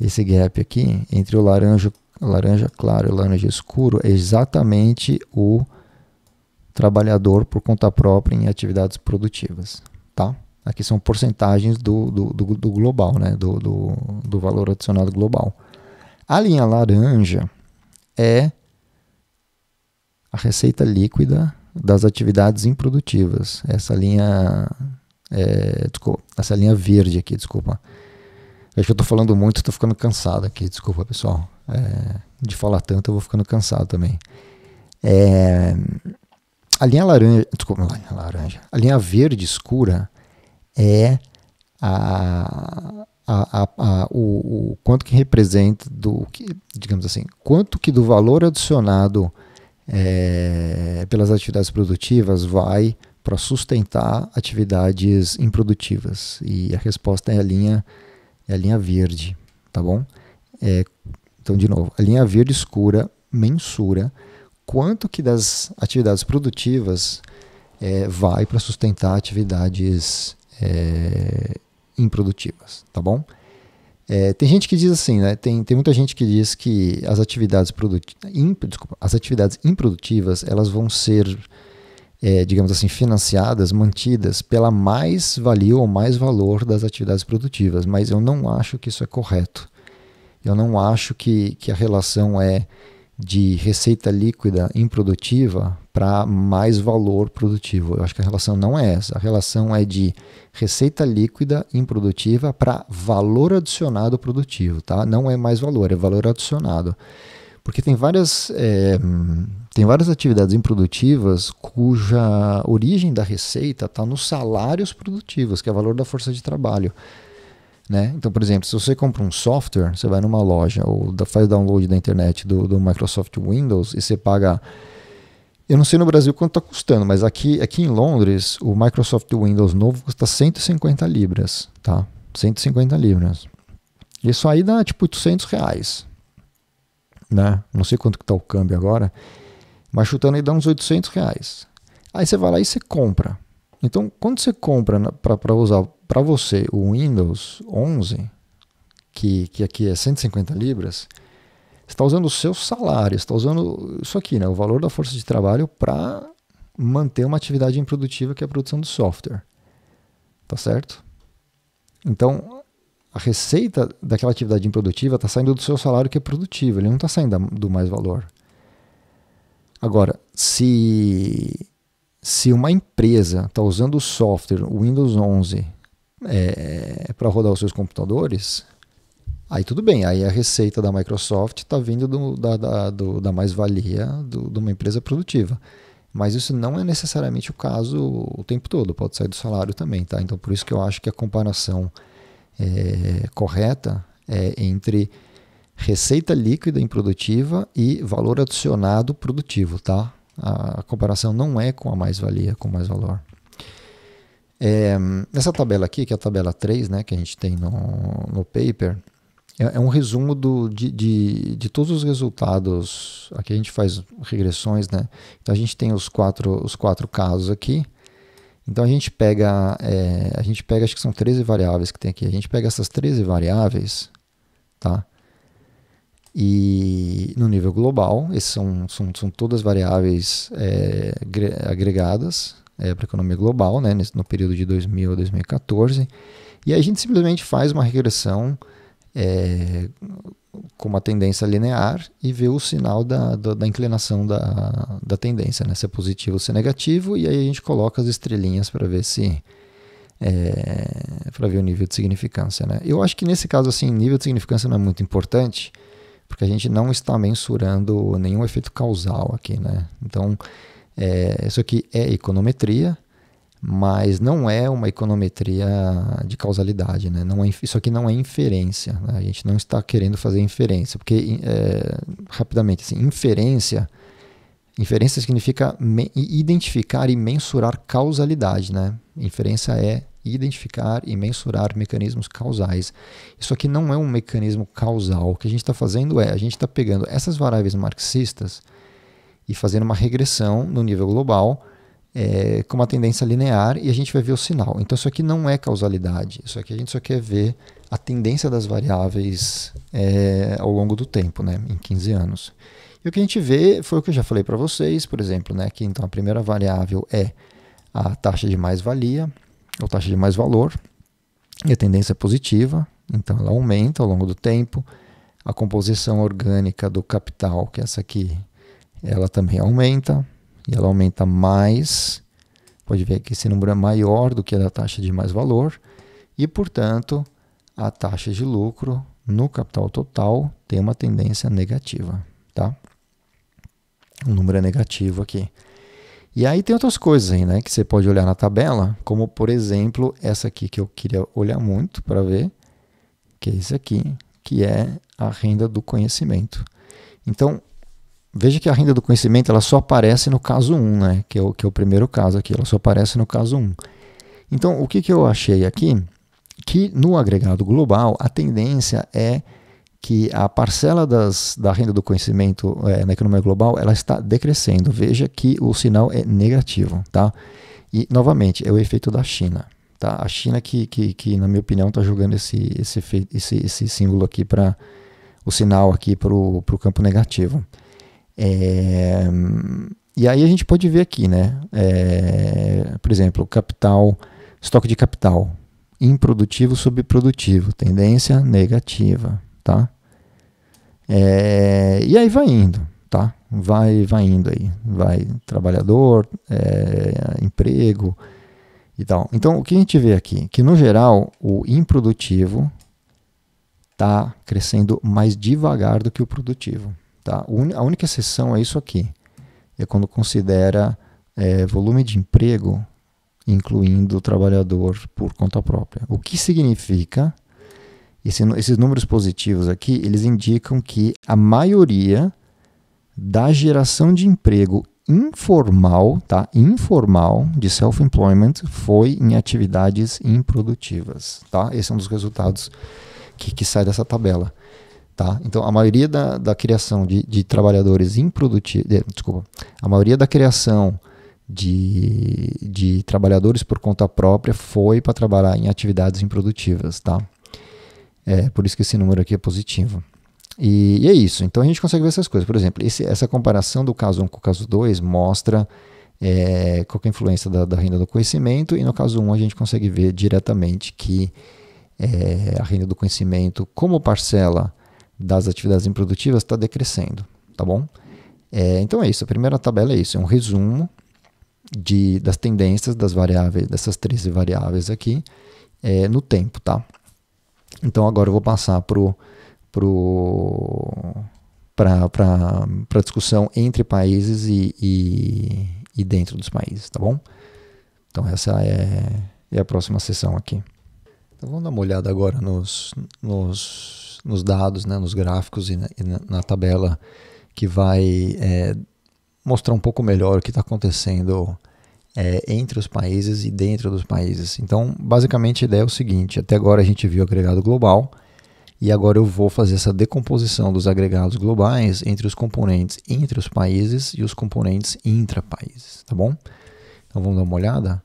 [SPEAKER 1] esse gap aqui entre o laranja, laranja claro e o laranja escuro é exatamente o trabalhador por conta própria em atividades produtivas, tá? Aqui são porcentagens do, do, do, do global, né? Do, do, do valor adicionado global. A linha laranja é a receita líquida das atividades improdutivas. Essa linha. É, desculpa, essa linha verde aqui, desculpa. Acho é que eu estou falando muito, estou ficando cansado aqui, desculpa pessoal. É, de falar tanto, eu vou ficando cansado também. É, a linha laranja, desculpa, a linha é laranja. A linha verde escura é a, a, a, a, o, o, quanto que representa do que, digamos assim, quanto que do valor adicionado é, pelas atividades produtivas vai para sustentar atividades improdutivas e a resposta é a linha é a linha verde, tá bom? É, então de novo, a linha verde escura mensura quanto que das atividades produtivas é, vai para sustentar atividades é, improdutivas, tá bom? É, tem gente que diz assim, né? Tem, tem muita gente que diz que as atividades, produtivas, imp, desculpa, as atividades improdutivas elas vão ser, é, digamos assim, financiadas, mantidas pela mais-valia ou mais valor das atividades produtivas. Mas eu não acho que isso é correto. Eu não acho que, que a relação é de receita líquida improdutiva para mais valor produtivo. Eu acho que a relação não é essa. A relação é de receita líquida improdutiva para valor adicionado produtivo, tá? Não é mais valor, é valor adicionado. Porque tem várias, é, tem várias atividades improdutivas cuja origem da receita está nos salários produtivos, que é o valor da força de trabalho. Né? Então, por exemplo, se você compra um software, você vai numa loja ou faz download da internet do, do Microsoft Windows e você paga eu não sei no Brasil quanto está custando, mas aqui, aqui em Londres, o Microsoft Windows novo custa 150 libras, tá? 150 libras. Isso aí dá tipo 800 reais, né? Não sei quanto que está o câmbio agora, mas chutando aí dá uns 800 reais. Aí você vai lá e você compra. Então, quando você compra para usar para você o Windows 11, que, que aqui é 150 libras, está usando o seu salário, está usando isso aqui, né, o valor da força de trabalho para manter uma atividade improdutiva que é a produção do software. Tá certo? Então, a receita daquela atividade improdutiva está saindo do seu salário que é produtivo, ele não está saindo do mais valor. Agora, se, se uma empresa está usando o software Windows 11 é, é para rodar os seus computadores, Aí tudo bem, aí a receita da Microsoft está vindo do, da, da, da mais-valia de uma empresa produtiva. Mas isso não é necessariamente o caso o tempo todo, pode sair do salário também, tá? Então por isso que eu acho que a comparação é, correta é entre receita líquida improdutiva e valor adicionado produtivo, tá? A, a comparação não é com a mais-valia, com mais valor. É, essa tabela aqui, que é a tabela 3, né, que a gente tem no, no paper, é, é um resumo do, de, de, de, todos os resultados. Aqui a gente faz regressões, né? Então a gente tem os quatro, os quatro casos aqui. Então a gente pega, é, a gente pega, acho que são 13 variáveis que tem aqui. A gente pega essas 13 variáveis, tá? E no nível global, esses são, são, são todas variáveis é, agregadas é, para a economia global, né, no período de 2000 a 2014. E a gente simplesmente faz uma regressão é, com uma tendência linear e ver o sinal da, da, da, inclinação da, da tendência, né? se é positivo ou se é negativo, e aí a gente coloca as estrelinhas para ver se. É, para ver o nível de significância. Né? Eu acho que nesse caso, assim, nível de significância não é muito importante, porque a gente não está mensurando nenhum efeito causal aqui. Né? Então, é, isso aqui é econometria, mas não é uma econometria de causalidade, né? Não é, isso aqui não é inferência, né? a gente não está querendo fazer inferência, porque é, rapidamente, assim, inferência, inferência significa identificar e mensurar causalidade, né? Inferência é identificar e mensurar mecanismos causais. Isso aqui não é um mecanismo causal. O que a gente está fazendo é, a gente está pegando essas variáveis marxistas e fazendo uma regressão no nível global é, com uma tendência linear e a gente vai ver o sinal. Então isso aqui não é causalidade, isso aqui a gente só quer ver a tendência das variáveis é, ao longo do tempo, né, em 15 anos. E o que a gente vê foi o que eu já falei para vocês, por exemplo, né, que então a primeira variável é a taxa de mais-valia, ou taxa de mais-valor, e a tendência é positiva, então ela aumenta ao longo do tempo. A composição orgânica do capital, que é essa aqui, ela também aumenta, e ela aumenta mais, pode ver que esse número é maior do que a da taxa de mais valor, e portanto a taxa de lucro no capital total tem uma tendência negativa, tá? O número é negativo aqui. E aí tem outras coisas aí, né, que você pode olhar na tabela, como por exemplo essa aqui que eu queria olhar muito para ver, que é esse aqui, que é a renda do conhecimento. Então, veja que a renda do conhecimento ela só aparece no caso 1, né? que, é o, que é o primeiro caso aqui, ela só aparece no caso 1. Então, o que, que eu achei aqui? Que no agregado global, a tendência é que a parcela das, da renda do conhecimento é, na economia global ela está decrescendo. Veja que o sinal é negativo. Tá? E, novamente, é o efeito da China. Tá? A China que, que, que na minha opinião, está jogando esse, esse, esse, esse símbolo aqui para o sinal aqui para o campo negativo. É, e aí a gente pode ver aqui, né? É, por exemplo, capital, estoque de capital, improdutivo, subprodutivo, tendência negativa, tá? É, e aí vai indo, tá? Vai, vai indo aí, vai trabalhador, é, emprego e tal. Então o que a gente vê aqui, que no geral o improdutivo está crescendo mais devagar do que o produtivo. Tá? A única exceção é isso aqui. É quando considera é, volume de emprego, incluindo o trabalhador por conta própria. O que significa? Esse, esses números positivos aqui, eles indicam que a maioria da geração de emprego informal, tá? Informal de self-employment foi em atividades improdutivas, tá? Esse é um dos resultados que, que sai dessa tabela. Tá? Então, a maioria da, da criação de, de trabalhadores improdutivos. Eh, desculpa. A maioria da criação de, de trabalhadores por conta própria foi para trabalhar em atividades improdutivas. Tá? É, por isso que esse número aqui é positivo. E, e é isso. Então, a gente consegue ver essas coisas. Por exemplo, esse, essa comparação do caso 1 com o caso 2 mostra. É, qual é a influência da, da renda do conhecimento, e no caso 1 a gente consegue ver diretamente que é, a renda do conhecimento, como parcela das atividades improdutivas está decrescendo, tá bom? É, então é isso, a primeira tabela é isso, é um resumo de, das tendências das variáveis, dessas 13 variáveis aqui é, no tempo, tá? Então agora eu vou passar para pro, para discussão entre países e, e, e, dentro dos países, tá bom? Então essa é, é a próxima sessão aqui. Então vamos dar uma olhada agora nos, nos nos, dados, né, nos gráficos e na, e na tabela que vai é, mostrar um pouco melhor o que está acontecendo é, entre os países e dentro dos países. Então, basicamente, a ideia é o seguinte: até agora a gente viu o agregado global e agora eu vou fazer essa decomposição dos agregados globais entre os componentes entre os países e os componentes intra-países, tá bom? Então vamos dar uma olhada.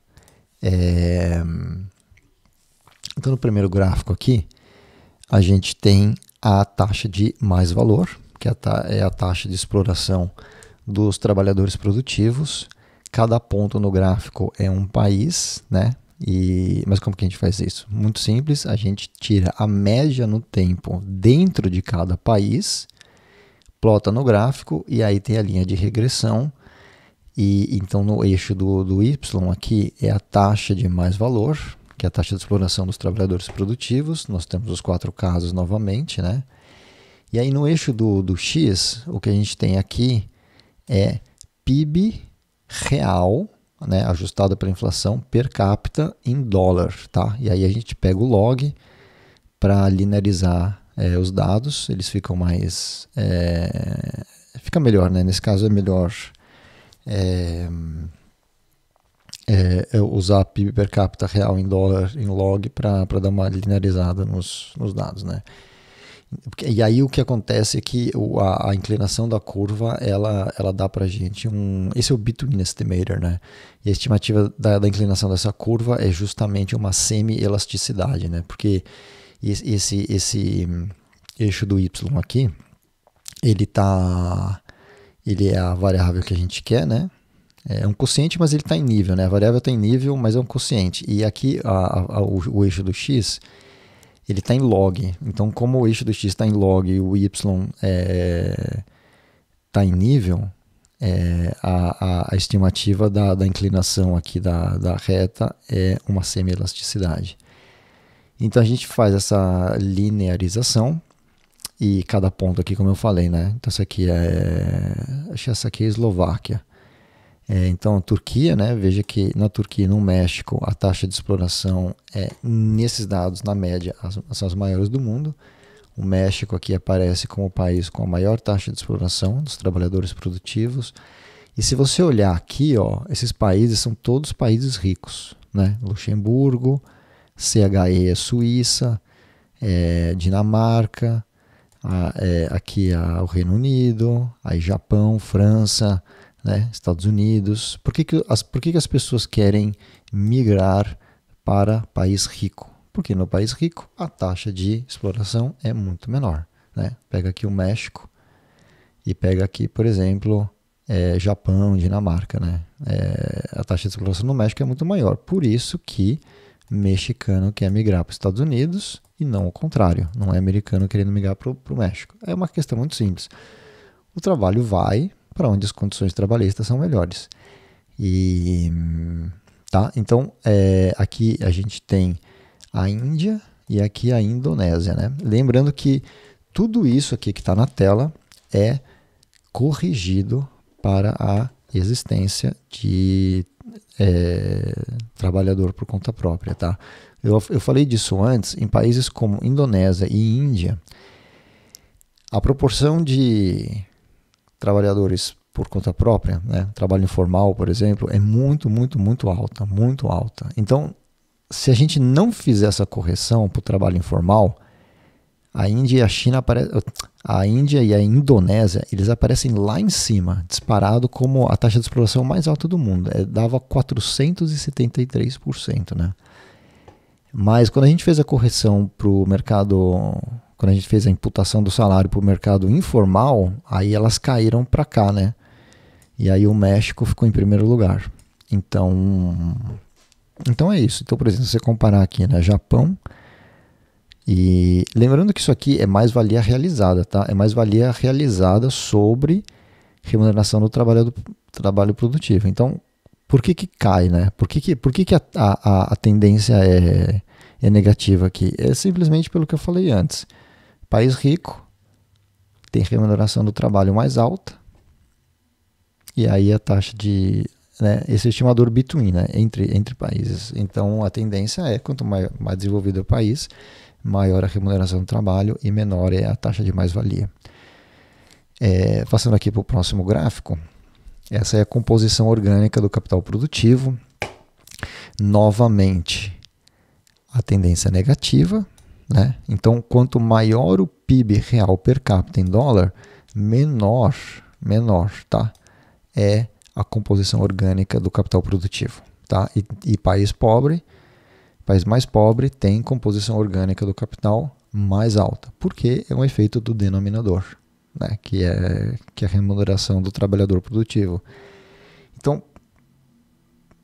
[SPEAKER 1] É... Então no primeiro gráfico aqui, a gente tem a taxa de mais valor, que é, é a taxa de exploração dos trabalhadores produtivos. Cada ponto no gráfico é um país, né? E, mas como que a gente faz isso? Muito simples, a gente tira a média no tempo dentro de cada país, plota no gráfico e aí tem a linha de regressão. E então no eixo do, do Y aqui é a taxa de mais valor, que é a taxa de exploração dos trabalhadores produtivos. Nós temos os quatro casos novamente, né? E aí no eixo do, do X, o que a gente tem aqui é PIB real, né, ajustado pela inflação per capita em dólar, tá? E aí a gente pega o log para linearizar é, os dados, eles ficam mais, é, fica melhor, né? Nesse caso é melhor é, é, é, usar PIB per capita real em dólar, em log, para dar uma linearizada nos, nos dados, né? E aí o que acontece é que a, a inclinação da curva, ela, ela dá pra gente um... Esse é o between estimator, né? E a estimativa da, da inclinação dessa curva é justamente uma semi-elasticidade, né? Porque esse, esse eixo do y aqui, ele tá... Ele é a variável que a gente quer, né? É, é um quociente, mas ele está em nível, né? A variável está em nível, mas é um quociente. E aqui a, a, o, o, eixo do x ele está em log. Então, como o eixo do x está em log e o y está é, tá em nível, é, a, a, estimativa da, da inclinação aqui da, da reta é uma semielasticidade. Então a gente faz essa linearização e cada ponto aqui, como eu falei, né? Então isso aqui é, acho que essa aqui é Eslováquia. É, então, Turquia, né? Veja que na Turquia e no México a taxa de exploração é, nesses dados, na média, as, são as maiores do mundo. O México aqui aparece como o país com a maior taxa de exploração dos trabalhadores produtivos. E se você olhar aqui, ó, esses países são todos países ricos, né? Luxemburgo, CHE, é Suíça, é, Dinamarca, a, é, aqui é o Reino Unido, aí Japão, França, né? Estados Unidos. Por que, que, as, por que, que as pessoas querem migrar para país rico? Porque no país rico a taxa de exploração é muito menor. Né? Pega aqui o México e pega aqui, por exemplo, é, Japão, Dinamarca. Né? É, a taxa de exploração no México é muito maior. Por isso que mexicano quer migrar para os Estados Unidos e não o contrário. Não é americano querendo migrar para o México. É uma questão muito simples. O trabalho vai, para onde as condições trabalhistas são melhores. E tá? Então é, aqui a gente tem a Índia e aqui a Indonésia, né? Lembrando que tudo isso aqui que está na tela é corrigido para a existência de é, trabalhador por conta própria, tá? Eu, eu falei disso antes, em países como Indonésia e Índia, a proporção de trabalhadores por conta própria, né? trabalho informal, por exemplo, é muito, muito, muito alta, muito alta. Então, se a gente não fizer essa correção para o trabalho informal, a Índia e a China a Índia e a Indonésia, eles aparecem lá em cima, disparado como a taxa de exploração mais alta do mundo. É, dava 473%, né? Mas quando a gente fez a correção para o mercado quando a gente fez a imputação do salário para o mercado informal, aí elas caíram para cá, né? E aí o México ficou em primeiro lugar. Então, então é isso. Então, por exemplo, se você comparar aqui, né, Japão e lembrando que isso aqui é mais valia realizada, tá? É mais valia realizada sobre remuneração do trabalho, do, trabalho produtivo. Então, por que que cai, né? Por que que, por que, que a, a, a tendência é, é negativa aqui? É simplesmente pelo que eu falei antes País rico tem remuneração do trabalho mais alta. E aí a taxa de. Né, esse é estimador between, né, entre, entre países. Então a tendência é quanto mais, mais desenvolvido o país, maior a remuneração do trabalho e menor é a taxa de mais-valia. É, passando aqui para o próximo gráfico, essa é a composição orgânica do capital produtivo. Novamente, a tendência é negativa, né? Então, quanto maior o PIB real per capita em dólar, menor, menor, tá? É a composição orgânica do capital produtivo, tá? E, e país pobre, país mais pobre tem composição orgânica do capital mais alta, porque é um efeito do denominador, né? Que é que é a remuneração do trabalhador produtivo. Então,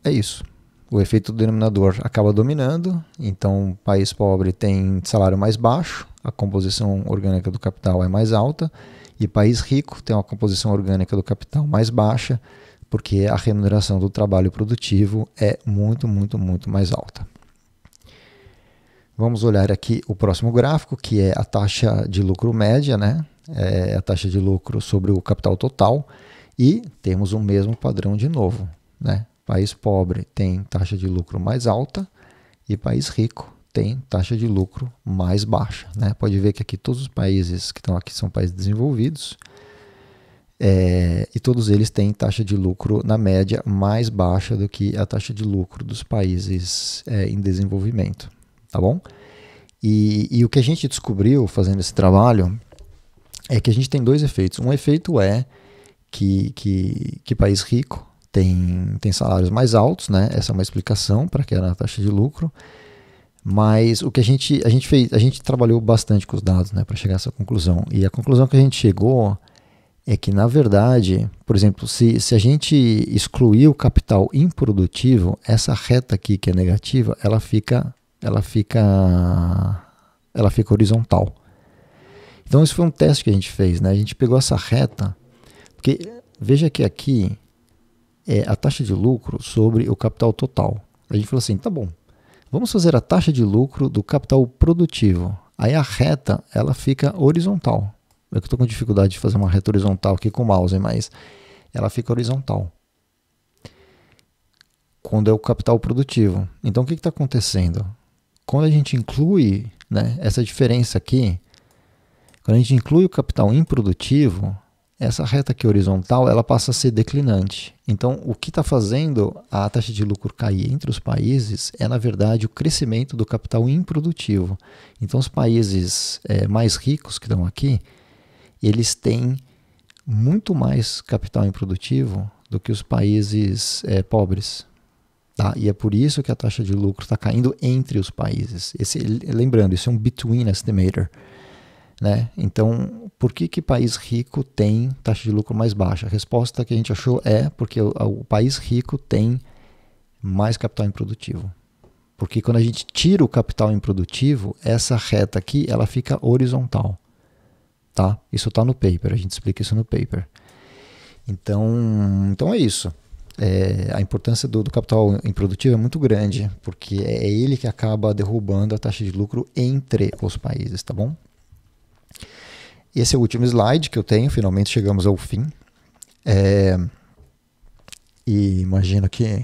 [SPEAKER 1] é isso o efeito denominador acaba dominando, então país pobre tem salário mais baixo, a composição orgânica do capital é mais alta, e país rico tem uma composição orgânica do capital mais baixa, porque a remuneração do trabalho produtivo é muito, muito, muito mais alta. Vamos olhar aqui o próximo gráfico, que é a taxa de lucro média, né? É a taxa de lucro sobre o capital total, e temos o mesmo padrão de novo. Né? País pobre tem taxa de lucro mais alta e país rico tem taxa de lucro mais baixa. Né? Pode ver que aqui todos os países que estão aqui são países desenvolvidos é, e todos eles têm taxa de lucro na média mais baixa do que a taxa de lucro dos países é, em desenvolvimento, tá bom? E, e o que a gente descobriu fazendo esse trabalho é que a gente tem dois efeitos. Um efeito é que, que, que país rico tem, tem salários mais altos, né? Essa é uma explicação para que era a taxa de lucro. Mas o que a gente, a gente fez, a gente trabalhou bastante com os dados, né, para chegar a essa conclusão. E a conclusão que a gente chegou é que, na verdade, por exemplo, se, se a gente excluir o capital improdutivo, essa reta aqui que é negativa, ela fica, ela fica, ela fica horizontal. Então, isso foi um teste que a gente fez, né? A gente pegou essa reta, porque veja que aqui é, a taxa de lucro sobre o capital total. A gente falou assim, tá bom, vamos fazer a taxa de lucro do capital produtivo. Aí a reta, ela fica horizontal. Eu estou com dificuldade de fazer uma reta horizontal aqui com o mouse, mas ela fica horizontal. Quando é o capital produtivo. Então o que está acontecendo? Quando a gente inclui né, essa diferença aqui, quando a gente inclui o capital improdutivo, essa reta aqui horizontal ela passa a ser declinante. Então, o que está fazendo a taxa de lucro cair entre os países é, na verdade, o crescimento do capital improdutivo. Então, os países é, mais ricos que estão aqui, eles têm muito mais capital improdutivo do que os países é, pobres. Tá? E é por isso que a taxa de lucro está caindo entre os países. Esse, lembrando, isso é um between estimator. Né? Então, por que, que país rico tem taxa de lucro mais baixa? A resposta que a gente achou é porque o, o país rico tem mais capital improdutivo. Porque quando a gente tira o capital improdutivo, essa reta aqui ela fica horizontal. Tá? Isso está no paper, a gente explica isso no paper. Então, então é isso. É, a importância do, do, capital improdutivo é muito grande, porque é, é ele que acaba derrubando a taxa de lucro entre os países, tá bom? Esse é o último slide que eu tenho, finalmente chegamos ao fim. É, e imagino que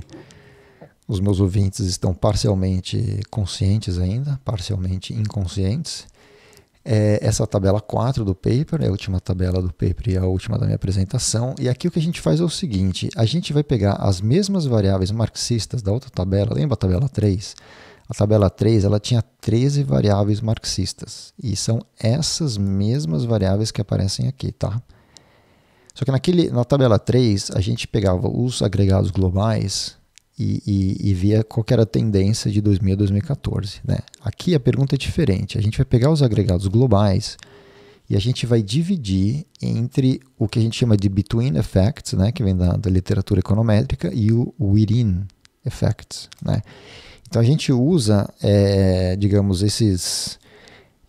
[SPEAKER 1] os meus ouvintes estão parcialmente conscientes ainda, parcialmente inconscientes. É essa tabela 4 do paper, é a última tabela do paper e a última da minha apresentação. E aqui o que a gente faz é o seguinte: a gente vai pegar as mesmas variáveis marxistas da outra tabela, lembra a tabela 3? A tabela 3 ela tinha 13 variáveis marxistas e são essas mesmas variáveis que aparecem aqui, tá? Só que naquele, na tabela 3 a gente pegava os agregados globais e, e, e, via qual era a tendência de 2000 a 2014. Né? Aqui a pergunta é diferente. A gente vai pegar os agregados globais e a gente vai dividir entre o que a gente chama de between effects, né? que vem da, da literatura econométrica, e o within effects. Né? Então a gente usa, é, digamos, esses,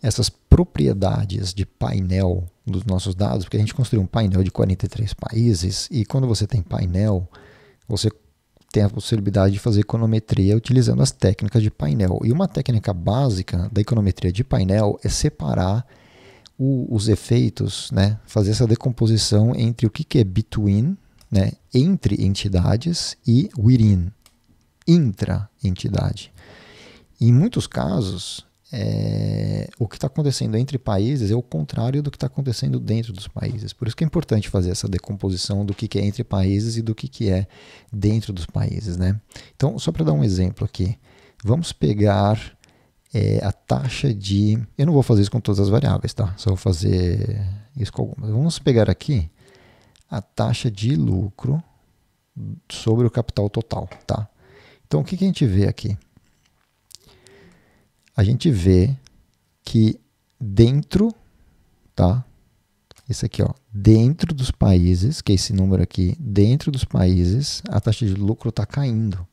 [SPEAKER 1] essas propriedades de painel dos nossos dados, porque a gente construiu um painel de 43 países e quando você tem painel, você tem a possibilidade de fazer econometria utilizando as técnicas de painel. E uma técnica básica da econometria de painel é separar o, os efeitos, né? fazer essa decomposição entre o que, que é between, né? entre entidades, e within, intra entidade. Em muitos casos, é, o que está acontecendo entre países é o contrário do que está acontecendo dentro dos países. Por isso que é importante fazer essa decomposição do que, que é entre países e do que, que é dentro dos países. Né? Então, só para dar um exemplo aqui, vamos pegar é, a taxa de. Eu não vou fazer isso com todas as variáveis, tá? Só vou fazer isso com algumas. Vamos pegar aqui a taxa de lucro sobre o capital total, tá? Então, o que, que a gente vê aqui? A gente vê que dentro, tá? Isso aqui, ó, dentro dos países, que é esse número aqui, dentro dos países, a taxa de lucro está caindo.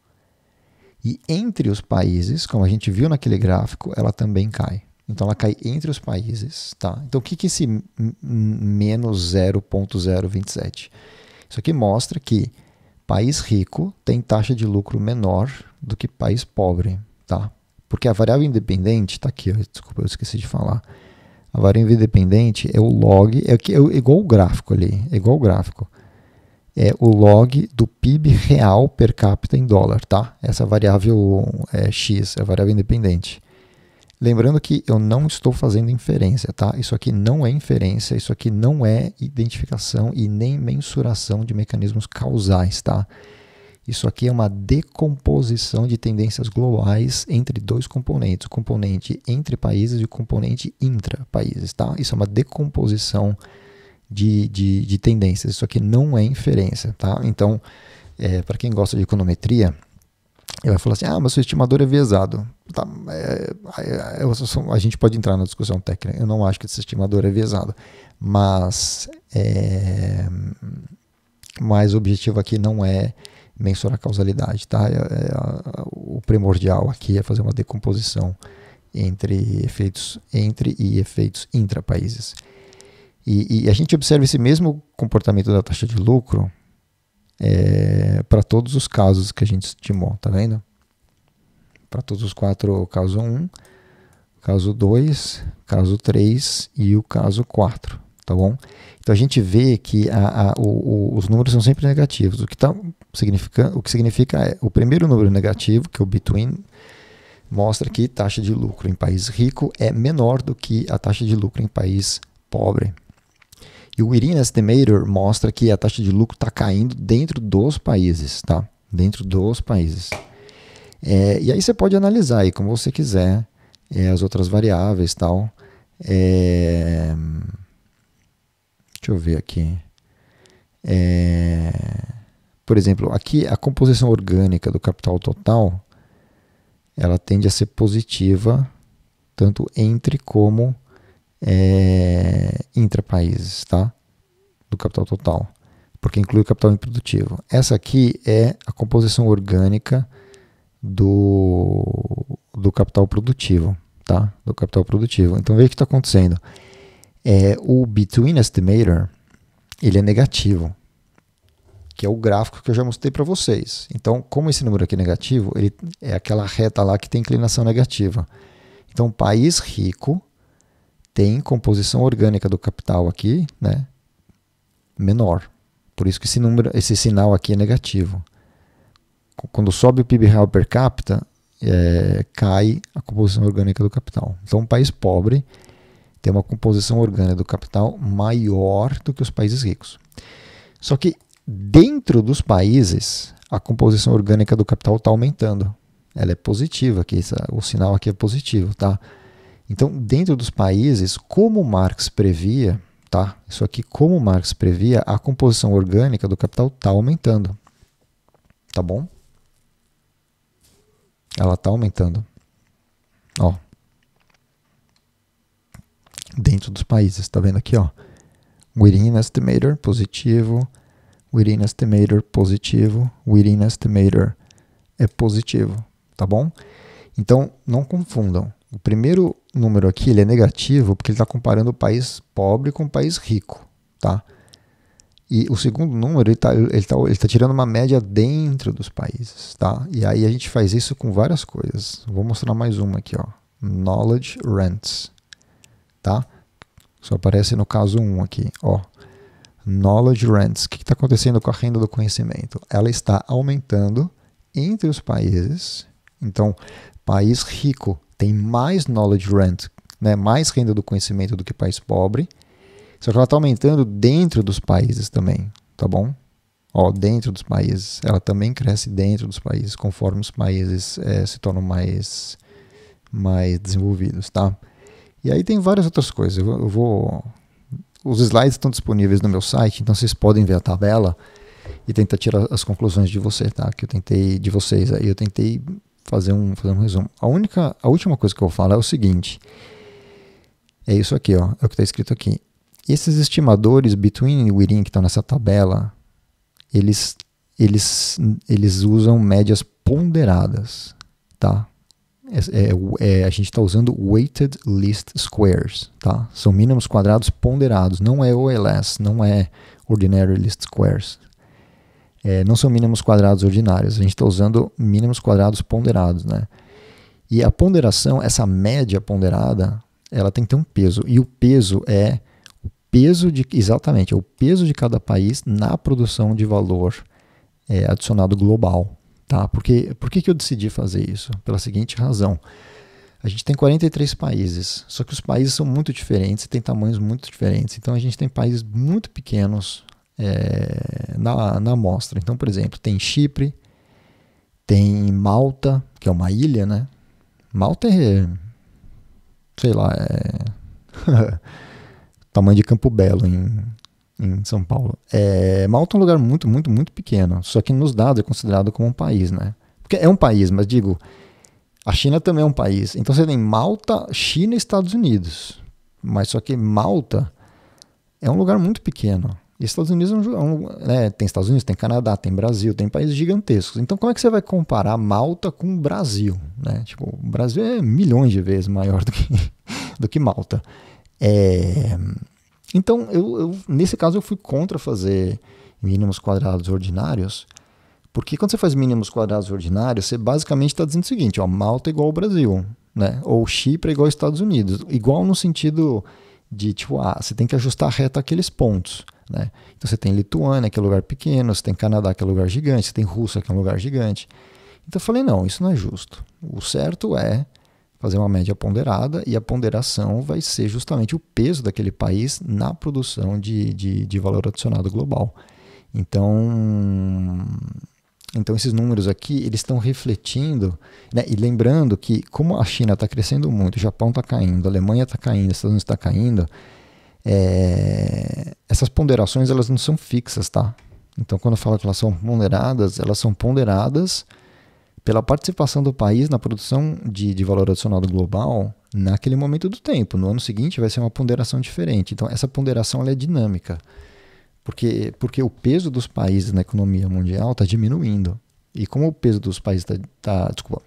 [SPEAKER 1] E entre os países, como a gente viu naquele gráfico, ela também cai. Então ela cai entre os países, tá? Então o que que esse menos 0.027? Isso aqui mostra que País rico tem taxa de lucro menor do que país pobre, tá? Porque a variável independente, tá aqui, desculpa, eu esqueci de falar. A variável independente é o log, é, é igual o gráfico ali, é igual o gráfico. É o log do PIB real per capita em dólar, tá? Essa variável é, X, é a variável independente. Lembrando que eu não estou fazendo inferência, tá? Isso aqui não é inferência, isso aqui não é identificação e nem mensuração de mecanismos causais, tá? Isso aqui é uma decomposição de tendências globais entre dois componentes, o componente entre países e o componente intra países, tá? Isso é uma decomposição de, de, de tendências. Isso aqui não é inferência, tá? Então, é, para quem gosta de econometria, e vai falar assim: ah, mas seu estimador é viesado. Tá, é, é, é, a gente pode entrar na discussão técnica. Eu não acho que esse estimador é viesado. Mas, é, mas o objetivo aqui não é mensurar a causalidade. Tá? É, é, o primordial aqui é fazer uma decomposição entre efeitos entre e efeitos intra-países. E, e a gente observa esse mesmo comportamento da taxa de lucro é, para todos os casos que a gente estimou, tá vendo? Para todos os quatro, o caso 1, caso 2, caso 3 e o caso 4, tá bom? Então a gente vê que a, a, o, o, os números são sempre negativos. O que, tá significando, o que significa é o primeiro número negativo, que é o between, mostra que taxa de lucro em país rico é menor do que a taxa de lucro em país pobre. E o Irina Estimator mostra que a taxa de lucro está caindo dentro dos países, tá? Dentro dos países. É, e aí você pode analisar aí como você quiser é, as outras variáveis tal. É, deixa eu ver aqui. É, por exemplo, aqui a composição orgânica do capital total ela tende a ser positiva tanto entre como é, intrapaíses, tá? Do capital total, porque inclui o capital improdutivo. Essa aqui é a composição orgânica do, do capital produtivo, tá? Do capital produtivo. Então veja o que está acontecendo. É, o between estimator ele é negativo, que é o gráfico que eu já mostrei para vocês. Então, como esse número aqui é negativo, ele é aquela reta lá que tem inclinação negativa. Então, país rico tem composição orgânica do capital aqui, né? Menor. Por isso que esse número, esse sinal aqui é negativo. Quando sobe o PIB real per capita, é, cai a composição orgânica do capital. Então, um país pobre tem uma composição orgânica do capital maior do que os países ricos. Só que dentro dos países, a composição orgânica do capital está aumentando. Ela é positiva aqui, o sinal aqui é positivo, tá? Então, dentro dos países, como Marx previa, tá? Isso aqui, como Marx previa, a composição orgânica do capital está aumentando. Tá bom? Ela está aumentando. Ó. Dentro dos países, tá vendo aqui, ó? Within estimator, positivo. Within estimator, positivo. Within estimator é positivo, tá bom? Então, não confundam. O primeiro número aqui ele é negativo porque ele está comparando o país pobre com o país rico, tá? E o segundo número ele está ele tá, ele tá tirando uma média dentro dos países, tá? E aí a gente faz isso com várias coisas. Vou mostrar mais uma aqui, ó. Knowledge Rents, tá? Só aparece no caso 1 um aqui, ó. Knowledge Rents. O que está acontecendo com a renda do conhecimento? Ela está aumentando entre os países. Então, país rico tem mais knowledge rent, né, mais renda do conhecimento do que país pobre. Só que ela está aumentando dentro dos países também, tá bom? Ó, dentro dos países. Ela também cresce dentro dos países, conforme os países é, se tornam mais, mais desenvolvidos, tá? E aí tem várias outras coisas. Eu, eu vou. Os slides estão disponíveis no meu site, então vocês podem ver a tabela e tentar tirar as conclusões de você, tá? Que eu tentei de vocês aí, eu tentei fazer um, fazer um resumo. A única, a última coisa que eu falo é o seguinte. É isso aqui, ó, é o que está escrito aqui. Esses estimadores between e within que estão nessa tabela, eles, eles, eles usam médias ponderadas, tá? É, é, é a gente está usando weighted least squares, tá? São mínimos quadrados ponderados, não é OLS, não é ordinary least squares, é, não são mínimos quadrados ordinários, a gente está usando mínimos quadrados ponderados, né? E a ponderação, essa média ponderada, ela tem que ter um peso. E o peso é o peso de exatamente, é o peso de cada país na produção de valor é, adicionado global, tá? Porque por que, que eu decidi fazer isso? Pela seguinte razão. A gente tem 43 países, só que os países são muito diferentes, e têm tamanhos muito diferentes. Então a gente tem países muito pequenos é, na, na amostra. Então, por exemplo, tem Chipre, tem Malta, que é uma ilha, né? Malta é. sei lá, é. [LAUGHS] tamanho de Campo Belo em, em São Paulo. É, Malta é um lugar muito, muito, muito pequeno. Só que nos dados é considerado como um país, né? Porque é um país, mas digo, a China também é um país. Então você tem Malta, China e Estados Unidos. Mas só que Malta é um lugar muito pequeno. E Estados Unidos é, é um, né, tem Estados Unidos, tem Canadá, tem Brasil, tem países gigantescos. Então, como é que você vai comparar Malta com o Brasil? Né? Tipo, o Brasil é milhões de vezes maior do que, [LAUGHS] do que Malta. É, então, eu, eu, nesse caso, eu fui contra fazer mínimos quadrados ordinários, porque quando você faz mínimos quadrados ordinários, você basicamente está dizendo o seguinte: ó, Malta é igual ao Brasil, né? ou Chipre é igual aos Estados Unidos. Igual no sentido de, tipo, ah, você tem que ajustar a reta aqueles pontos. Né? Então você tem Lituânia, que é um lugar pequeno, você tem Canadá, que é um lugar gigante, você tem Rússia, que é um lugar gigante. Então eu falei, não, isso não é justo. O certo é fazer uma média ponderada e a ponderação vai ser justamente o peso daquele país na produção de, de, de valor adicionado global. Então, então esses números aqui eles estão refletindo né? e lembrando que como a China está crescendo muito, o Japão está caindo, a Alemanha está caindo, os Estados Unidos está caindo, é, essas ponderações elas não são fixas, tá? Então, quando eu falo que elas são ponderadas, elas são ponderadas pela participação do país na produção de, de valor adicionado global naquele momento do tempo. No ano seguinte vai ser uma ponderação diferente. Então, essa ponderação é dinâmica, porque, porque o peso dos países na economia mundial está diminuindo. E como o peso dos países está. Tá, desculpa,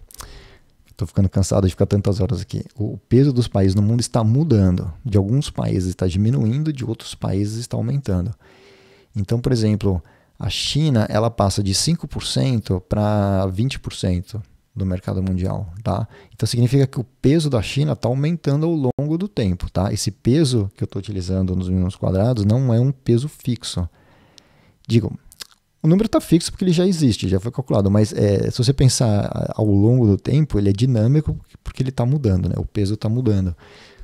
[SPEAKER 1] Estou ficando cansado de ficar tantas horas aqui. O peso dos países no mundo está mudando. De alguns países está diminuindo, de outros países está aumentando. Então, por exemplo, a China ela passa de 5% para 20% do mercado mundial, tá? Então significa que o peso da China está aumentando ao longo do tempo, tá? Esse peso que eu estou utilizando nos mínimos quadrados não é um peso fixo. Digo, o número está fixo porque ele já existe, já foi calculado, mas é, se você pensar ao longo do tempo, ele é dinâmico porque ele está mudando, né? o peso está mudando,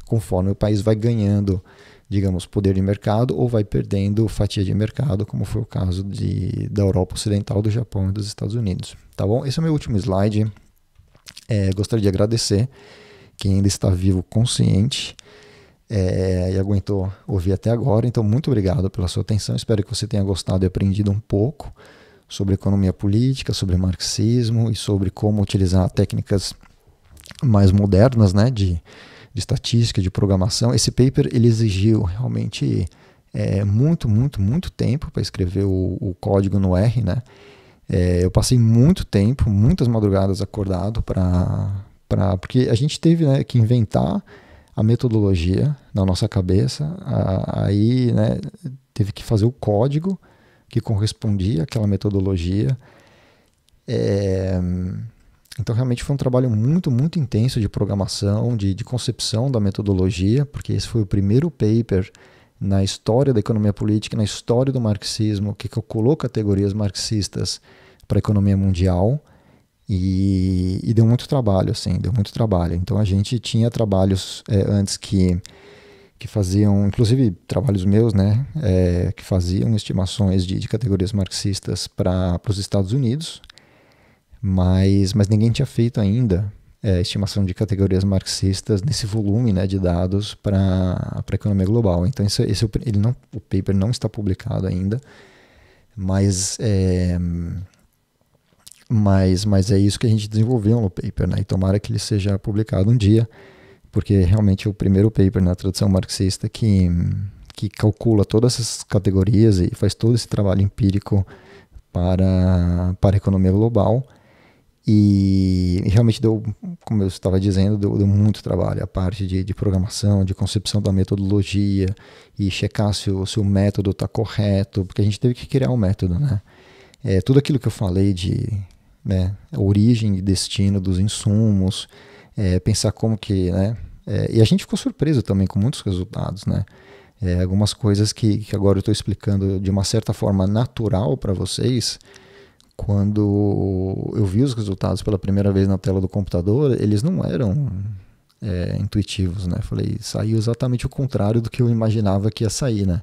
[SPEAKER 1] conforme o país vai ganhando, digamos, poder de mercado ou vai perdendo fatia de mercado, como foi o caso de, da Europa Ocidental, do Japão e dos Estados Unidos. Tá bom? Esse é o meu último slide. É, gostaria de agradecer quem ainda está vivo consciente é, e aguentou ouvir até agora. Então, muito obrigado pela sua atenção. Espero que você tenha gostado e aprendido um pouco sobre economia política, sobre marxismo e sobre como utilizar técnicas mais modernas né, de, de estatística, de programação. Esse paper ele exigiu realmente é, muito, muito, muito tempo para escrever o, o, código no R. Né? É, eu passei muito tempo, muitas madrugadas acordado para. Porque a gente teve né, que inventar a metodologia na nossa cabeça, a, aí né, teve que fazer o código que correspondia àquela metodologia. É, então, realmente foi um trabalho muito, muito intenso de programação, de, de, concepção da metodologia, porque esse foi o primeiro paper na história da economia política, na história do marxismo, que calculou categorias marxistas para a economia mundial. E, e, deu muito trabalho, assim, deu muito trabalho. Então a gente tinha trabalhos é, antes que, que faziam, inclusive trabalhos meus, né, é, que faziam estimações de, de categorias marxistas para os Estados Unidos, mas, mas ninguém tinha feito ainda é, estimação de categorias marxistas nesse volume né, de dados para a economia global. Então esse, esse é ele não, o paper não está publicado ainda, mas é, mas, mas é isso que a gente desenvolveu no paper, né? E tomara que ele seja publicado um dia, porque realmente é o primeiro paper na tradução marxista que, que calcula todas essas categorias e faz todo esse trabalho empírico para, para a economia global. E, e realmente deu, como eu estava dizendo, deu, deu muito trabalho. A parte de, de, programação, de concepção da metodologia e checar se o, se o método está correto, porque a gente teve que criar um método, né? É, tudo aquilo que eu falei de né? A origem e destino dos insumos, é, pensar como que, né? É, e a gente ficou surpreso também com muitos resultados, né? É, algumas coisas que, que agora eu estou explicando de uma certa forma natural para vocês, quando eu vi os resultados pela primeira vez na tela do computador, eles não eram é, intuitivos, né? Falei, saiu exatamente o contrário do que eu imaginava que ia sair, né?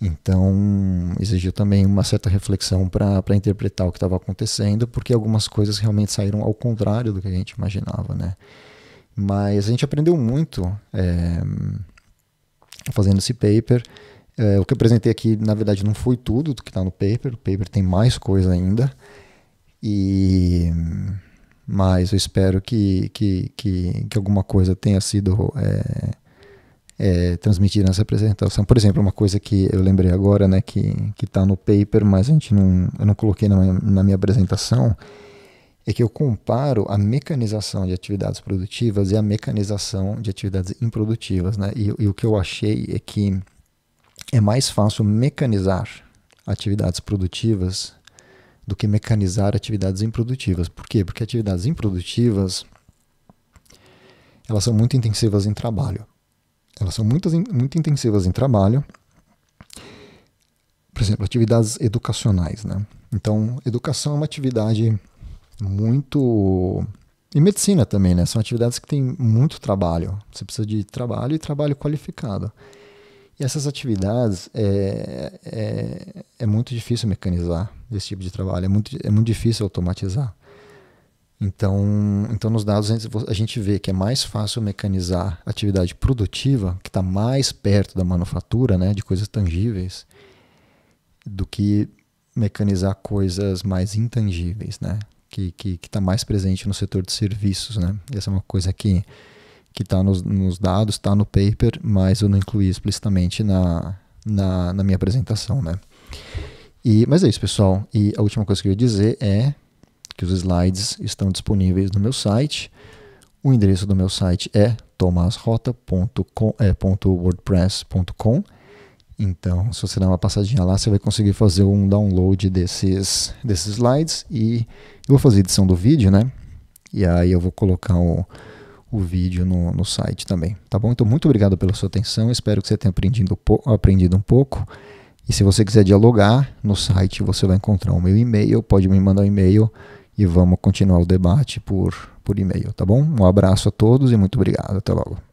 [SPEAKER 1] Então, exigiu também uma certa reflexão para interpretar o que estava acontecendo, porque algumas coisas realmente saíram ao contrário do que a gente imaginava, né? Mas a gente aprendeu muito é, fazendo esse paper. É, o que eu apresentei aqui, na verdade, não foi tudo do que está no paper. O paper tem mais coisa ainda. E mas eu espero que, que, que, que alguma coisa tenha sido é, é, transmitir nessa apresentação. Por exemplo, uma coisa que eu lembrei agora, né, que está no paper, mas a gente não, eu não coloquei na minha, na minha apresentação, é que eu comparo a mecanização de atividades produtivas e a mecanização de atividades improdutivas. Né? E, e, o que eu achei é que é mais fácil mecanizar atividades produtivas do que mecanizar atividades improdutivas. Por quê? Porque atividades improdutivas elas são muito intensivas em trabalho. Elas são muito, muito intensivas em trabalho. Por exemplo, atividades educacionais, né? Então, educação é uma atividade muito. E medicina também, né? São atividades que têm muito trabalho. Você precisa de trabalho e trabalho qualificado. E essas atividades é, é, é muito difícil mecanizar esse tipo de trabalho, é muito, é muito difícil automatizar. Então, então nos dados a gente vê que é mais fácil mecanizar atividade produtiva, que está mais perto da manufatura, né, de coisas tangíveis, do que mecanizar coisas mais intangíveis, né, que está que, que tá mais presente no setor de serviços. Né. essa é uma coisa que está nos, nos dados, está no paper, mas eu não incluí explicitamente na, na, na minha apresentação. Né. E, mas é isso, pessoal. E a última coisa que eu ia dizer é que os slides estão disponíveis no meu site. O endereço do meu site é tomasrota.wordpress.com. É, então, se você der uma passadinha lá, você vai conseguir fazer um download desses, desses slides. E eu vou fazer edição do vídeo, né? E aí eu vou colocar o, o vídeo no, no site também. Tá bom? Então, muito obrigado pela sua atenção. Espero que você tenha aprendido, aprendido um pouco. E se você quiser dialogar no site, você vai encontrar o meu e-mail. Pode me mandar um e-mail e vamos continuar o debate por, por e-mail, tá bom? Um abraço a todos e muito obrigado. Até logo.